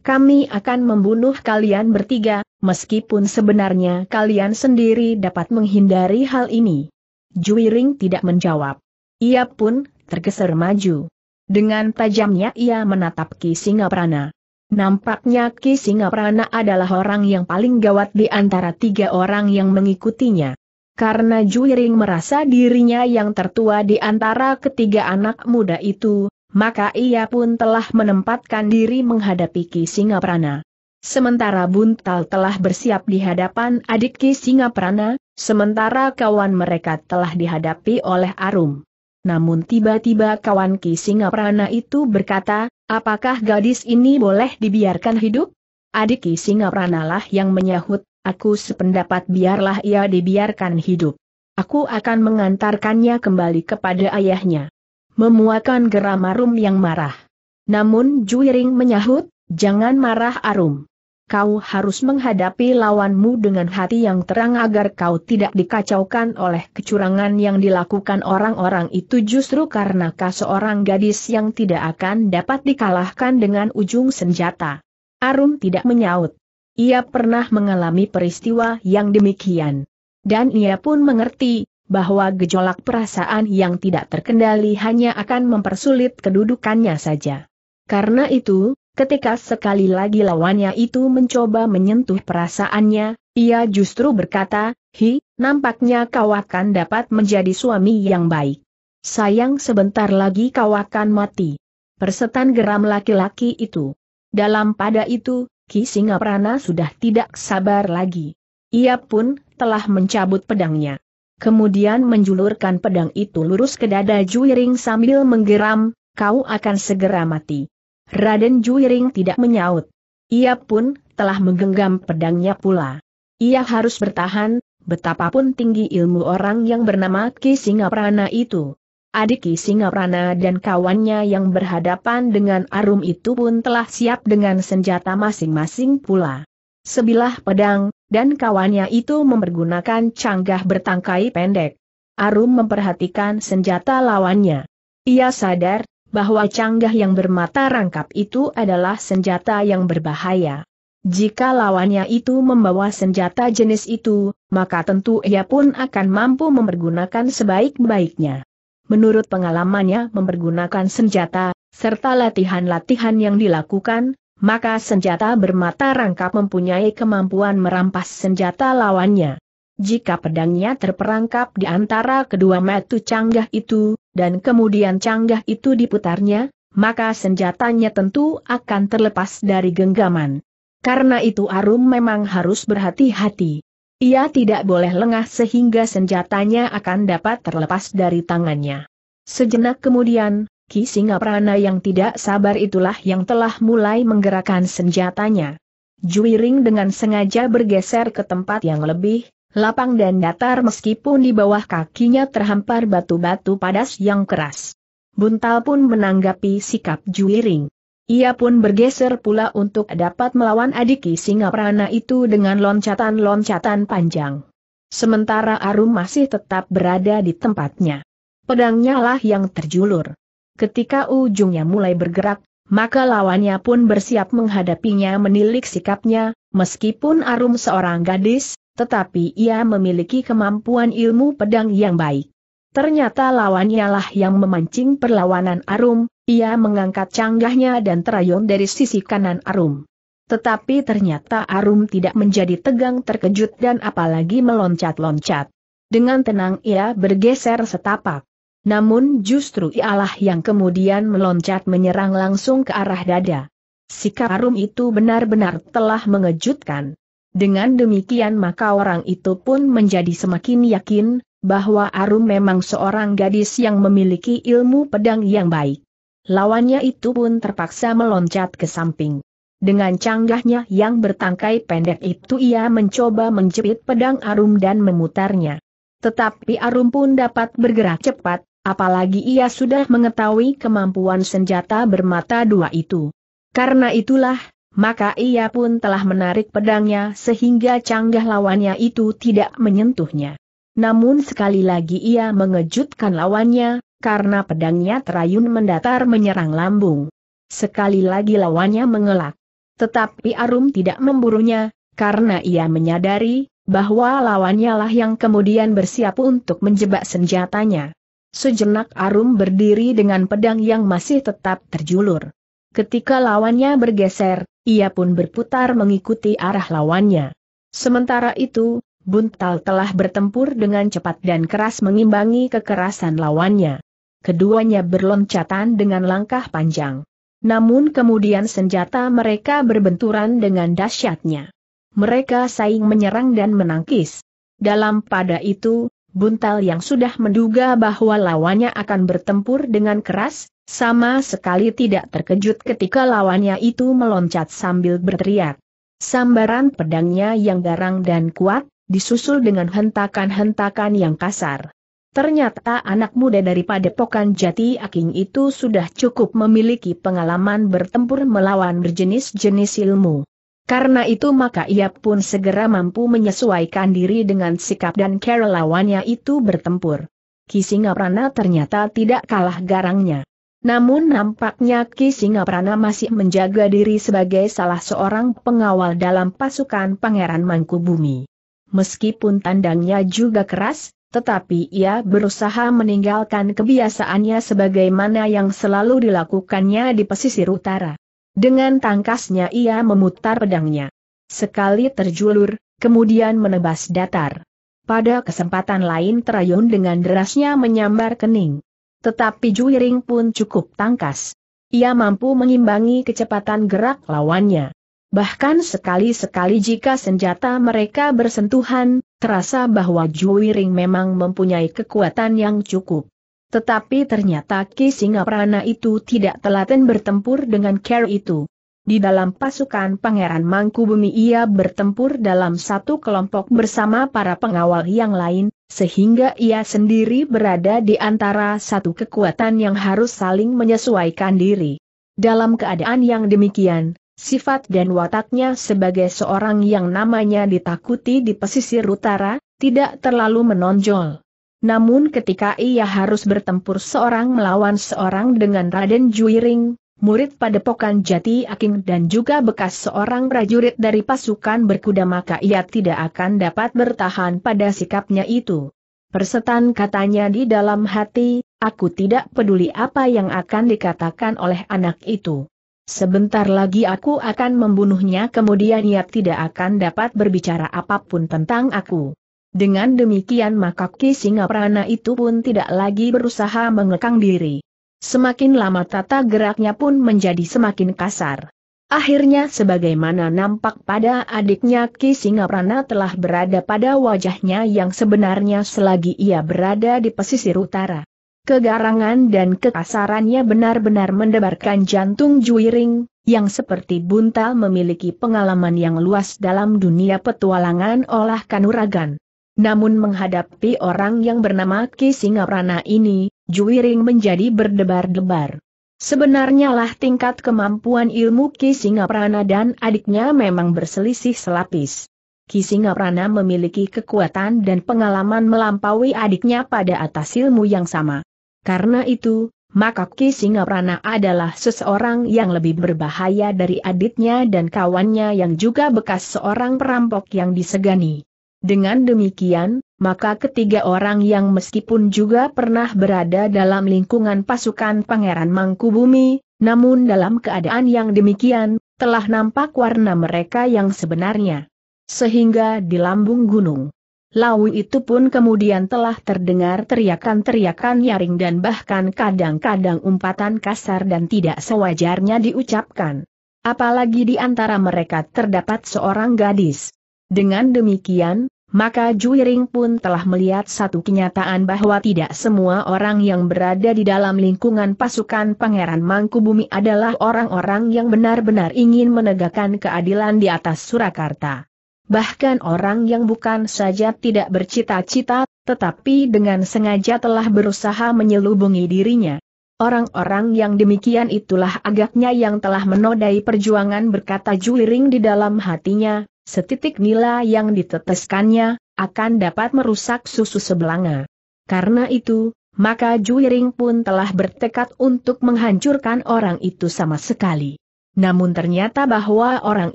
Kami akan membunuh kalian bertiga, meskipun sebenarnya kalian sendiri dapat menghindari hal ini. Juiring tidak menjawab. Ia pun tergeser maju. Dengan tajamnya ia menatap Ki Singaprana. Nampaknya Ki Singaprana adalah orang yang paling gawat di antara tiga orang yang mengikutinya. Karena Juiring merasa dirinya yang tertua di antara ketiga anak muda itu, maka ia pun telah menempatkan diri menghadapi Ki Singaprana. Sementara Buntal telah bersiap di hadapan adik Ki Singaprana, sementara kawan mereka telah dihadapi oleh Arum. Namun tiba-tiba kawan Ki prana itu berkata, apakah gadis ini boleh dibiarkan hidup? Adik Ki Singaprana lah yang menyahut, aku sependapat biarlah ia dibiarkan hidup. Aku akan mengantarkannya kembali kepada ayahnya. Memuakan geram Arum yang marah. Namun Juiring menyahut, jangan marah Arum kau harus menghadapi lawanmu dengan hati yang terang agar kau tidak dikacaukan oleh kecurangan yang dilakukan orang-orang itu justru karena kau seorang gadis yang tidak akan dapat dikalahkan dengan ujung senjata. Arum tidak menyaut. Ia pernah mengalami peristiwa yang demikian. Dan ia pun mengerti, bahwa gejolak perasaan yang tidak terkendali hanya akan mempersulit kedudukannya saja. Karena itu, Ketika sekali lagi lawannya itu mencoba menyentuh perasaannya, ia justru berkata, Hi, nampaknya kau akan dapat menjadi suami yang baik. Sayang sebentar lagi kau akan mati. Persetan geram laki-laki itu. Dalam pada itu, Ki Singaprana sudah tidak sabar lagi. Ia pun telah mencabut pedangnya. Kemudian menjulurkan pedang itu lurus ke dada Juiring sambil menggeram, kau akan segera mati. Raden Juiring tidak menyaut. Ia pun telah menggenggam pedangnya pula. Ia harus bertahan, betapapun tinggi ilmu orang yang bernama Ki Singaprana itu. Adik Ki Singaprana dan kawannya yang berhadapan dengan Arum itu pun telah siap dengan senjata masing-masing pula. Sebilah pedang, dan kawannya itu mempergunakan canggah bertangkai pendek. Arum memperhatikan senjata lawannya. Ia sadar, bahwa canggah yang bermata rangkap itu adalah senjata yang berbahaya. Jika lawannya itu membawa senjata jenis itu, maka tentu ia pun akan mampu mempergunakan sebaik-baiknya. Menurut pengalamannya mempergunakan senjata, serta latihan-latihan yang dilakukan, maka senjata bermata rangkap mempunyai kemampuan merampas senjata lawannya. Jika pedangnya terperangkap di antara kedua metu canggah itu, dan kemudian canggah itu diputarnya, maka senjatanya tentu akan terlepas dari genggaman. Karena itu Arum memang harus berhati-hati. Ia tidak boleh lengah sehingga senjatanya akan dapat terlepas dari tangannya. Sejenak kemudian, Ki Singaprana yang tidak sabar itulah yang telah mulai menggerakkan senjatanya. Juiring dengan sengaja bergeser ke tempat yang lebih lapang dan datar meskipun di bawah kakinya terhampar batu-batu padas yang keras. Buntal pun menanggapi sikap Juiring. Ia pun bergeser pula untuk dapat melawan adiki prana itu dengan loncatan-loncatan panjang. Sementara Arum masih tetap berada di tempatnya. Pedangnya lah yang terjulur. Ketika ujungnya mulai bergerak, maka lawannya pun bersiap menghadapinya menilik sikapnya, meskipun Arum seorang gadis, tetapi ia memiliki kemampuan ilmu pedang yang baik. Ternyata lawannya lah yang memancing perlawanan Arum, ia mengangkat canggahnya dan terayun dari sisi kanan Arum. Tetapi ternyata Arum tidak menjadi tegang terkejut dan apalagi meloncat-loncat. Dengan tenang ia bergeser setapak. Namun justru ialah yang kemudian meloncat menyerang langsung ke arah dada. Sikap Arum itu benar-benar telah mengejutkan. Dengan demikian maka orang itu pun menjadi semakin yakin, bahwa Arum memang seorang gadis yang memiliki ilmu pedang yang baik. Lawannya itu pun terpaksa meloncat ke samping. Dengan canggahnya yang bertangkai pendek itu ia mencoba menjepit pedang Arum dan memutarnya. Tetapi Arum pun dapat bergerak cepat, apalagi ia sudah mengetahui kemampuan senjata bermata dua itu. Karena itulah, maka ia pun telah menarik pedangnya sehingga canggah lawannya itu tidak menyentuhnya. Namun sekali lagi ia mengejutkan lawannya, karena pedangnya terayun mendatar menyerang lambung. Sekali lagi lawannya mengelak. Tetapi Arum tidak memburunya, karena ia menyadari bahwa lawannya lah yang kemudian bersiap untuk menjebak senjatanya. Sejenak Arum berdiri dengan pedang yang masih tetap terjulur. Ketika lawannya bergeser, ia pun berputar mengikuti arah lawannya. Sementara itu, Buntal telah bertempur dengan cepat dan keras mengimbangi kekerasan lawannya. Keduanya berloncatan dengan langkah panjang. Namun kemudian senjata mereka berbenturan dengan dahsyatnya. Mereka saing menyerang dan menangkis. Dalam pada itu, Buntal yang sudah menduga bahwa lawannya akan bertempur dengan keras, sama sekali tidak terkejut ketika lawannya itu meloncat sambil berteriak. Sambaran pedangnya yang garang dan kuat, disusul dengan hentakan-hentakan yang kasar. Ternyata anak muda daripada Padepokan Jati Aking itu sudah cukup memiliki pengalaman bertempur melawan berjenis-jenis ilmu. Karena itu maka ia pun segera mampu menyesuaikan diri dengan sikap dan cara lawannya itu bertempur. Kisingaprana ternyata tidak kalah garangnya. Namun nampaknya Ki Singaprana masih menjaga diri sebagai salah seorang pengawal dalam pasukan Pangeran Mangkubumi. Meskipun tandangnya juga keras, tetapi ia berusaha meninggalkan kebiasaannya sebagaimana yang selalu dilakukannya di pesisir utara. Dengan tangkasnya ia memutar pedangnya. Sekali terjulur, kemudian menebas datar. Pada kesempatan lain terayun dengan derasnya menyambar kening. Tetapi Juiring pun cukup tangkas. Ia mampu mengimbangi kecepatan gerak lawannya. Bahkan sekali-sekali jika senjata mereka bersentuhan, terasa bahwa Juiring memang mempunyai kekuatan yang cukup. Tetapi ternyata Ki Singaprana itu tidak telaten bertempur dengan care itu. Di dalam pasukan Pangeran Mangkubumi ia bertempur dalam satu kelompok bersama para pengawal yang lain, sehingga ia sendiri berada di antara satu kekuatan yang harus saling menyesuaikan diri. Dalam keadaan yang demikian, sifat dan wataknya sebagai seorang yang namanya ditakuti di pesisir utara, tidak terlalu menonjol. Namun ketika ia harus bertempur seorang melawan seorang dengan Raden Juiring, murid padepokan Jati Aking dan juga bekas seorang prajurit dari pasukan berkuda maka ia tidak akan dapat bertahan pada sikapnya itu. Persetan katanya di dalam hati, aku tidak peduli apa yang akan dikatakan oleh anak itu. Sebentar lagi aku akan membunuhnya kemudian ia tidak akan dapat berbicara apapun tentang aku. Dengan demikian maka Ki Singaprana itu pun tidak lagi berusaha mengekang diri. Semakin lama tata geraknya pun menjadi semakin kasar. Akhirnya sebagaimana nampak pada adiknya Ki Singaprana telah berada pada wajahnya yang sebenarnya selagi ia berada di pesisir utara. Kegarangan dan kekasarannya benar-benar mendebarkan jantung juiring, yang seperti buntal memiliki pengalaman yang luas dalam dunia petualangan olah kanuragan. Namun menghadapi orang yang bernama Ki Singaprana ini, Juwiring menjadi berdebar-debar. Sebenarnya lah tingkat kemampuan ilmu Singaprana dan adiknya memang berselisih selapis. Singaprana memiliki kekuatan dan pengalaman melampaui adiknya pada atas ilmu yang sama. Karena itu, maka Singaprana adalah seseorang yang lebih berbahaya dari adiknya dan kawannya yang juga bekas seorang perampok yang disegani. Dengan demikian, maka ketiga orang yang meskipun juga pernah berada dalam lingkungan pasukan Pangeran Mangkubumi, namun dalam keadaan yang demikian, telah nampak warna mereka yang sebenarnya. Sehingga di lambung gunung. Lawi itu pun kemudian telah terdengar teriakan-teriakan nyaring dan bahkan kadang-kadang umpatan kasar dan tidak sewajarnya diucapkan. Apalagi di antara mereka terdapat seorang gadis. Dengan demikian, maka Juiring pun telah melihat satu kenyataan bahwa tidak semua orang yang berada di dalam lingkungan pasukan Pangeran Mangkubumi adalah orang-orang yang benar-benar ingin menegakkan keadilan di atas Surakarta. Bahkan orang yang bukan saja tidak bercita-cita, tetapi dengan sengaja telah berusaha menyelubungi dirinya. Orang-orang yang demikian itulah agaknya yang telah menodai perjuangan berkata Juiring di dalam hatinya, Setitik nila yang diteteskannya, akan dapat merusak susu sebelanga. Karena itu, maka Juiring pun telah bertekad untuk menghancurkan orang itu sama sekali. Namun ternyata bahwa orang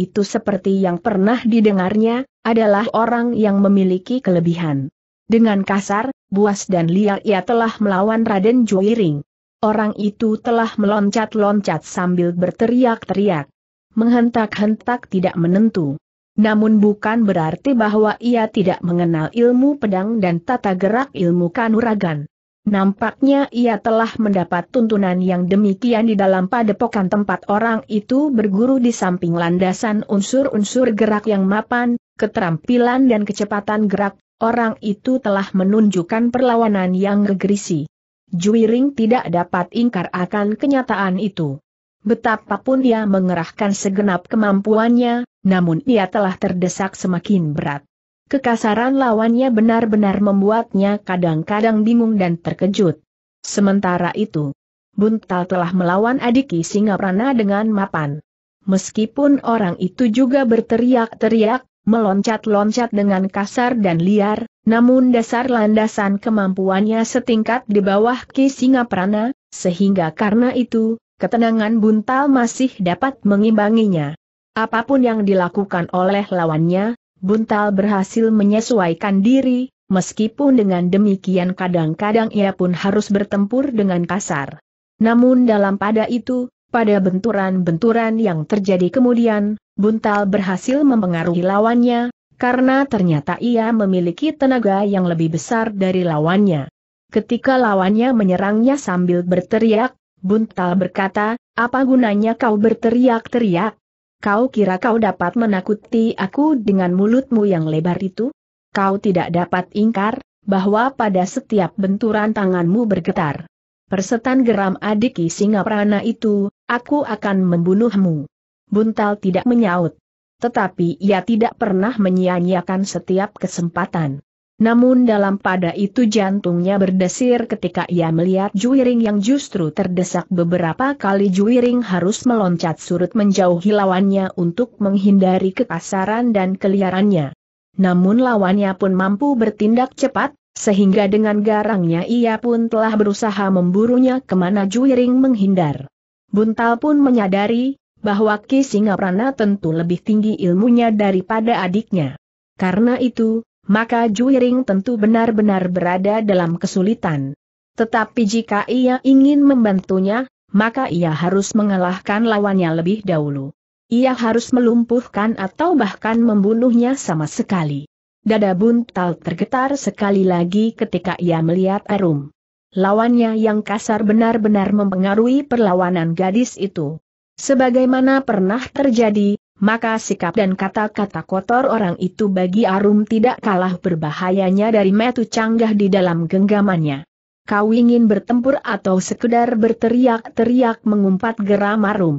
itu seperti yang pernah didengarnya, adalah orang yang memiliki kelebihan. Dengan kasar, buas dan liar ia telah melawan Raden Juiring. Orang itu telah meloncat-loncat sambil berteriak-teriak. Menghentak-hentak tidak menentu. Namun bukan berarti bahwa ia tidak mengenal ilmu pedang dan tata gerak ilmu kanuragan. Nampaknya ia telah mendapat tuntunan yang demikian di dalam padepokan tempat orang itu berguru di samping landasan unsur-unsur gerak yang mapan, keterampilan dan kecepatan gerak, orang itu telah menunjukkan perlawanan yang gegerisi. Juiring tidak dapat ingkar akan kenyataan itu. Betapapun dia mengerahkan segenap kemampuannya, namun ia telah terdesak semakin berat. Kekasaran lawannya benar-benar membuatnya kadang-kadang bingung dan terkejut. Sementara itu, Buntal telah melawan Adiki Singaprana dengan mapan. Meskipun orang itu juga berteriak-teriak, meloncat-loncat dengan kasar dan liar, namun dasar landasan kemampuannya setingkat di bawah Ki Singaprana, sehingga karena itu, ketenangan buntal masih dapat mengimbanginya. Apapun yang dilakukan oleh lawannya, buntal berhasil menyesuaikan diri, meskipun dengan demikian kadang-kadang ia pun harus bertempur dengan kasar. Namun dalam pada itu, pada benturan-benturan yang terjadi kemudian, buntal berhasil mempengaruhi lawannya, karena ternyata ia memiliki tenaga yang lebih besar dari lawannya. Ketika lawannya menyerangnya sambil berteriak, Buntal berkata, apa gunanya kau berteriak-teriak? Kau kira kau dapat menakuti aku dengan mulutmu yang lebar itu? Kau tidak dapat ingkar, bahwa pada setiap benturan tanganmu bergetar. Persetan geram adiki Singaprana itu, aku akan membunuhmu. Buntal tidak menyaut. Tetapi ia tidak pernah menyia-nyiakan setiap kesempatan. Namun dalam pada itu jantungnya berdesir ketika ia melihat Juiring yang justru terdesak beberapa kali Juiring harus meloncat surut menjauhi lawannya untuk menghindari kekasaran dan keliarannya. Namun lawannya pun mampu bertindak cepat, sehingga dengan garangnya ia pun telah berusaha memburunya kemana Juiring menghindar. Buntal pun menyadari, bahwa Ki Singaprana tentu lebih tinggi ilmunya daripada adiknya. Karena itu, maka Juiring tentu benar-benar berada dalam kesulitan. Tetapi jika ia ingin membantunya, maka ia harus mengalahkan lawannya lebih dahulu. Ia harus melumpuhkan atau bahkan membunuhnya sama sekali. Dada buntal tergetar sekali lagi ketika ia melihat Arum. Lawannya yang kasar benar-benar mempengaruhi perlawanan gadis itu. Sebagaimana pernah terjadi, maka sikap dan kata-kata kotor orang itu bagi Arum tidak kalah berbahayanya dari metu canggah di dalam genggamannya. Kau ingin bertempur atau sekedar berteriak-teriak mengumpat geram Arum.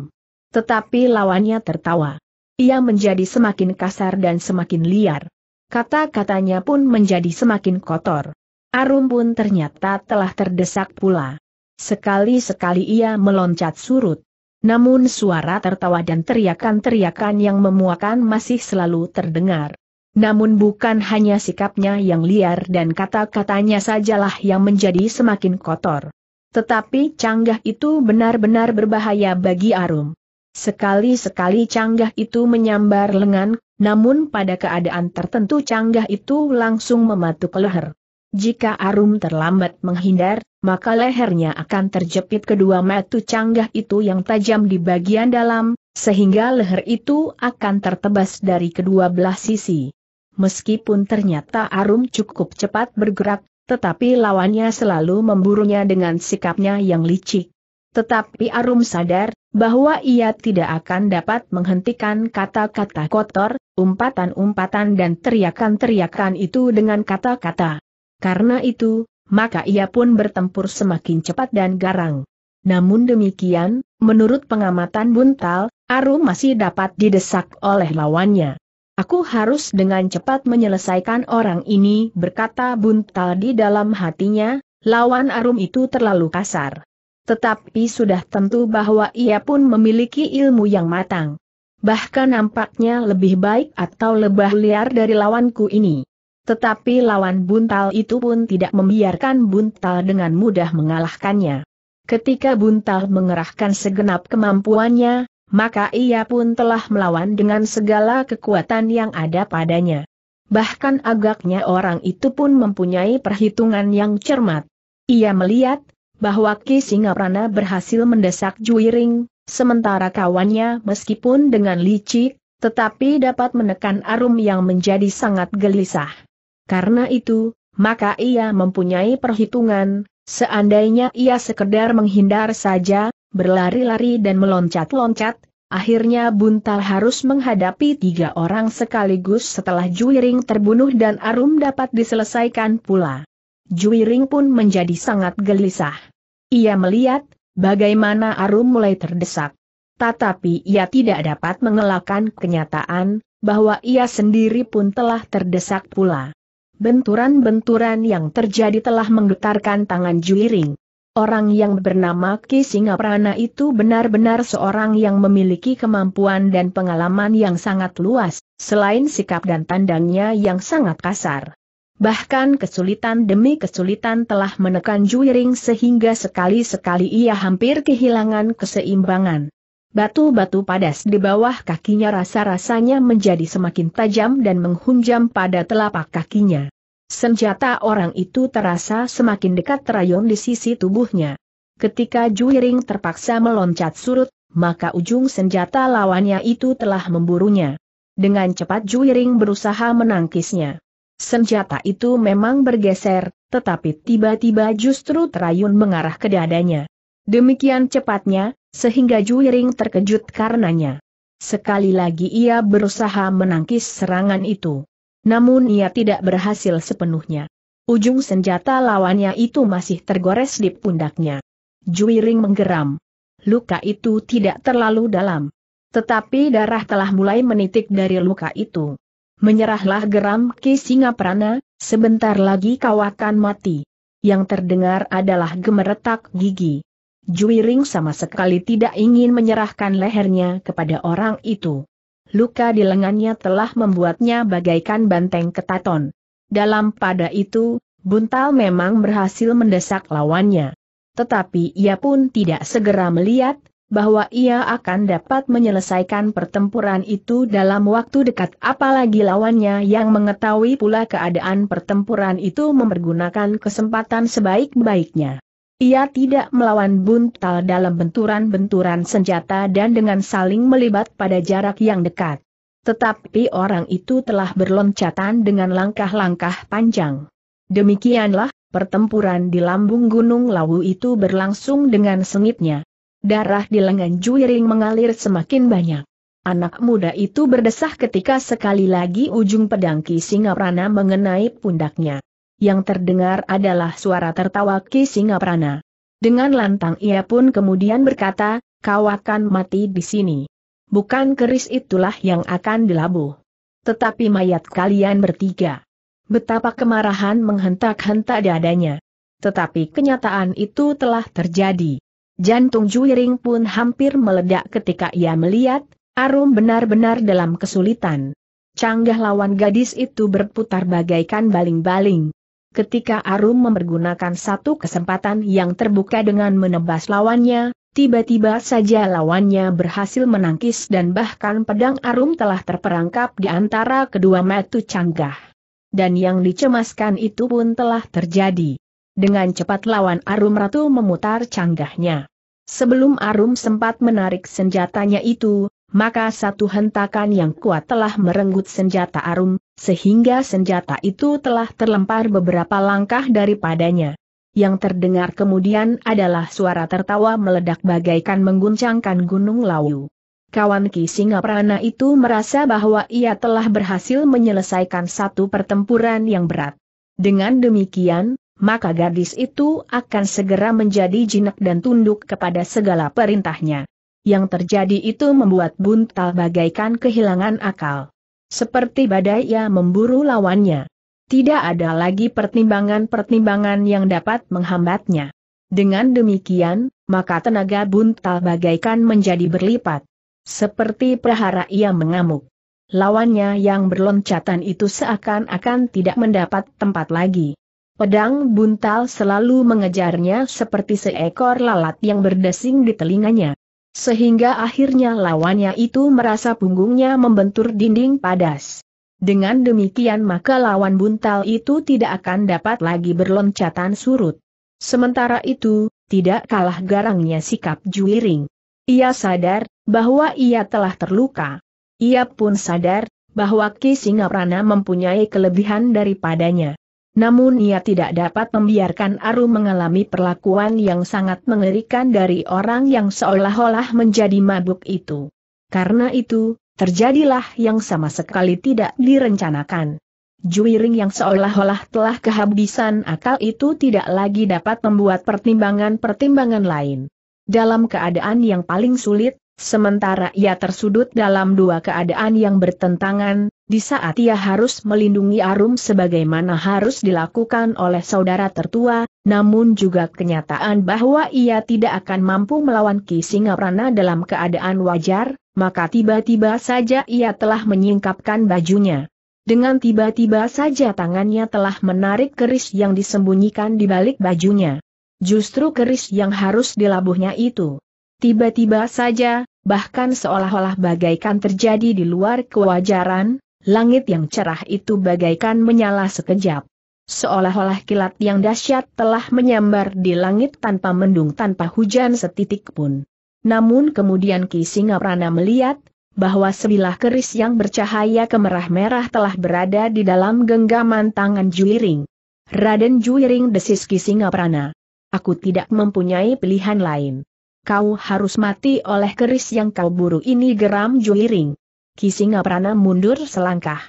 Tetapi lawannya tertawa. Ia menjadi semakin kasar dan semakin liar. Kata-katanya pun menjadi semakin kotor. Arum pun ternyata telah terdesak pula. Sekali-sekali ia meloncat surut. Namun suara tertawa dan teriakan-teriakan yang memuakan masih selalu terdengar. Namun bukan hanya sikapnya yang liar dan kata-katanya sajalah yang menjadi semakin kotor. Tetapi canggah itu benar-benar berbahaya bagi Arum. Sekali-sekali canggah itu menyambar lengan, namun pada keadaan tertentu canggah itu langsung mematuk leher. Jika Arum terlambat menghindar, maka lehernya akan terjepit kedua metu canggah itu yang tajam di bagian dalam, sehingga leher itu akan tertebas dari kedua belah sisi. Meskipun ternyata Arum cukup cepat bergerak, tetapi lawannya selalu memburunya dengan sikapnya yang licik. Tetapi Arum sadar, bahwa ia tidak akan dapat menghentikan kata-kata kotor, umpatan-umpatan dan teriakan-teriakan itu dengan kata-kata karena itu, maka ia pun bertempur semakin cepat dan garang. Namun demikian, menurut pengamatan Buntal, Aru masih dapat didesak oleh lawannya. Aku harus dengan cepat menyelesaikan orang ini, berkata Buntal di dalam hatinya, lawan Arum itu terlalu kasar. Tetapi sudah tentu bahwa ia pun memiliki ilmu yang matang. Bahkan nampaknya lebih baik atau lebah liar dari lawanku ini. Tetapi lawan buntal itu pun tidak membiarkan buntal dengan mudah mengalahkannya. Ketika buntal mengerahkan segenap kemampuannya, maka ia pun telah melawan dengan segala kekuatan yang ada padanya. Bahkan agaknya orang itu pun mempunyai perhitungan yang cermat. Ia melihat, bahwa Ki Singaprana berhasil mendesak Juiring, sementara kawannya meskipun dengan licik, tetapi dapat menekan arum yang menjadi sangat gelisah. Karena itu, maka ia mempunyai perhitungan, seandainya ia sekedar menghindar saja, berlari-lari dan meloncat-loncat, akhirnya Buntal harus menghadapi tiga orang sekaligus setelah Juiring terbunuh dan Arum dapat diselesaikan pula. Juiring pun menjadi sangat gelisah. Ia melihat, bagaimana Arum mulai terdesak. Tetapi ia tidak dapat mengelakkan kenyataan, bahwa ia sendiri pun telah terdesak pula. Benturan-benturan yang terjadi telah menggetarkan tangan Juiring. Orang yang bernama Ki Singaprana itu benar-benar seorang yang memiliki kemampuan dan pengalaman yang sangat luas, selain sikap dan tandangnya yang sangat kasar. Bahkan kesulitan demi kesulitan telah menekan Juiring sehingga sekali-sekali ia hampir kehilangan keseimbangan. Batu-batu padas di bawah kakinya rasa-rasanya menjadi semakin tajam dan menghunjam pada telapak kakinya. Senjata orang itu terasa semakin dekat terayun di sisi tubuhnya. Ketika Juiring terpaksa meloncat surut, maka ujung senjata lawannya itu telah memburunya. Dengan cepat Juiring berusaha menangkisnya. Senjata itu memang bergeser, tetapi tiba-tiba justru terayun mengarah ke dadanya. Demikian cepatnya, sehingga Juiring terkejut karenanya. Sekali lagi ia berusaha menangkis serangan itu. Namun ia tidak berhasil sepenuhnya. Ujung senjata lawannya itu masih tergores di pundaknya. Juiring menggeram. Luka itu tidak terlalu dalam. Tetapi darah telah mulai menitik dari luka itu. Menyerahlah geram Ki Singaprana, sebentar lagi kau akan mati. Yang terdengar adalah gemeretak gigi. Jui sama sekali tidak ingin menyerahkan lehernya kepada orang itu. Luka di lengannya telah membuatnya bagaikan banteng ketaton. Dalam pada itu, Buntal memang berhasil mendesak lawannya. Tetapi ia pun tidak segera melihat, bahwa ia akan dapat menyelesaikan pertempuran itu dalam waktu dekat apalagi lawannya yang mengetahui pula keadaan pertempuran itu mempergunakan kesempatan sebaik-baiknya. Ia tidak melawan buntal dalam benturan-benturan senjata dan dengan saling melibat pada jarak yang dekat. Tetapi orang itu telah berloncatan dengan langkah-langkah panjang. Demikianlah, pertempuran di lambung Gunung Lawu itu berlangsung dengan sengitnya. Darah di lengan Juiring mengalir semakin banyak. Anak muda itu berdesah ketika sekali lagi ujung pedang Singaprana mengenai pundaknya yang terdengar adalah suara tertawa Ki Singaprana. Dengan lantang ia pun kemudian berkata, kau akan mati di sini. Bukan keris itulah yang akan dilabuh. Tetapi mayat kalian bertiga. Betapa kemarahan menghentak-hentak dadanya. Tetapi kenyataan itu telah terjadi. Jantung Juiring pun hampir meledak ketika ia melihat, Arum benar-benar dalam kesulitan. Canggah lawan gadis itu berputar bagaikan baling-baling. Ketika Arum mempergunakan satu kesempatan yang terbuka dengan menebas lawannya, tiba-tiba saja lawannya berhasil menangkis dan bahkan pedang Arum telah terperangkap di antara kedua metu canggah. Dan yang dicemaskan itu pun telah terjadi. Dengan cepat lawan Arum Ratu memutar canggahnya. Sebelum Arum sempat menarik senjatanya itu, maka satu hentakan yang kuat telah merenggut senjata Arum, sehingga senjata itu telah terlempar beberapa langkah daripadanya. Yang terdengar kemudian adalah suara tertawa meledak bagaikan mengguncangkan gunung lawu. Kawan Ki Singaprana itu merasa bahwa ia telah berhasil menyelesaikan satu pertempuran yang berat. Dengan demikian, maka gadis itu akan segera menjadi jinak dan tunduk kepada segala perintahnya. Yang terjadi itu membuat buntal bagaikan kehilangan akal. Seperti badai ia memburu lawannya. Tidak ada lagi pertimbangan-pertimbangan yang dapat menghambatnya. Dengan demikian, maka tenaga buntal bagaikan menjadi berlipat. Seperti prahara ia mengamuk. Lawannya yang berloncatan itu seakan-akan tidak mendapat tempat lagi. Pedang buntal selalu mengejarnya seperti seekor lalat yang berdesing di telinganya sehingga akhirnya lawannya itu merasa punggungnya membentur dinding padas. Dengan demikian maka lawan buntal itu tidak akan dapat lagi berloncatan surut. Sementara itu, tidak kalah garangnya sikap Juiring. Ia sadar, bahwa ia telah terluka. Ia pun sadar, bahwa Ki Singaprana mempunyai kelebihan daripadanya. Namun ia tidak dapat membiarkan Aru mengalami perlakuan yang sangat mengerikan dari orang yang seolah-olah menjadi mabuk itu. Karena itu, terjadilah yang sama sekali tidak direncanakan. Juiring yang seolah-olah telah kehabisan akal itu tidak lagi dapat membuat pertimbangan-pertimbangan lain. Dalam keadaan yang paling sulit, sementara ia tersudut dalam dua keadaan yang bertentangan, di saat ia harus melindungi Arum sebagaimana harus dilakukan oleh saudara tertua, namun juga kenyataan bahwa ia tidak akan mampu melawan Ki Singaprana dalam keadaan wajar, maka tiba-tiba saja ia telah menyingkapkan bajunya. Dengan tiba-tiba saja tangannya telah menarik keris yang disembunyikan di balik bajunya. Justru keris yang harus dilabuhnya itu. Tiba-tiba saja, bahkan seolah-olah bagaikan terjadi di luar kewajaran, Langit yang cerah itu bagaikan menyala sekejap. Seolah-olah kilat yang dahsyat telah menyambar di langit tanpa mendung tanpa hujan setitik pun. Namun kemudian Ki Singaprana melihat, bahwa sebilah keris yang bercahaya kemerah-merah telah berada di dalam genggaman tangan Juiring. Raden Juiring desis Ki Singaprana. Aku tidak mempunyai pilihan lain. Kau harus mati oleh keris yang kau buru ini geram Juiring. Prana mundur selangkah.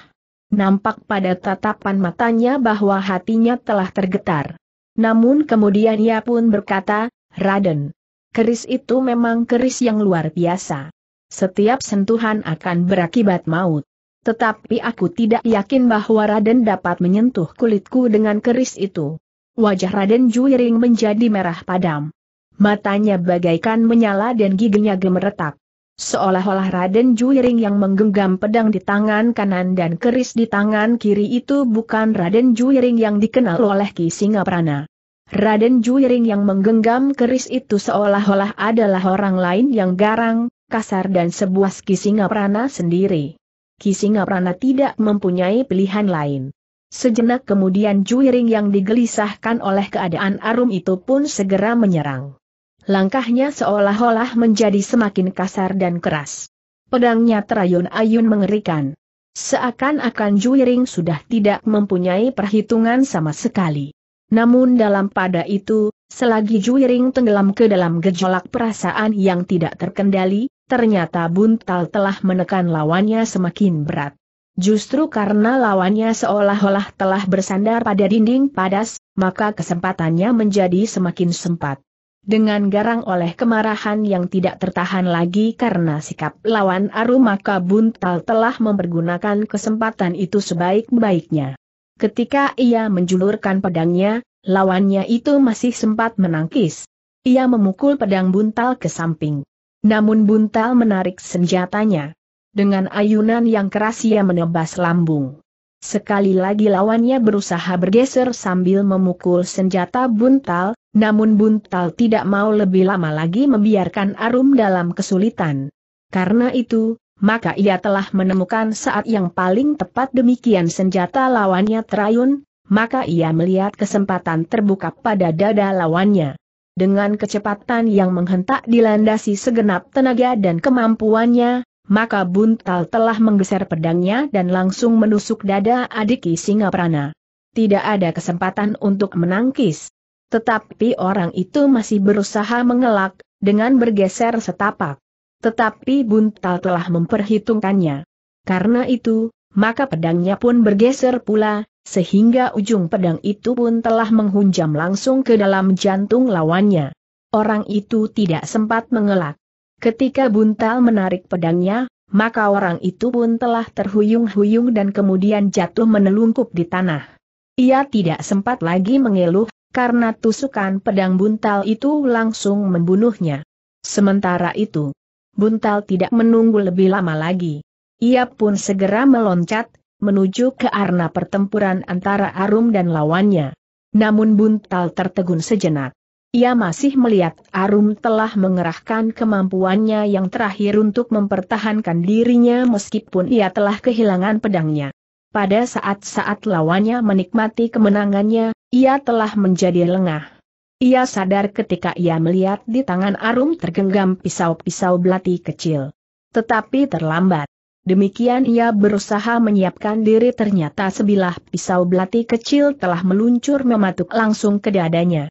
Nampak pada tatapan matanya bahwa hatinya telah tergetar. Namun kemudian ia pun berkata, Raden, keris itu memang keris yang luar biasa. Setiap sentuhan akan berakibat maut. Tetapi aku tidak yakin bahwa Raden dapat menyentuh kulitku dengan keris itu. Wajah Raden Juiring menjadi merah padam. Matanya bagaikan menyala dan giginya gemeretak. Seolah-olah Raden Juiring yang menggenggam pedang di tangan kanan dan keris di tangan kiri itu bukan Raden Juiring yang dikenal oleh Ki Singaprana. Raden Juiring yang menggenggam keris itu seolah-olah adalah orang lain yang garang, kasar dan sebuah Ki Singaprana sendiri. Ki Singaprana tidak mempunyai pilihan lain. Sejenak kemudian Juiring yang digelisahkan oleh keadaan Arum itu pun segera menyerang. Langkahnya seolah-olah menjadi semakin kasar dan keras. Pedangnya terayun-ayun mengerikan. Seakan-akan Juiring sudah tidak mempunyai perhitungan sama sekali. Namun dalam pada itu, selagi Juiring tenggelam ke dalam gejolak perasaan yang tidak terkendali, ternyata buntal telah menekan lawannya semakin berat. Justru karena lawannya seolah-olah telah bersandar pada dinding padas, maka kesempatannya menjadi semakin sempat. Dengan garang oleh kemarahan yang tidak tertahan lagi karena sikap lawan Aru maka Buntal telah mempergunakan kesempatan itu sebaik-baiknya. Ketika ia menjulurkan pedangnya, lawannya itu masih sempat menangkis. Ia memukul pedang Buntal ke samping. Namun Buntal menarik senjatanya. Dengan ayunan yang keras ia menebas lambung. Sekali lagi lawannya berusaha bergeser sambil memukul senjata buntal, namun buntal tidak mau lebih lama lagi membiarkan Arum dalam kesulitan. Karena itu, maka ia telah menemukan saat yang paling tepat demikian senjata lawannya terayun, maka ia melihat kesempatan terbuka pada dada lawannya. Dengan kecepatan yang menghentak dilandasi segenap tenaga dan kemampuannya, maka Buntal telah menggeser pedangnya dan langsung menusuk dada Adiki Singaprana. Tidak ada kesempatan untuk menangkis. Tetapi orang itu masih berusaha mengelak, dengan bergeser setapak. Tetapi Buntal telah memperhitungkannya. Karena itu, maka pedangnya pun bergeser pula, sehingga ujung pedang itu pun telah menghunjam langsung ke dalam jantung lawannya. Orang itu tidak sempat mengelak. Ketika Buntal menarik pedangnya, maka orang itu pun telah terhuyung-huyung dan kemudian jatuh menelungkup di tanah. Ia tidak sempat lagi mengeluh, karena tusukan pedang Buntal itu langsung membunuhnya. Sementara itu, Buntal tidak menunggu lebih lama lagi. Ia pun segera meloncat, menuju ke arena pertempuran antara Arum dan lawannya. Namun Buntal tertegun sejenak. Ia masih melihat Arum telah mengerahkan kemampuannya yang terakhir untuk mempertahankan dirinya meskipun ia telah kehilangan pedangnya. Pada saat-saat lawannya menikmati kemenangannya, ia telah menjadi lengah. Ia sadar ketika ia melihat di tangan Arum tergenggam pisau-pisau belati kecil. Tetapi terlambat. Demikian ia berusaha menyiapkan diri ternyata sebilah pisau belati kecil telah meluncur mematuk langsung ke dadanya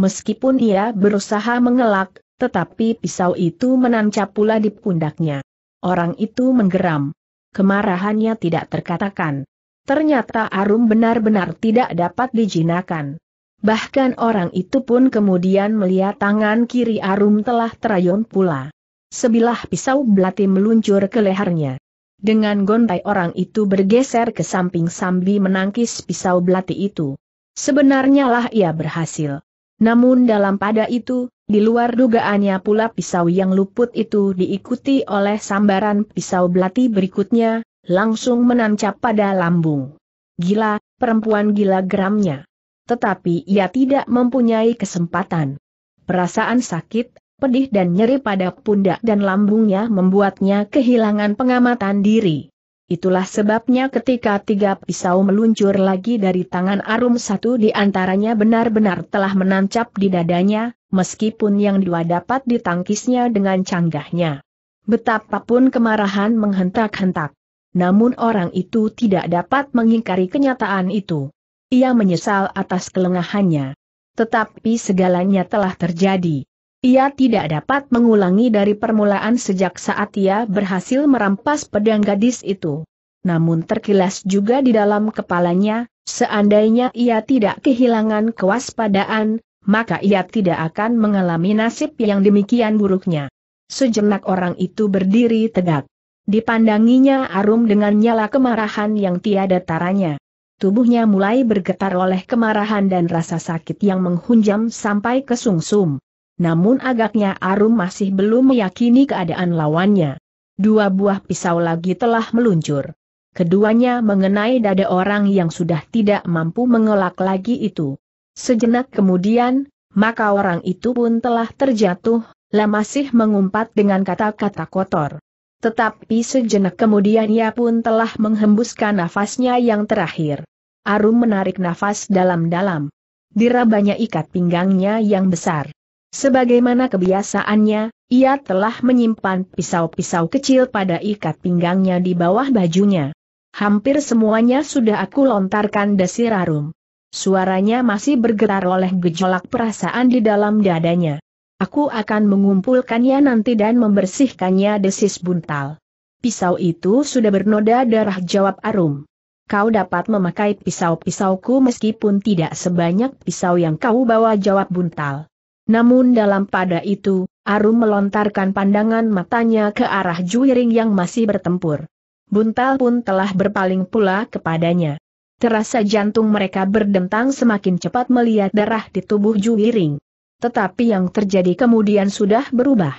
meskipun ia berusaha mengelak, tetapi pisau itu menancap pula di pundaknya. Orang itu menggeram. Kemarahannya tidak terkatakan. Ternyata Arum benar-benar tidak dapat dijinakan. Bahkan orang itu pun kemudian melihat tangan kiri Arum telah terayun pula. Sebilah pisau belati meluncur ke lehernya. Dengan gontai orang itu bergeser ke samping sambil menangkis pisau belati itu. Sebenarnya lah ia berhasil. Namun dalam pada itu, di luar dugaannya pula pisau yang luput itu diikuti oleh sambaran pisau belati berikutnya, langsung menancap pada lambung. Gila, perempuan gila geramnya. Tetapi ia tidak mempunyai kesempatan. Perasaan sakit, pedih dan nyeri pada pundak dan lambungnya membuatnya kehilangan pengamatan diri. Itulah sebabnya ketika tiga pisau meluncur lagi dari tangan Arum satu di antaranya benar-benar telah menancap di dadanya, meskipun yang dua dapat ditangkisnya dengan canggahnya. Betapapun kemarahan menghentak-hentak. Namun orang itu tidak dapat mengingkari kenyataan itu. Ia menyesal atas kelengahannya. Tetapi segalanya telah terjadi. Ia tidak dapat mengulangi dari permulaan sejak saat ia berhasil merampas pedang gadis itu. Namun terkilas juga di dalam kepalanya, seandainya ia tidak kehilangan kewaspadaan, maka ia tidak akan mengalami nasib yang demikian buruknya. Sejenak orang itu berdiri tegak. Dipandanginya Arum dengan nyala kemarahan yang tiada taranya. Tubuhnya mulai bergetar oleh kemarahan dan rasa sakit yang menghunjam sampai ke sungsum namun agaknya Arum masih belum meyakini keadaan lawannya. Dua buah pisau lagi telah meluncur. Keduanya mengenai dada orang yang sudah tidak mampu mengelak lagi itu. Sejenak kemudian, maka orang itu pun telah terjatuh, lah masih mengumpat dengan kata-kata kotor. Tetapi sejenak kemudian ia pun telah menghembuskan nafasnya yang terakhir. Arum menarik nafas dalam-dalam. Dirabanya ikat pinggangnya yang besar. Sebagaimana kebiasaannya, ia telah menyimpan pisau-pisau kecil pada ikat pinggangnya di bawah bajunya. Hampir semuanya sudah aku lontarkan desirarum. Suaranya masih bergetar oleh gejolak perasaan di dalam dadanya. Aku akan mengumpulkannya nanti dan membersihkannya desis buntal. Pisau itu sudah bernoda darah jawab Arum. Kau dapat memakai pisau-pisauku meskipun tidak sebanyak pisau yang kau bawa jawab buntal. Namun dalam pada itu, Arum melontarkan pandangan matanya ke arah Juiring yang masih bertempur. Buntal pun telah berpaling pula kepadanya. Terasa jantung mereka berdentang semakin cepat melihat darah di tubuh Juiring. Tetapi yang terjadi kemudian sudah berubah.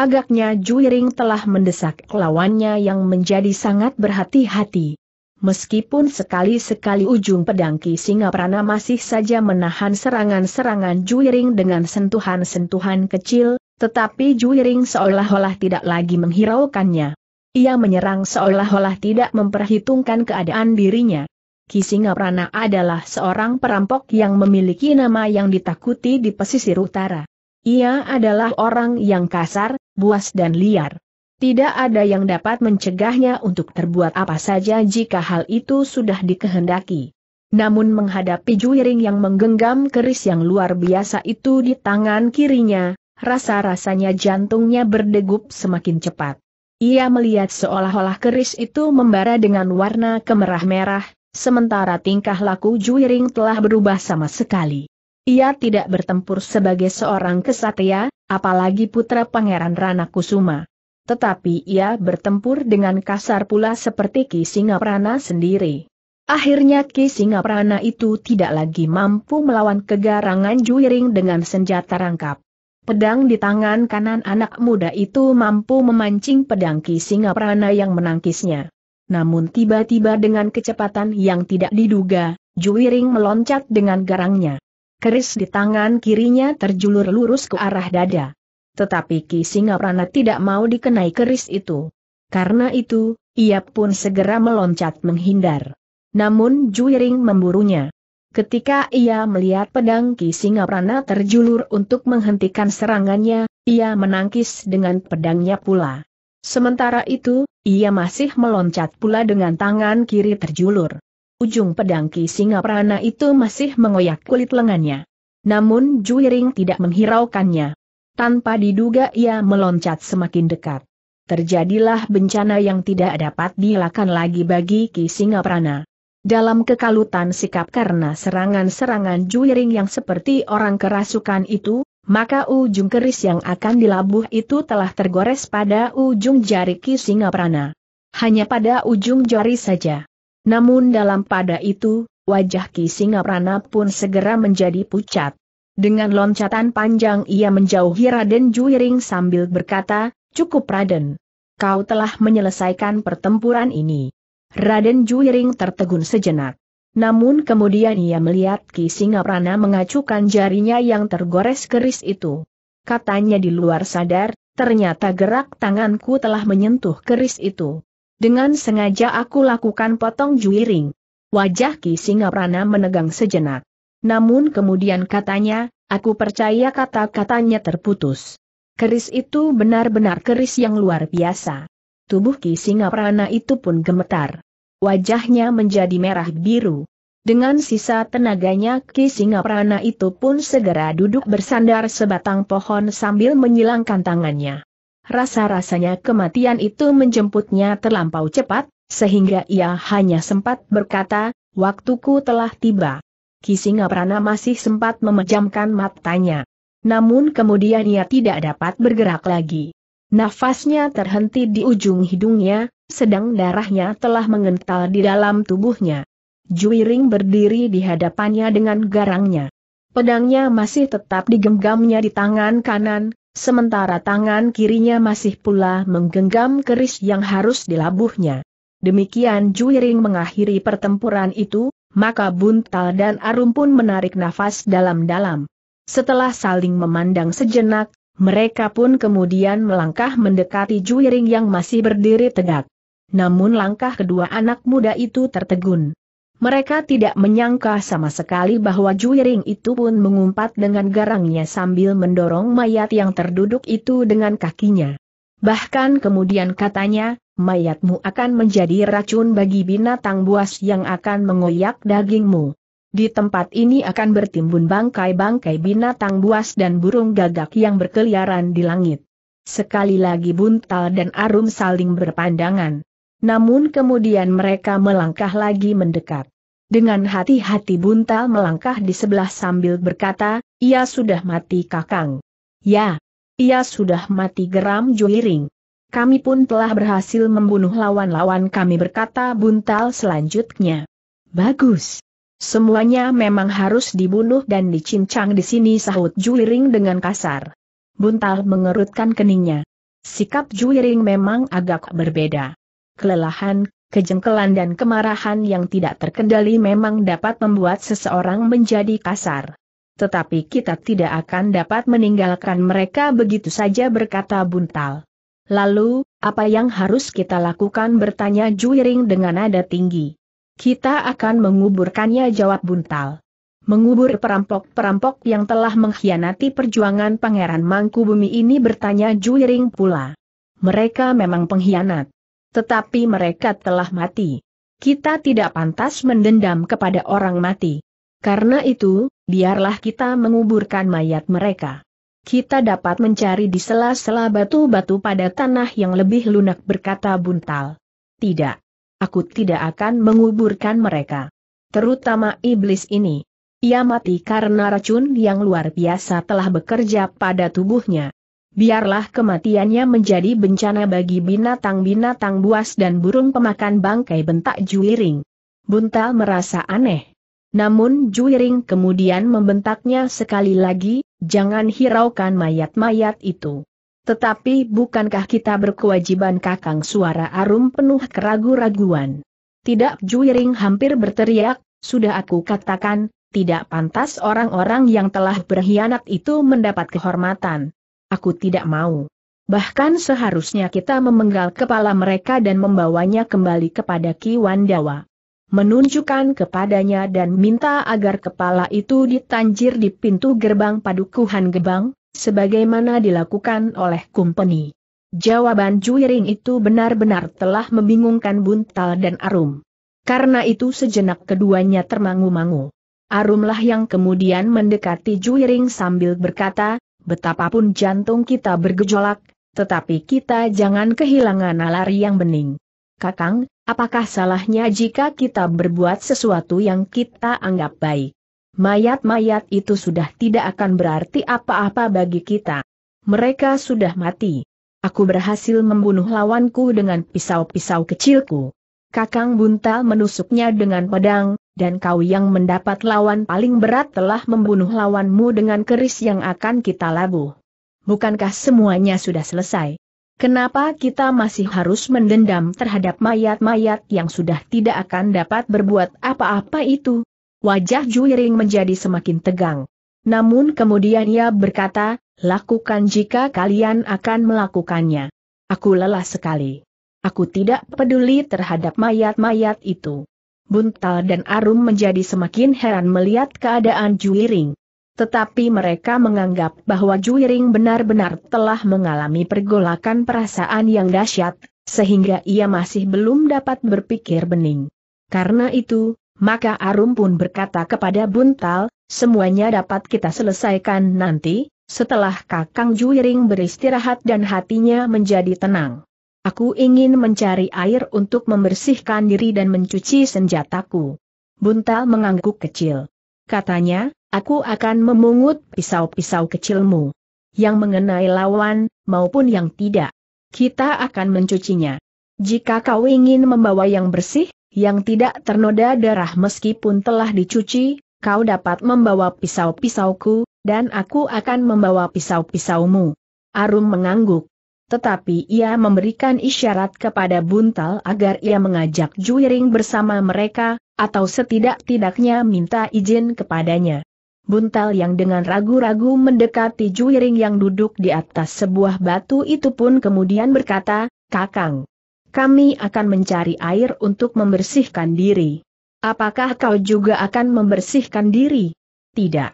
Agaknya Juiring telah mendesak lawannya yang menjadi sangat berhati-hati. Meskipun sekali-sekali ujung pedang Ki Prana masih saja menahan serangan-serangan Juiring dengan sentuhan-sentuhan kecil, tetapi Juiring seolah-olah tidak lagi menghiraukannya. Ia menyerang seolah-olah tidak memperhitungkan keadaan dirinya. Ki Prana adalah seorang perampok yang memiliki nama yang ditakuti di pesisir utara. Ia adalah orang yang kasar, buas dan liar. Tidak ada yang dapat mencegahnya untuk terbuat apa saja jika hal itu sudah dikehendaki. Namun menghadapi juiring yang menggenggam keris yang luar biasa itu di tangan kirinya, rasa-rasanya jantungnya berdegup semakin cepat. Ia melihat seolah-olah keris itu membara dengan warna kemerah-merah, sementara tingkah laku juiring telah berubah sama sekali. Ia tidak bertempur sebagai seorang kesatria, apalagi putra Pangeran Rana Kusuma tetapi ia bertempur dengan kasar pula seperti Ki Singaprana sendiri. Akhirnya Ki Singaprana itu tidak lagi mampu melawan kegarangan Juiring dengan senjata rangkap. Pedang di tangan kanan anak muda itu mampu memancing pedang Ki Singaprana yang menangkisnya. Namun tiba-tiba dengan kecepatan yang tidak diduga, Juiring meloncat dengan garangnya. Keris di tangan kirinya terjulur lurus ke arah dada. Tetapi Ki prana tidak mau dikenai keris itu. Karena itu, ia pun segera meloncat menghindar. Namun Juiring memburunya. Ketika ia melihat pedang Ki prana terjulur untuk menghentikan serangannya, ia menangkis dengan pedangnya pula. Sementara itu, ia masih meloncat pula dengan tangan kiri terjulur. Ujung pedang Ki prana itu masih mengoyak kulit lengannya. Namun Juiring tidak menghiraukannya. Tanpa diduga ia meloncat semakin dekat. Terjadilah bencana yang tidak dapat dilakukan lagi bagi Ki Singaprana. Dalam kekalutan sikap karena serangan-serangan juiring yang seperti orang kerasukan itu, maka ujung keris yang akan dilabuh itu telah tergores pada ujung jari Ki Singaprana. Hanya pada ujung jari saja. Namun dalam pada itu, wajah Ki Singaprana pun segera menjadi pucat. Dengan loncatan panjang ia menjauhi Raden Juiring sambil berkata, cukup Raden. Kau telah menyelesaikan pertempuran ini. Raden Juiring tertegun sejenak. Namun kemudian ia melihat Ki Singaprana mengacukan jarinya yang tergores keris itu. Katanya di luar sadar, ternyata gerak tanganku telah menyentuh keris itu. Dengan sengaja aku lakukan potong juiring. Wajah Ki Singaprana menegang sejenak. Namun kemudian katanya, aku percaya kata-katanya terputus. Keris itu benar-benar keris yang luar biasa. Tubuh Ki Singaprana itu pun gemetar. Wajahnya menjadi merah biru. Dengan sisa tenaganya Ki Singaprana itu pun segera duduk bersandar sebatang pohon sambil menyilangkan tangannya. Rasa-rasanya kematian itu menjemputnya terlampau cepat, sehingga ia hanya sempat berkata, waktuku telah tiba. Prana masih sempat memejamkan matanya. Namun kemudian ia tidak dapat bergerak lagi. Nafasnya terhenti di ujung hidungnya, sedang darahnya telah mengental di dalam tubuhnya. Juiring berdiri di hadapannya dengan garangnya. Pedangnya masih tetap digenggamnya di tangan kanan, sementara tangan kirinya masih pula menggenggam keris yang harus dilabuhnya. Demikian Juiring mengakhiri pertempuran itu, maka Buntal dan Arum pun menarik nafas dalam-dalam. Setelah saling memandang sejenak, mereka pun kemudian melangkah mendekati Juiring yang masih berdiri tegak. Namun langkah kedua anak muda itu tertegun. Mereka tidak menyangka sama sekali bahwa Juiring itu pun mengumpat dengan garangnya sambil mendorong mayat yang terduduk itu dengan kakinya. Bahkan kemudian katanya, mayatmu akan menjadi racun bagi binatang buas yang akan mengoyak dagingmu. Di tempat ini akan bertimbun bangkai-bangkai binatang buas dan burung gagak yang berkeliaran di langit. Sekali lagi Buntal dan Arum saling berpandangan. Namun kemudian mereka melangkah lagi mendekat. Dengan hati-hati Buntal melangkah di sebelah sambil berkata, ia sudah mati kakang. Ya, ia sudah mati geram Juiring. Kami pun telah berhasil membunuh lawan-lawan kami berkata buntal selanjutnya. Bagus. Semuanya memang harus dibunuh dan dicincang di sini sahut Juliring dengan kasar. Buntal mengerutkan keningnya. Sikap Juliring memang agak berbeda. Kelelahan, kejengkelan dan kemarahan yang tidak terkendali memang dapat membuat seseorang menjadi kasar. Tetapi kita tidak akan dapat meninggalkan mereka begitu saja berkata Buntal. Lalu, apa yang harus kita lakukan bertanya Juiring dengan nada tinggi. Kita akan menguburkannya jawab Buntal. Mengubur perampok-perampok yang telah mengkhianati perjuangan Pangeran Mangku Bumi ini bertanya Juiring pula. Mereka memang pengkhianat. Tetapi mereka telah mati. Kita tidak pantas mendendam kepada orang mati. Karena itu, biarlah kita menguburkan mayat mereka. Kita dapat mencari di sela-sela batu-batu pada tanah yang lebih lunak berkata Buntal. Tidak. Aku tidak akan menguburkan mereka. Terutama iblis ini. Ia mati karena racun yang luar biasa telah bekerja pada tubuhnya. Biarlah kematiannya menjadi bencana bagi binatang-binatang buas dan burung pemakan bangkai bentak juiring. Buntal merasa aneh. Namun Juiring kemudian membentaknya sekali lagi, jangan hiraukan mayat-mayat itu. Tetapi bukankah kita berkewajiban kakang suara arum penuh keragu-raguan? Tidak Juiring hampir berteriak, sudah aku katakan, tidak pantas orang-orang yang telah berkhianat itu mendapat kehormatan. Aku tidak mau. Bahkan seharusnya kita memenggal kepala mereka dan membawanya kembali kepada Ki Wandawa menunjukkan kepadanya dan minta agar kepala itu ditanjir di pintu gerbang padukuhan gebang, sebagaimana dilakukan oleh kumpeni. Jawaban Juiring itu benar-benar telah membingungkan Buntal dan Arum. Karena itu sejenak keduanya termangu-mangu. Arumlah yang kemudian mendekati Juiring sambil berkata, betapapun jantung kita bergejolak, tetapi kita jangan kehilangan nalar yang bening. Kakang, Apakah salahnya jika kita berbuat sesuatu yang kita anggap baik? Mayat-mayat itu sudah tidak akan berarti apa-apa bagi kita. Mereka sudah mati. Aku berhasil membunuh lawanku dengan pisau-pisau kecilku. Kakang Buntal menusuknya dengan pedang, dan kau yang mendapat lawan paling berat telah membunuh lawanmu dengan keris yang akan kita labuh. Bukankah semuanya sudah selesai? Kenapa kita masih harus mendendam terhadap mayat-mayat yang sudah tidak akan dapat berbuat apa-apa itu? Wajah Juiring menjadi semakin tegang. Namun kemudian ia berkata, lakukan jika kalian akan melakukannya. Aku lelah sekali. Aku tidak peduli terhadap mayat-mayat itu. Buntal dan Arum menjadi semakin heran melihat keadaan Juiring. Tetapi mereka menganggap bahwa Juiring benar-benar telah mengalami pergolakan perasaan yang dahsyat, sehingga ia masih belum dapat berpikir bening. Karena itu, maka Arum pun berkata kepada Buntal, semuanya dapat kita selesaikan nanti, setelah Kakang Juiring beristirahat dan hatinya menjadi tenang. Aku ingin mencari air untuk membersihkan diri dan mencuci senjataku. Buntal mengangguk kecil. Katanya, Aku akan memungut pisau-pisau kecilmu. Yang mengenai lawan, maupun yang tidak. Kita akan mencucinya. Jika kau ingin membawa yang bersih, yang tidak ternoda darah meskipun telah dicuci, kau dapat membawa pisau-pisauku, dan aku akan membawa pisau-pisaumu. Arum mengangguk. Tetapi ia memberikan isyarat kepada Buntal agar ia mengajak Juiring bersama mereka, atau setidak-tidaknya minta izin kepadanya buntal yang dengan ragu-ragu mendekati Juiring yang duduk di atas sebuah batu itu pun kemudian berkata, Kakang, kami akan mencari air untuk membersihkan diri. Apakah kau juga akan membersihkan diri? Tidak.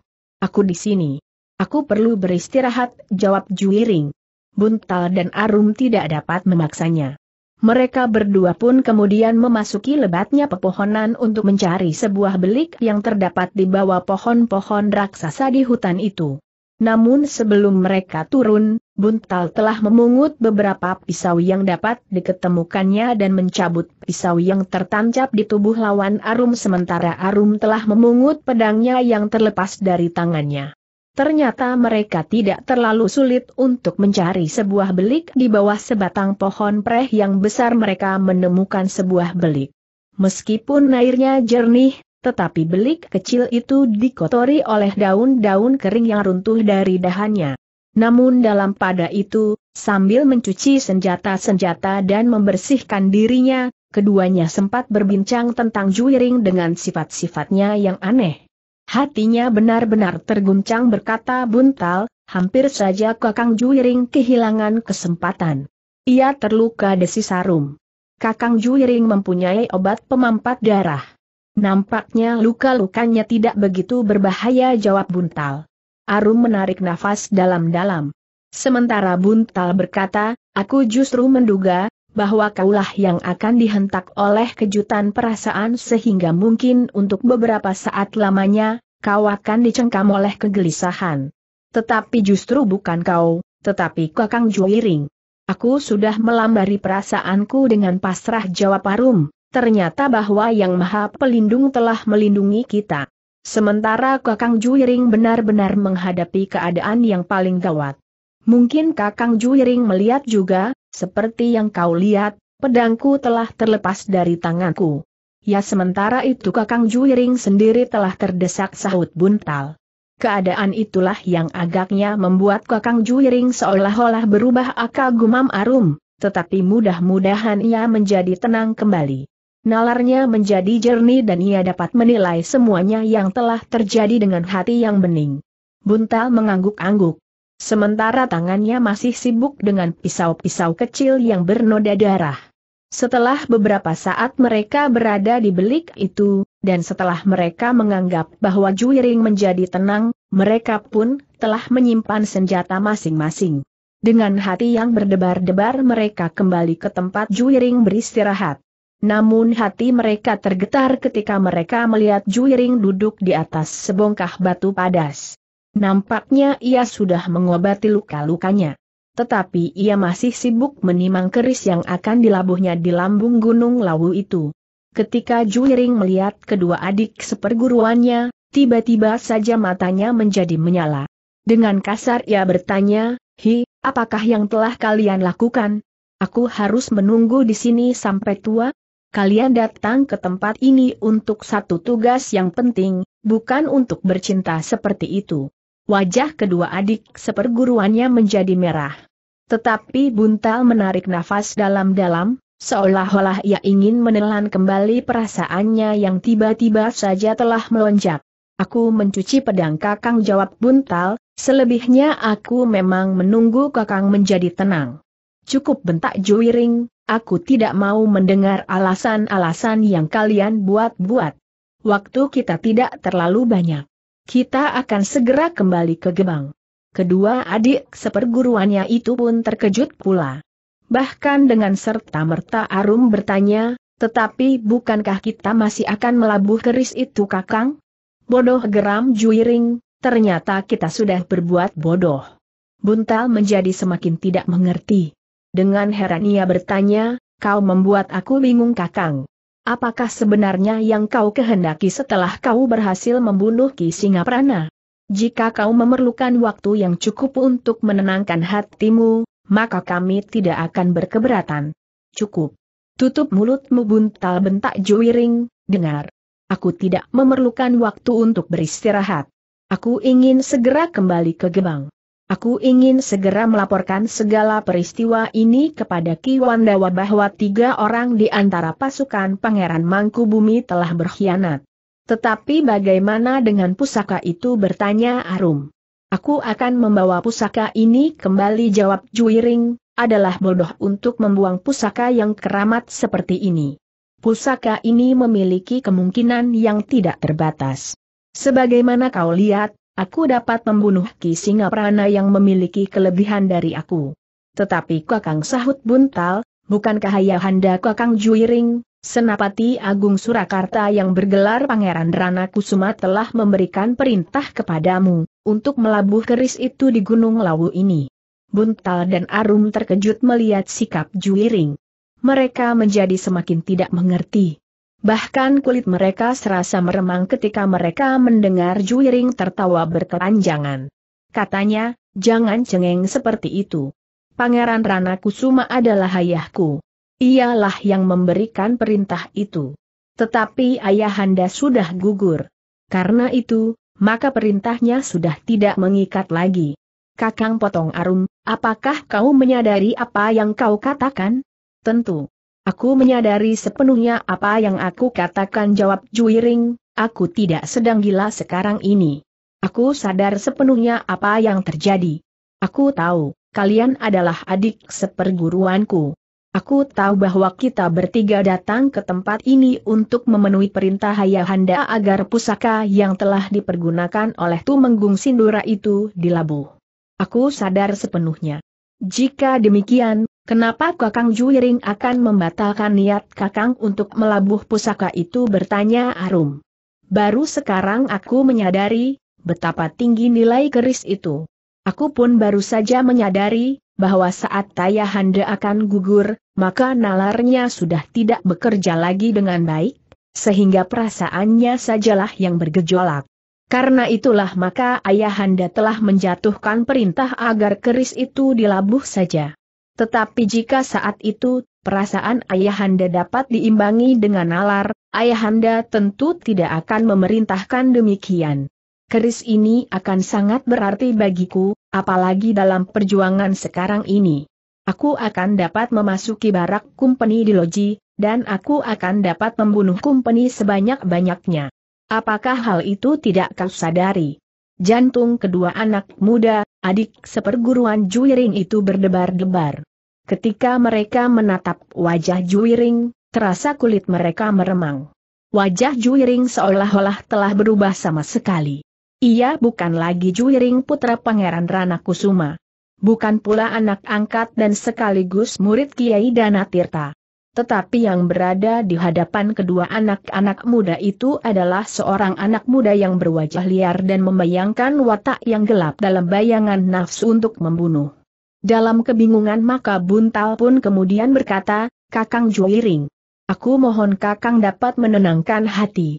Aku di sini. Aku perlu beristirahat, jawab Juiring. Buntal dan Arum tidak dapat memaksanya. Mereka berdua pun kemudian memasuki lebatnya pepohonan untuk mencari sebuah belik yang terdapat di bawah pohon-pohon raksasa di hutan itu. Namun sebelum mereka turun, Buntal telah memungut beberapa pisau yang dapat diketemukannya dan mencabut pisau yang tertancap di tubuh lawan Arum sementara Arum telah memungut pedangnya yang terlepas dari tangannya. Ternyata mereka tidak terlalu sulit untuk mencari sebuah belik di bawah sebatang pohon preh yang besar mereka menemukan sebuah belik. Meskipun airnya jernih, tetapi belik kecil itu dikotori oleh daun-daun kering yang runtuh dari dahannya. Namun dalam pada itu, sambil mencuci senjata-senjata dan membersihkan dirinya, keduanya sempat berbincang tentang Juiring dengan sifat-sifatnya yang aneh. Hatinya benar-benar terguncang berkata buntal, hampir saja Kakang Juiring kehilangan kesempatan. Ia terluka desi sarum. Kakang Juiring mempunyai obat pemampat darah. Nampaknya luka-lukanya tidak begitu berbahaya jawab buntal. Arum menarik nafas dalam-dalam. Sementara buntal berkata, aku justru menduga, bahwa kaulah yang akan dihentak oleh kejutan perasaan sehingga mungkin untuk beberapa saat lamanya, kau akan dicengkam oleh kegelisahan. Tetapi justru bukan kau, tetapi Kakang Juiring. Aku sudah melambari perasaanku dengan pasrah jawab Arum, ternyata bahwa Yang Maha Pelindung telah melindungi kita. Sementara Kakang Juiring benar-benar menghadapi keadaan yang paling gawat. Mungkin Kakang Juiring melihat juga, seperti yang kau lihat, pedangku telah terlepas dari tanganku. Ya sementara itu Kakang Juiring sendiri telah terdesak sahut buntal. Keadaan itulah yang agaknya membuat Kakang Juiring seolah-olah berubah akal gumam arum, tetapi mudah-mudahan ia menjadi tenang kembali. Nalarnya menjadi jernih dan ia dapat menilai semuanya yang telah terjadi dengan hati yang bening. Buntal mengangguk-angguk sementara tangannya masih sibuk dengan pisau-pisau kecil yang bernoda darah. Setelah beberapa saat mereka berada di belik itu, dan setelah mereka menganggap bahwa Juiring menjadi tenang, mereka pun telah menyimpan senjata masing-masing. Dengan hati yang berdebar-debar mereka kembali ke tempat Juiring beristirahat. Namun hati mereka tergetar ketika mereka melihat Juiring duduk di atas sebongkah batu padas. Nampaknya ia sudah mengobati luka-lukanya. Tetapi ia masih sibuk menimang keris yang akan dilabuhnya di lambung gunung lawu itu. Ketika Juiring melihat kedua adik seperguruannya, tiba-tiba saja matanya menjadi menyala. Dengan kasar ia bertanya, Hi, apakah yang telah kalian lakukan? Aku harus menunggu di sini sampai tua? Kalian datang ke tempat ini untuk satu tugas yang penting, bukan untuk bercinta seperti itu. Wajah kedua adik seperguruannya menjadi merah. Tetapi Buntal menarik nafas dalam-dalam, seolah-olah ia ingin menelan kembali perasaannya yang tiba-tiba saja telah melonjak. Aku mencuci pedang kakang jawab Buntal, selebihnya aku memang menunggu kakang menjadi tenang. Cukup bentak juwiring, aku tidak mau mendengar alasan-alasan yang kalian buat-buat. Waktu kita tidak terlalu banyak. Kita akan segera kembali ke Gebang. Kedua adik seperguruannya itu pun terkejut pula. Bahkan dengan serta-merta Arum bertanya, tetapi bukankah kita masih akan melabuh keris itu kakang? Bodoh geram juiring, ternyata kita sudah berbuat bodoh. Buntal menjadi semakin tidak mengerti. Dengan heran ia bertanya, kau membuat aku bingung kakang. Apakah sebenarnya yang kau kehendaki setelah kau berhasil membunuh Ki Singaprana? Jika kau memerlukan waktu yang cukup untuk menenangkan hatimu, maka kami tidak akan berkeberatan. Cukup. Tutup mulutmu buntal bentak Juwiring, dengar. Aku tidak memerlukan waktu untuk beristirahat. Aku ingin segera kembali ke Gebang. Aku ingin segera melaporkan segala peristiwa ini kepada Ki Wandawa bahwa tiga orang di antara pasukan Pangeran Mangku Bumi telah berkhianat. Tetapi bagaimana dengan pusaka itu bertanya Arum. Aku akan membawa pusaka ini kembali jawab Juiring, adalah bodoh untuk membuang pusaka yang keramat seperti ini. Pusaka ini memiliki kemungkinan yang tidak terbatas. Sebagaimana kau lihat, Aku dapat membunuh Ki prana yang memiliki kelebihan dari aku. Tetapi Kakang Sahut Buntal, bukankah Ayahanda Kakang Juiring, Senapati Agung Surakarta yang bergelar Pangeran Rana Kusuma telah memberikan perintah kepadamu, untuk melabuh keris itu di Gunung Lawu ini. Buntal dan Arum terkejut melihat sikap Juiring. Mereka menjadi semakin tidak mengerti. Bahkan kulit mereka serasa meremang ketika mereka mendengar Juiring tertawa berkelanjangan. Katanya, jangan cengeng seperti itu. Pangeran Rana Kusuma adalah ayahku. Ialah yang memberikan perintah itu. Tetapi ayahanda sudah gugur. Karena itu, maka perintahnya sudah tidak mengikat lagi. Kakang Potong Arum, apakah kau menyadari apa yang kau katakan? Tentu. Aku menyadari sepenuhnya apa yang aku katakan jawab Juiring, aku tidak sedang gila sekarang ini. Aku sadar sepenuhnya apa yang terjadi. Aku tahu, kalian adalah adik seperguruanku. Aku tahu bahwa kita bertiga datang ke tempat ini untuk memenuhi perintah Hayahanda agar pusaka yang telah dipergunakan oleh Tumenggung Sindura itu dilabuh. Aku sadar sepenuhnya. Jika demikian, Kenapa Kakang Juiring akan membatalkan niat Kakang untuk melabuh pusaka itu bertanya Arum. Baru sekarang aku menyadari, betapa tinggi nilai keris itu. Aku pun baru saja menyadari, bahwa saat Tayahanda akan gugur, maka nalarnya sudah tidak bekerja lagi dengan baik, sehingga perasaannya sajalah yang bergejolak. Karena itulah maka Ayahanda telah menjatuhkan perintah agar keris itu dilabuh saja. Tetapi jika saat itu, perasaan ayahanda dapat diimbangi dengan nalar, ayahanda tentu tidak akan memerintahkan demikian. Keris ini akan sangat berarti bagiku, apalagi dalam perjuangan sekarang ini. Aku akan dapat memasuki barak kumpeni di loji, dan aku akan dapat membunuh kumpeni sebanyak-banyaknya. Apakah hal itu tidak kau sadari? Jantung kedua anak muda, adik seperguruan Juiring itu berdebar-debar. Ketika mereka menatap wajah Juiring, terasa kulit mereka meremang. Wajah Juiring seolah-olah telah berubah sama sekali. Ia bukan lagi Juiring putra Pangeran Rana Kusuma. Bukan pula anak angkat dan sekaligus murid Kiai Dana Tirta. Tetapi yang berada di hadapan kedua anak-anak muda itu adalah seorang anak muda yang berwajah liar dan membayangkan watak yang gelap dalam bayangan nafsu untuk membunuh. Dalam kebingungan maka Buntal pun kemudian berkata, Kakang Juwiring, Aku mohon Kakang dapat menenangkan hati.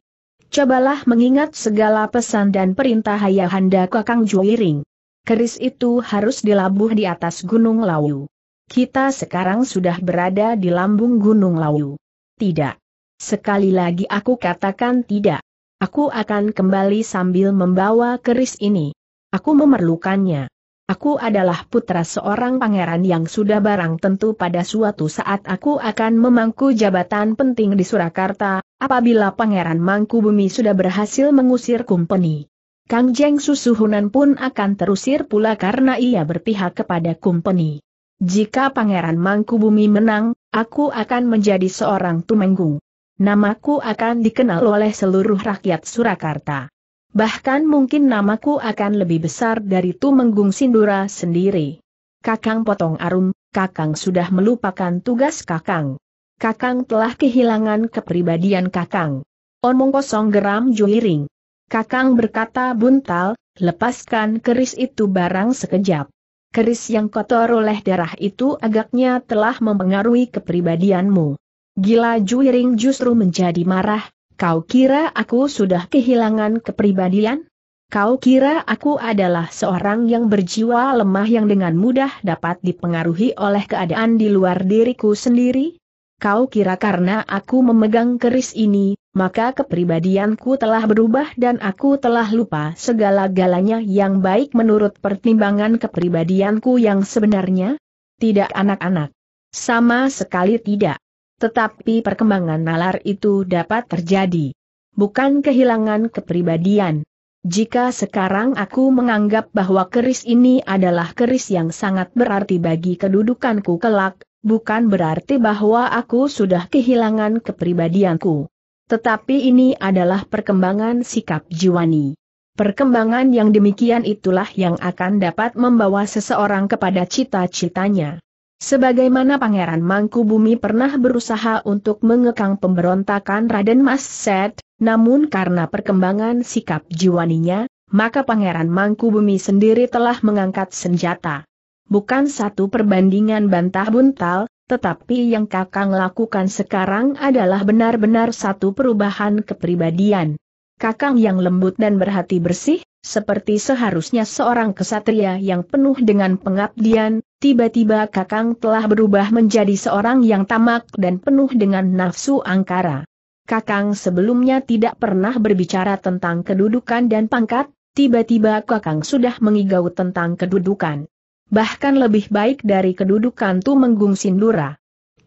Cobalah mengingat segala pesan dan perintah Ayahanda Kakang Juwiring. Keris itu harus dilabuh di atas Gunung Lawu. Kita sekarang sudah berada di lambung Gunung Lawu. Tidak. Sekali lagi aku katakan tidak. Aku akan kembali sambil membawa keris ini. Aku memerlukannya. Aku adalah putra seorang pangeran yang sudah barang tentu pada suatu saat aku akan memangku jabatan penting di Surakarta, apabila pangeran Mangku Bumi sudah berhasil mengusir Kumpeni. Kang Jeng Susuhunan pun akan terusir pula karena ia berpihak kepada Kumpeni. Jika Pangeran Mangkubumi menang, aku akan menjadi seorang tumenggung. Namaku akan dikenal oleh seluruh rakyat Surakarta. Bahkan mungkin namaku akan lebih besar dari Tumenggung Sindura sendiri. Kakang potong arum, Kakang sudah melupakan tugas Kakang. Kakang telah kehilangan kepribadian Kakang. Omong kosong geram juiring. Kakang berkata buntal, lepaskan keris itu barang sekejap keris yang kotor oleh darah itu agaknya telah mempengaruhi kepribadianmu. Gila Juiring justru menjadi marah, kau kira aku sudah kehilangan kepribadian? Kau kira aku adalah seorang yang berjiwa lemah yang dengan mudah dapat dipengaruhi oleh keadaan di luar diriku sendiri? Kau kira karena aku memegang keris ini, maka kepribadianku telah berubah dan aku telah lupa segala-galanya yang baik menurut pertimbangan kepribadianku yang sebenarnya? Tidak anak-anak. Sama sekali tidak. Tetapi perkembangan nalar itu dapat terjadi. Bukan kehilangan kepribadian. Jika sekarang aku menganggap bahwa keris ini adalah keris yang sangat berarti bagi kedudukanku kelak, bukan berarti bahwa aku sudah kehilangan kepribadianku. Tetapi ini adalah perkembangan sikap Jiwani. Perkembangan yang demikian itulah yang akan dapat membawa seseorang kepada cita-citanya. Sebagaimana Pangeran Mangku Bumi pernah berusaha untuk mengekang pemberontakan Raden Mas Set, namun karena perkembangan sikap jiwaninya, maka Pangeran Mangku Bumi sendiri telah mengangkat senjata. Bukan satu perbandingan bantah buntal, tetapi yang kakang lakukan sekarang adalah benar-benar satu perubahan kepribadian. Kakang yang lembut dan berhati bersih, seperti seharusnya seorang kesatria yang penuh dengan pengabdian, tiba-tiba Kakang telah berubah menjadi seorang yang tamak dan penuh dengan nafsu angkara. Kakang sebelumnya tidak pernah berbicara tentang kedudukan dan pangkat, tiba-tiba Kakang sudah mengigau tentang kedudukan bahkan lebih baik dari kedudukan Tumenggung Sindura.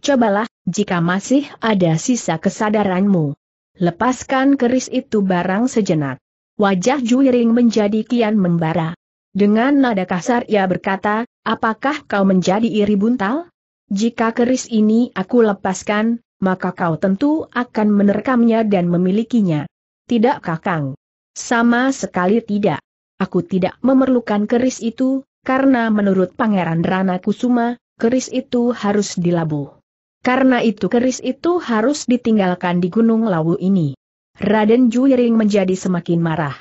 Cobalah, jika masih ada sisa kesadaranmu. Lepaskan keris itu barang sejenak. Wajah Juiring menjadi kian membara. Dengan nada kasar ia berkata, apakah kau menjadi iri buntal? Jika keris ini aku lepaskan, maka kau tentu akan menerkamnya dan memilikinya. Tidak kakang. Sama sekali tidak. Aku tidak memerlukan keris itu, karena menurut Pangeran Rana Kusuma, keris itu harus dilabuh. Karena itu keris itu harus ditinggalkan di Gunung Lawu ini. Raden Juiring menjadi semakin marah.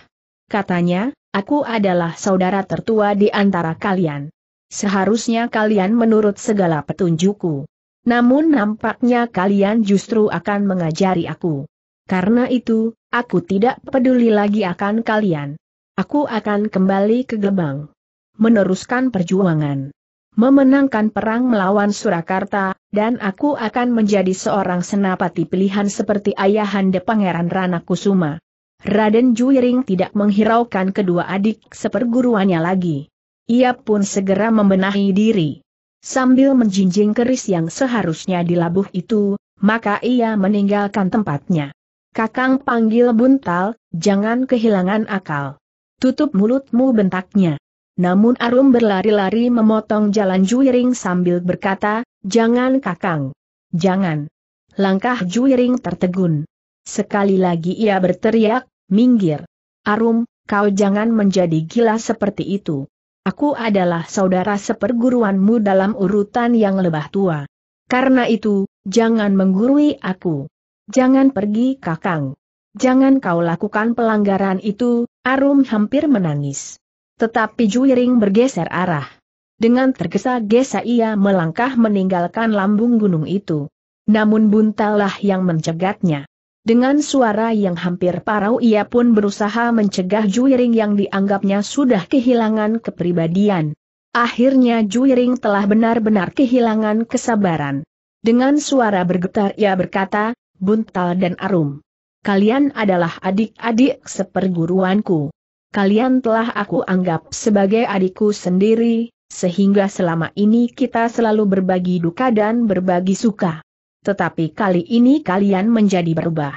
Katanya, aku adalah saudara tertua di antara kalian. Seharusnya kalian menurut segala petunjukku. Namun nampaknya kalian justru akan mengajari aku. Karena itu, aku tidak peduli lagi akan kalian. Aku akan kembali ke Gebang meneruskan perjuangan. Memenangkan perang melawan Surakarta, dan aku akan menjadi seorang senapati pilihan seperti ayahanda Pangeran Rana Kusuma. Raden Juiring tidak menghiraukan kedua adik seperguruannya lagi. Ia pun segera membenahi diri. Sambil menjinjing keris yang seharusnya dilabuh itu, maka ia meninggalkan tempatnya. Kakang panggil buntal, jangan kehilangan akal. Tutup mulutmu bentaknya. Namun Arum berlari-lari memotong jalan Juiring sambil berkata, Jangan kakang. Jangan. Langkah Juiring tertegun. Sekali lagi ia berteriak, minggir. Arum, kau jangan menjadi gila seperti itu. Aku adalah saudara seperguruanmu dalam urutan yang lebah tua. Karena itu, jangan menggurui aku. Jangan pergi kakang. Jangan kau lakukan pelanggaran itu, Arum hampir menangis. Tetapi Juiring bergeser arah. Dengan tergesa-gesa ia melangkah meninggalkan lambung gunung itu. Namun buntalah yang mencegatnya. Dengan suara yang hampir parau ia pun berusaha mencegah Juiring yang dianggapnya sudah kehilangan kepribadian. Akhirnya Juiring telah benar-benar kehilangan kesabaran. Dengan suara bergetar ia berkata, Buntal dan Arum. Kalian adalah adik-adik seperguruanku kalian telah aku anggap sebagai adikku sendiri, sehingga selama ini kita selalu berbagi duka dan berbagi suka. Tetapi kali ini kalian menjadi berubah.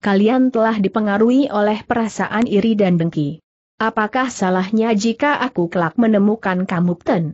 Kalian telah dipengaruhi oleh perasaan iri dan dengki. Apakah salahnya jika aku kelak menemukan kamu ten?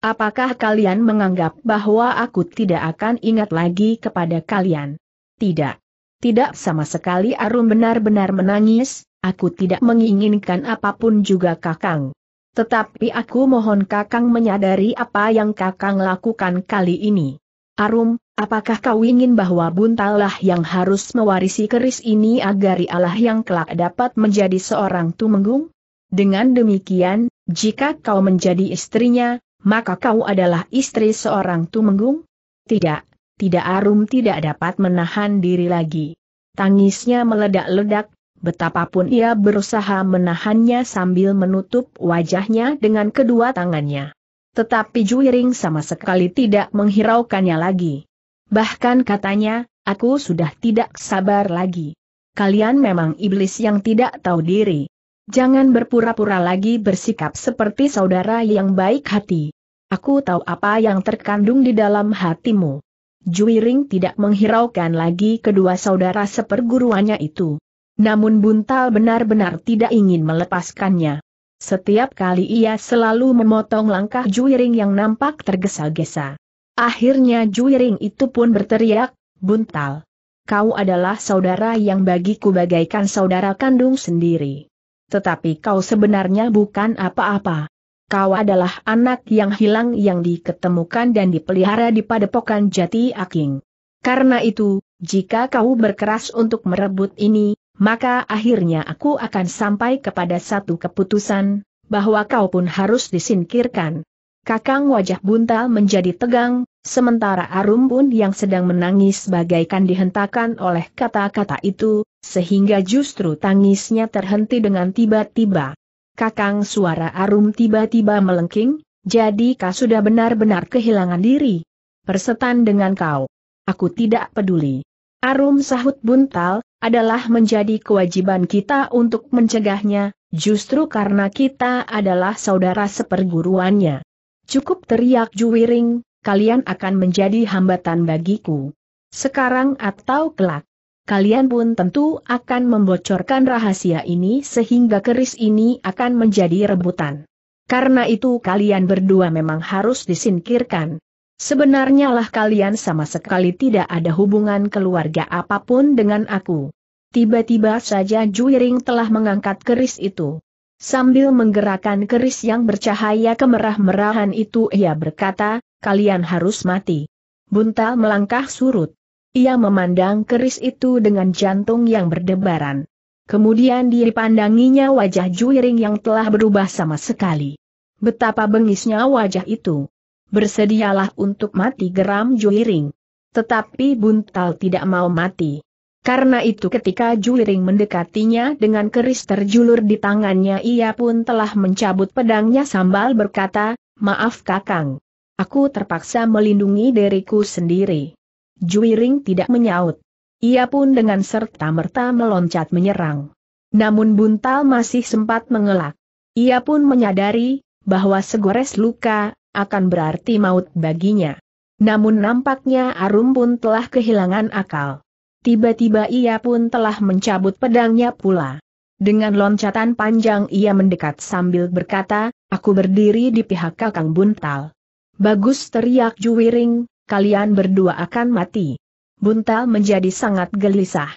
Apakah kalian menganggap bahwa aku tidak akan ingat lagi kepada kalian? Tidak. Tidak sama sekali Arum benar-benar menangis, Aku tidak menginginkan apapun juga Kakang. Tetapi aku mohon Kakang menyadari apa yang Kakang lakukan kali ini. Arum, apakah kau ingin bahwa buntalah yang harus mewarisi keris ini agar Allah yang kelak dapat menjadi seorang tumenggung? Dengan demikian, jika kau menjadi istrinya, maka kau adalah istri seorang tumenggung? Tidak, tidak Arum tidak dapat menahan diri lagi. Tangisnya meledak-ledak, Betapapun ia berusaha menahannya sambil menutup wajahnya dengan kedua tangannya. Tetapi Juiring sama sekali tidak menghiraukannya lagi. Bahkan katanya, aku sudah tidak sabar lagi. Kalian memang iblis yang tidak tahu diri. Jangan berpura-pura lagi bersikap seperti saudara yang baik hati. Aku tahu apa yang terkandung di dalam hatimu. Juiring tidak menghiraukan lagi kedua saudara seperguruannya itu. Namun Buntal benar-benar tidak ingin melepaskannya. Setiap kali ia selalu memotong langkah Juiring yang nampak tergesa-gesa. Akhirnya Juiring itu pun berteriak, Buntal. Kau adalah saudara yang bagiku bagaikan saudara kandung sendiri. Tetapi kau sebenarnya bukan apa-apa. Kau adalah anak yang hilang yang diketemukan dan dipelihara di padepokan jati aking. Karena itu, jika kau berkeras untuk merebut ini, maka akhirnya aku akan sampai kepada satu keputusan, bahwa kau pun harus disingkirkan. Kakang wajah buntal menjadi tegang, sementara Arum pun yang sedang menangis bagaikan dihentakkan oleh kata-kata itu, sehingga justru tangisnya terhenti dengan tiba-tiba. Kakang suara Arum tiba-tiba melengking, jadi kau sudah benar-benar kehilangan diri. Persetan dengan kau. Aku tidak peduli. Arum sahut buntal, adalah menjadi kewajiban kita untuk mencegahnya, justru karena kita adalah saudara seperguruannya. Cukup teriak Juwiring, kalian akan menjadi hambatan bagiku. Sekarang atau kelak. Kalian pun tentu akan membocorkan rahasia ini sehingga keris ini akan menjadi rebutan. Karena itu kalian berdua memang harus disingkirkan. Sebenarnya lah kalian sama sekali tidak ada hubungan keluarga apapun dengan aku. Tiba-tiba saja Juiring telah mengangkat keris itu. Sambil menggerakkan keris yang bercahaya kemerah-merahan itu ia berkata, kalian harus mati. Bunta melangkah surut. Ia memandang keris itu dengan jantung yang berdebaran. Kemudian dipandanginya wajah Juiring yang telah berubah sama sekali. Betapa bengisnya wajah itu bersedialah untuk mati geram Juiring. Tetapi Buntal tidak mau mati. Karena itu ketika Juiring mendekatinya dengan keris terjulur di tangannya ia pun telah mencabut pedangnya sambal berkata, Maaf kakang. Aku terpaksa melindungi diriku sendiri. Juiring tidak menyaut. Ia pun dengan serta-merta meloncat menyerang. Namun Buntal masih sempat mengelak. Ia pun menyadari, bahwa segores luka, akan berarti maut baginya. Namun nampaknya Arum pun telah kehilangan akal. Tiba-tiba ia pun telah mencabut pedangnya pula. Dengan loncatan panjang ia mendekat sambil berkata, aku berdiri di pihak Kakang Buntal. Bagus teriak Juwiring, kalian berdua akan mati. Buntal menjadi sangat gelisah.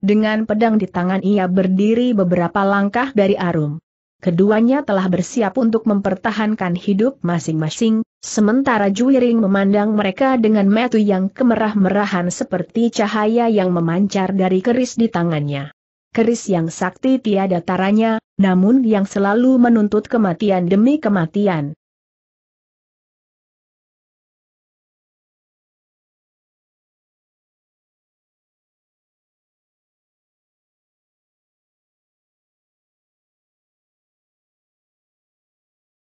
Dengan pedang di tangan ia berdiri beberapa langkah dari Arum. Keduanya telah bersiap untuk mempertahankan hidup masing-masing, sementara Juiring memandang mereka dengan metu yang kemerah-merahan seperti cahaya yang memancar dari keris di tangannya. Keris yang sakti tiada taranya, namun yang selalu menuntut kematian demi kematian.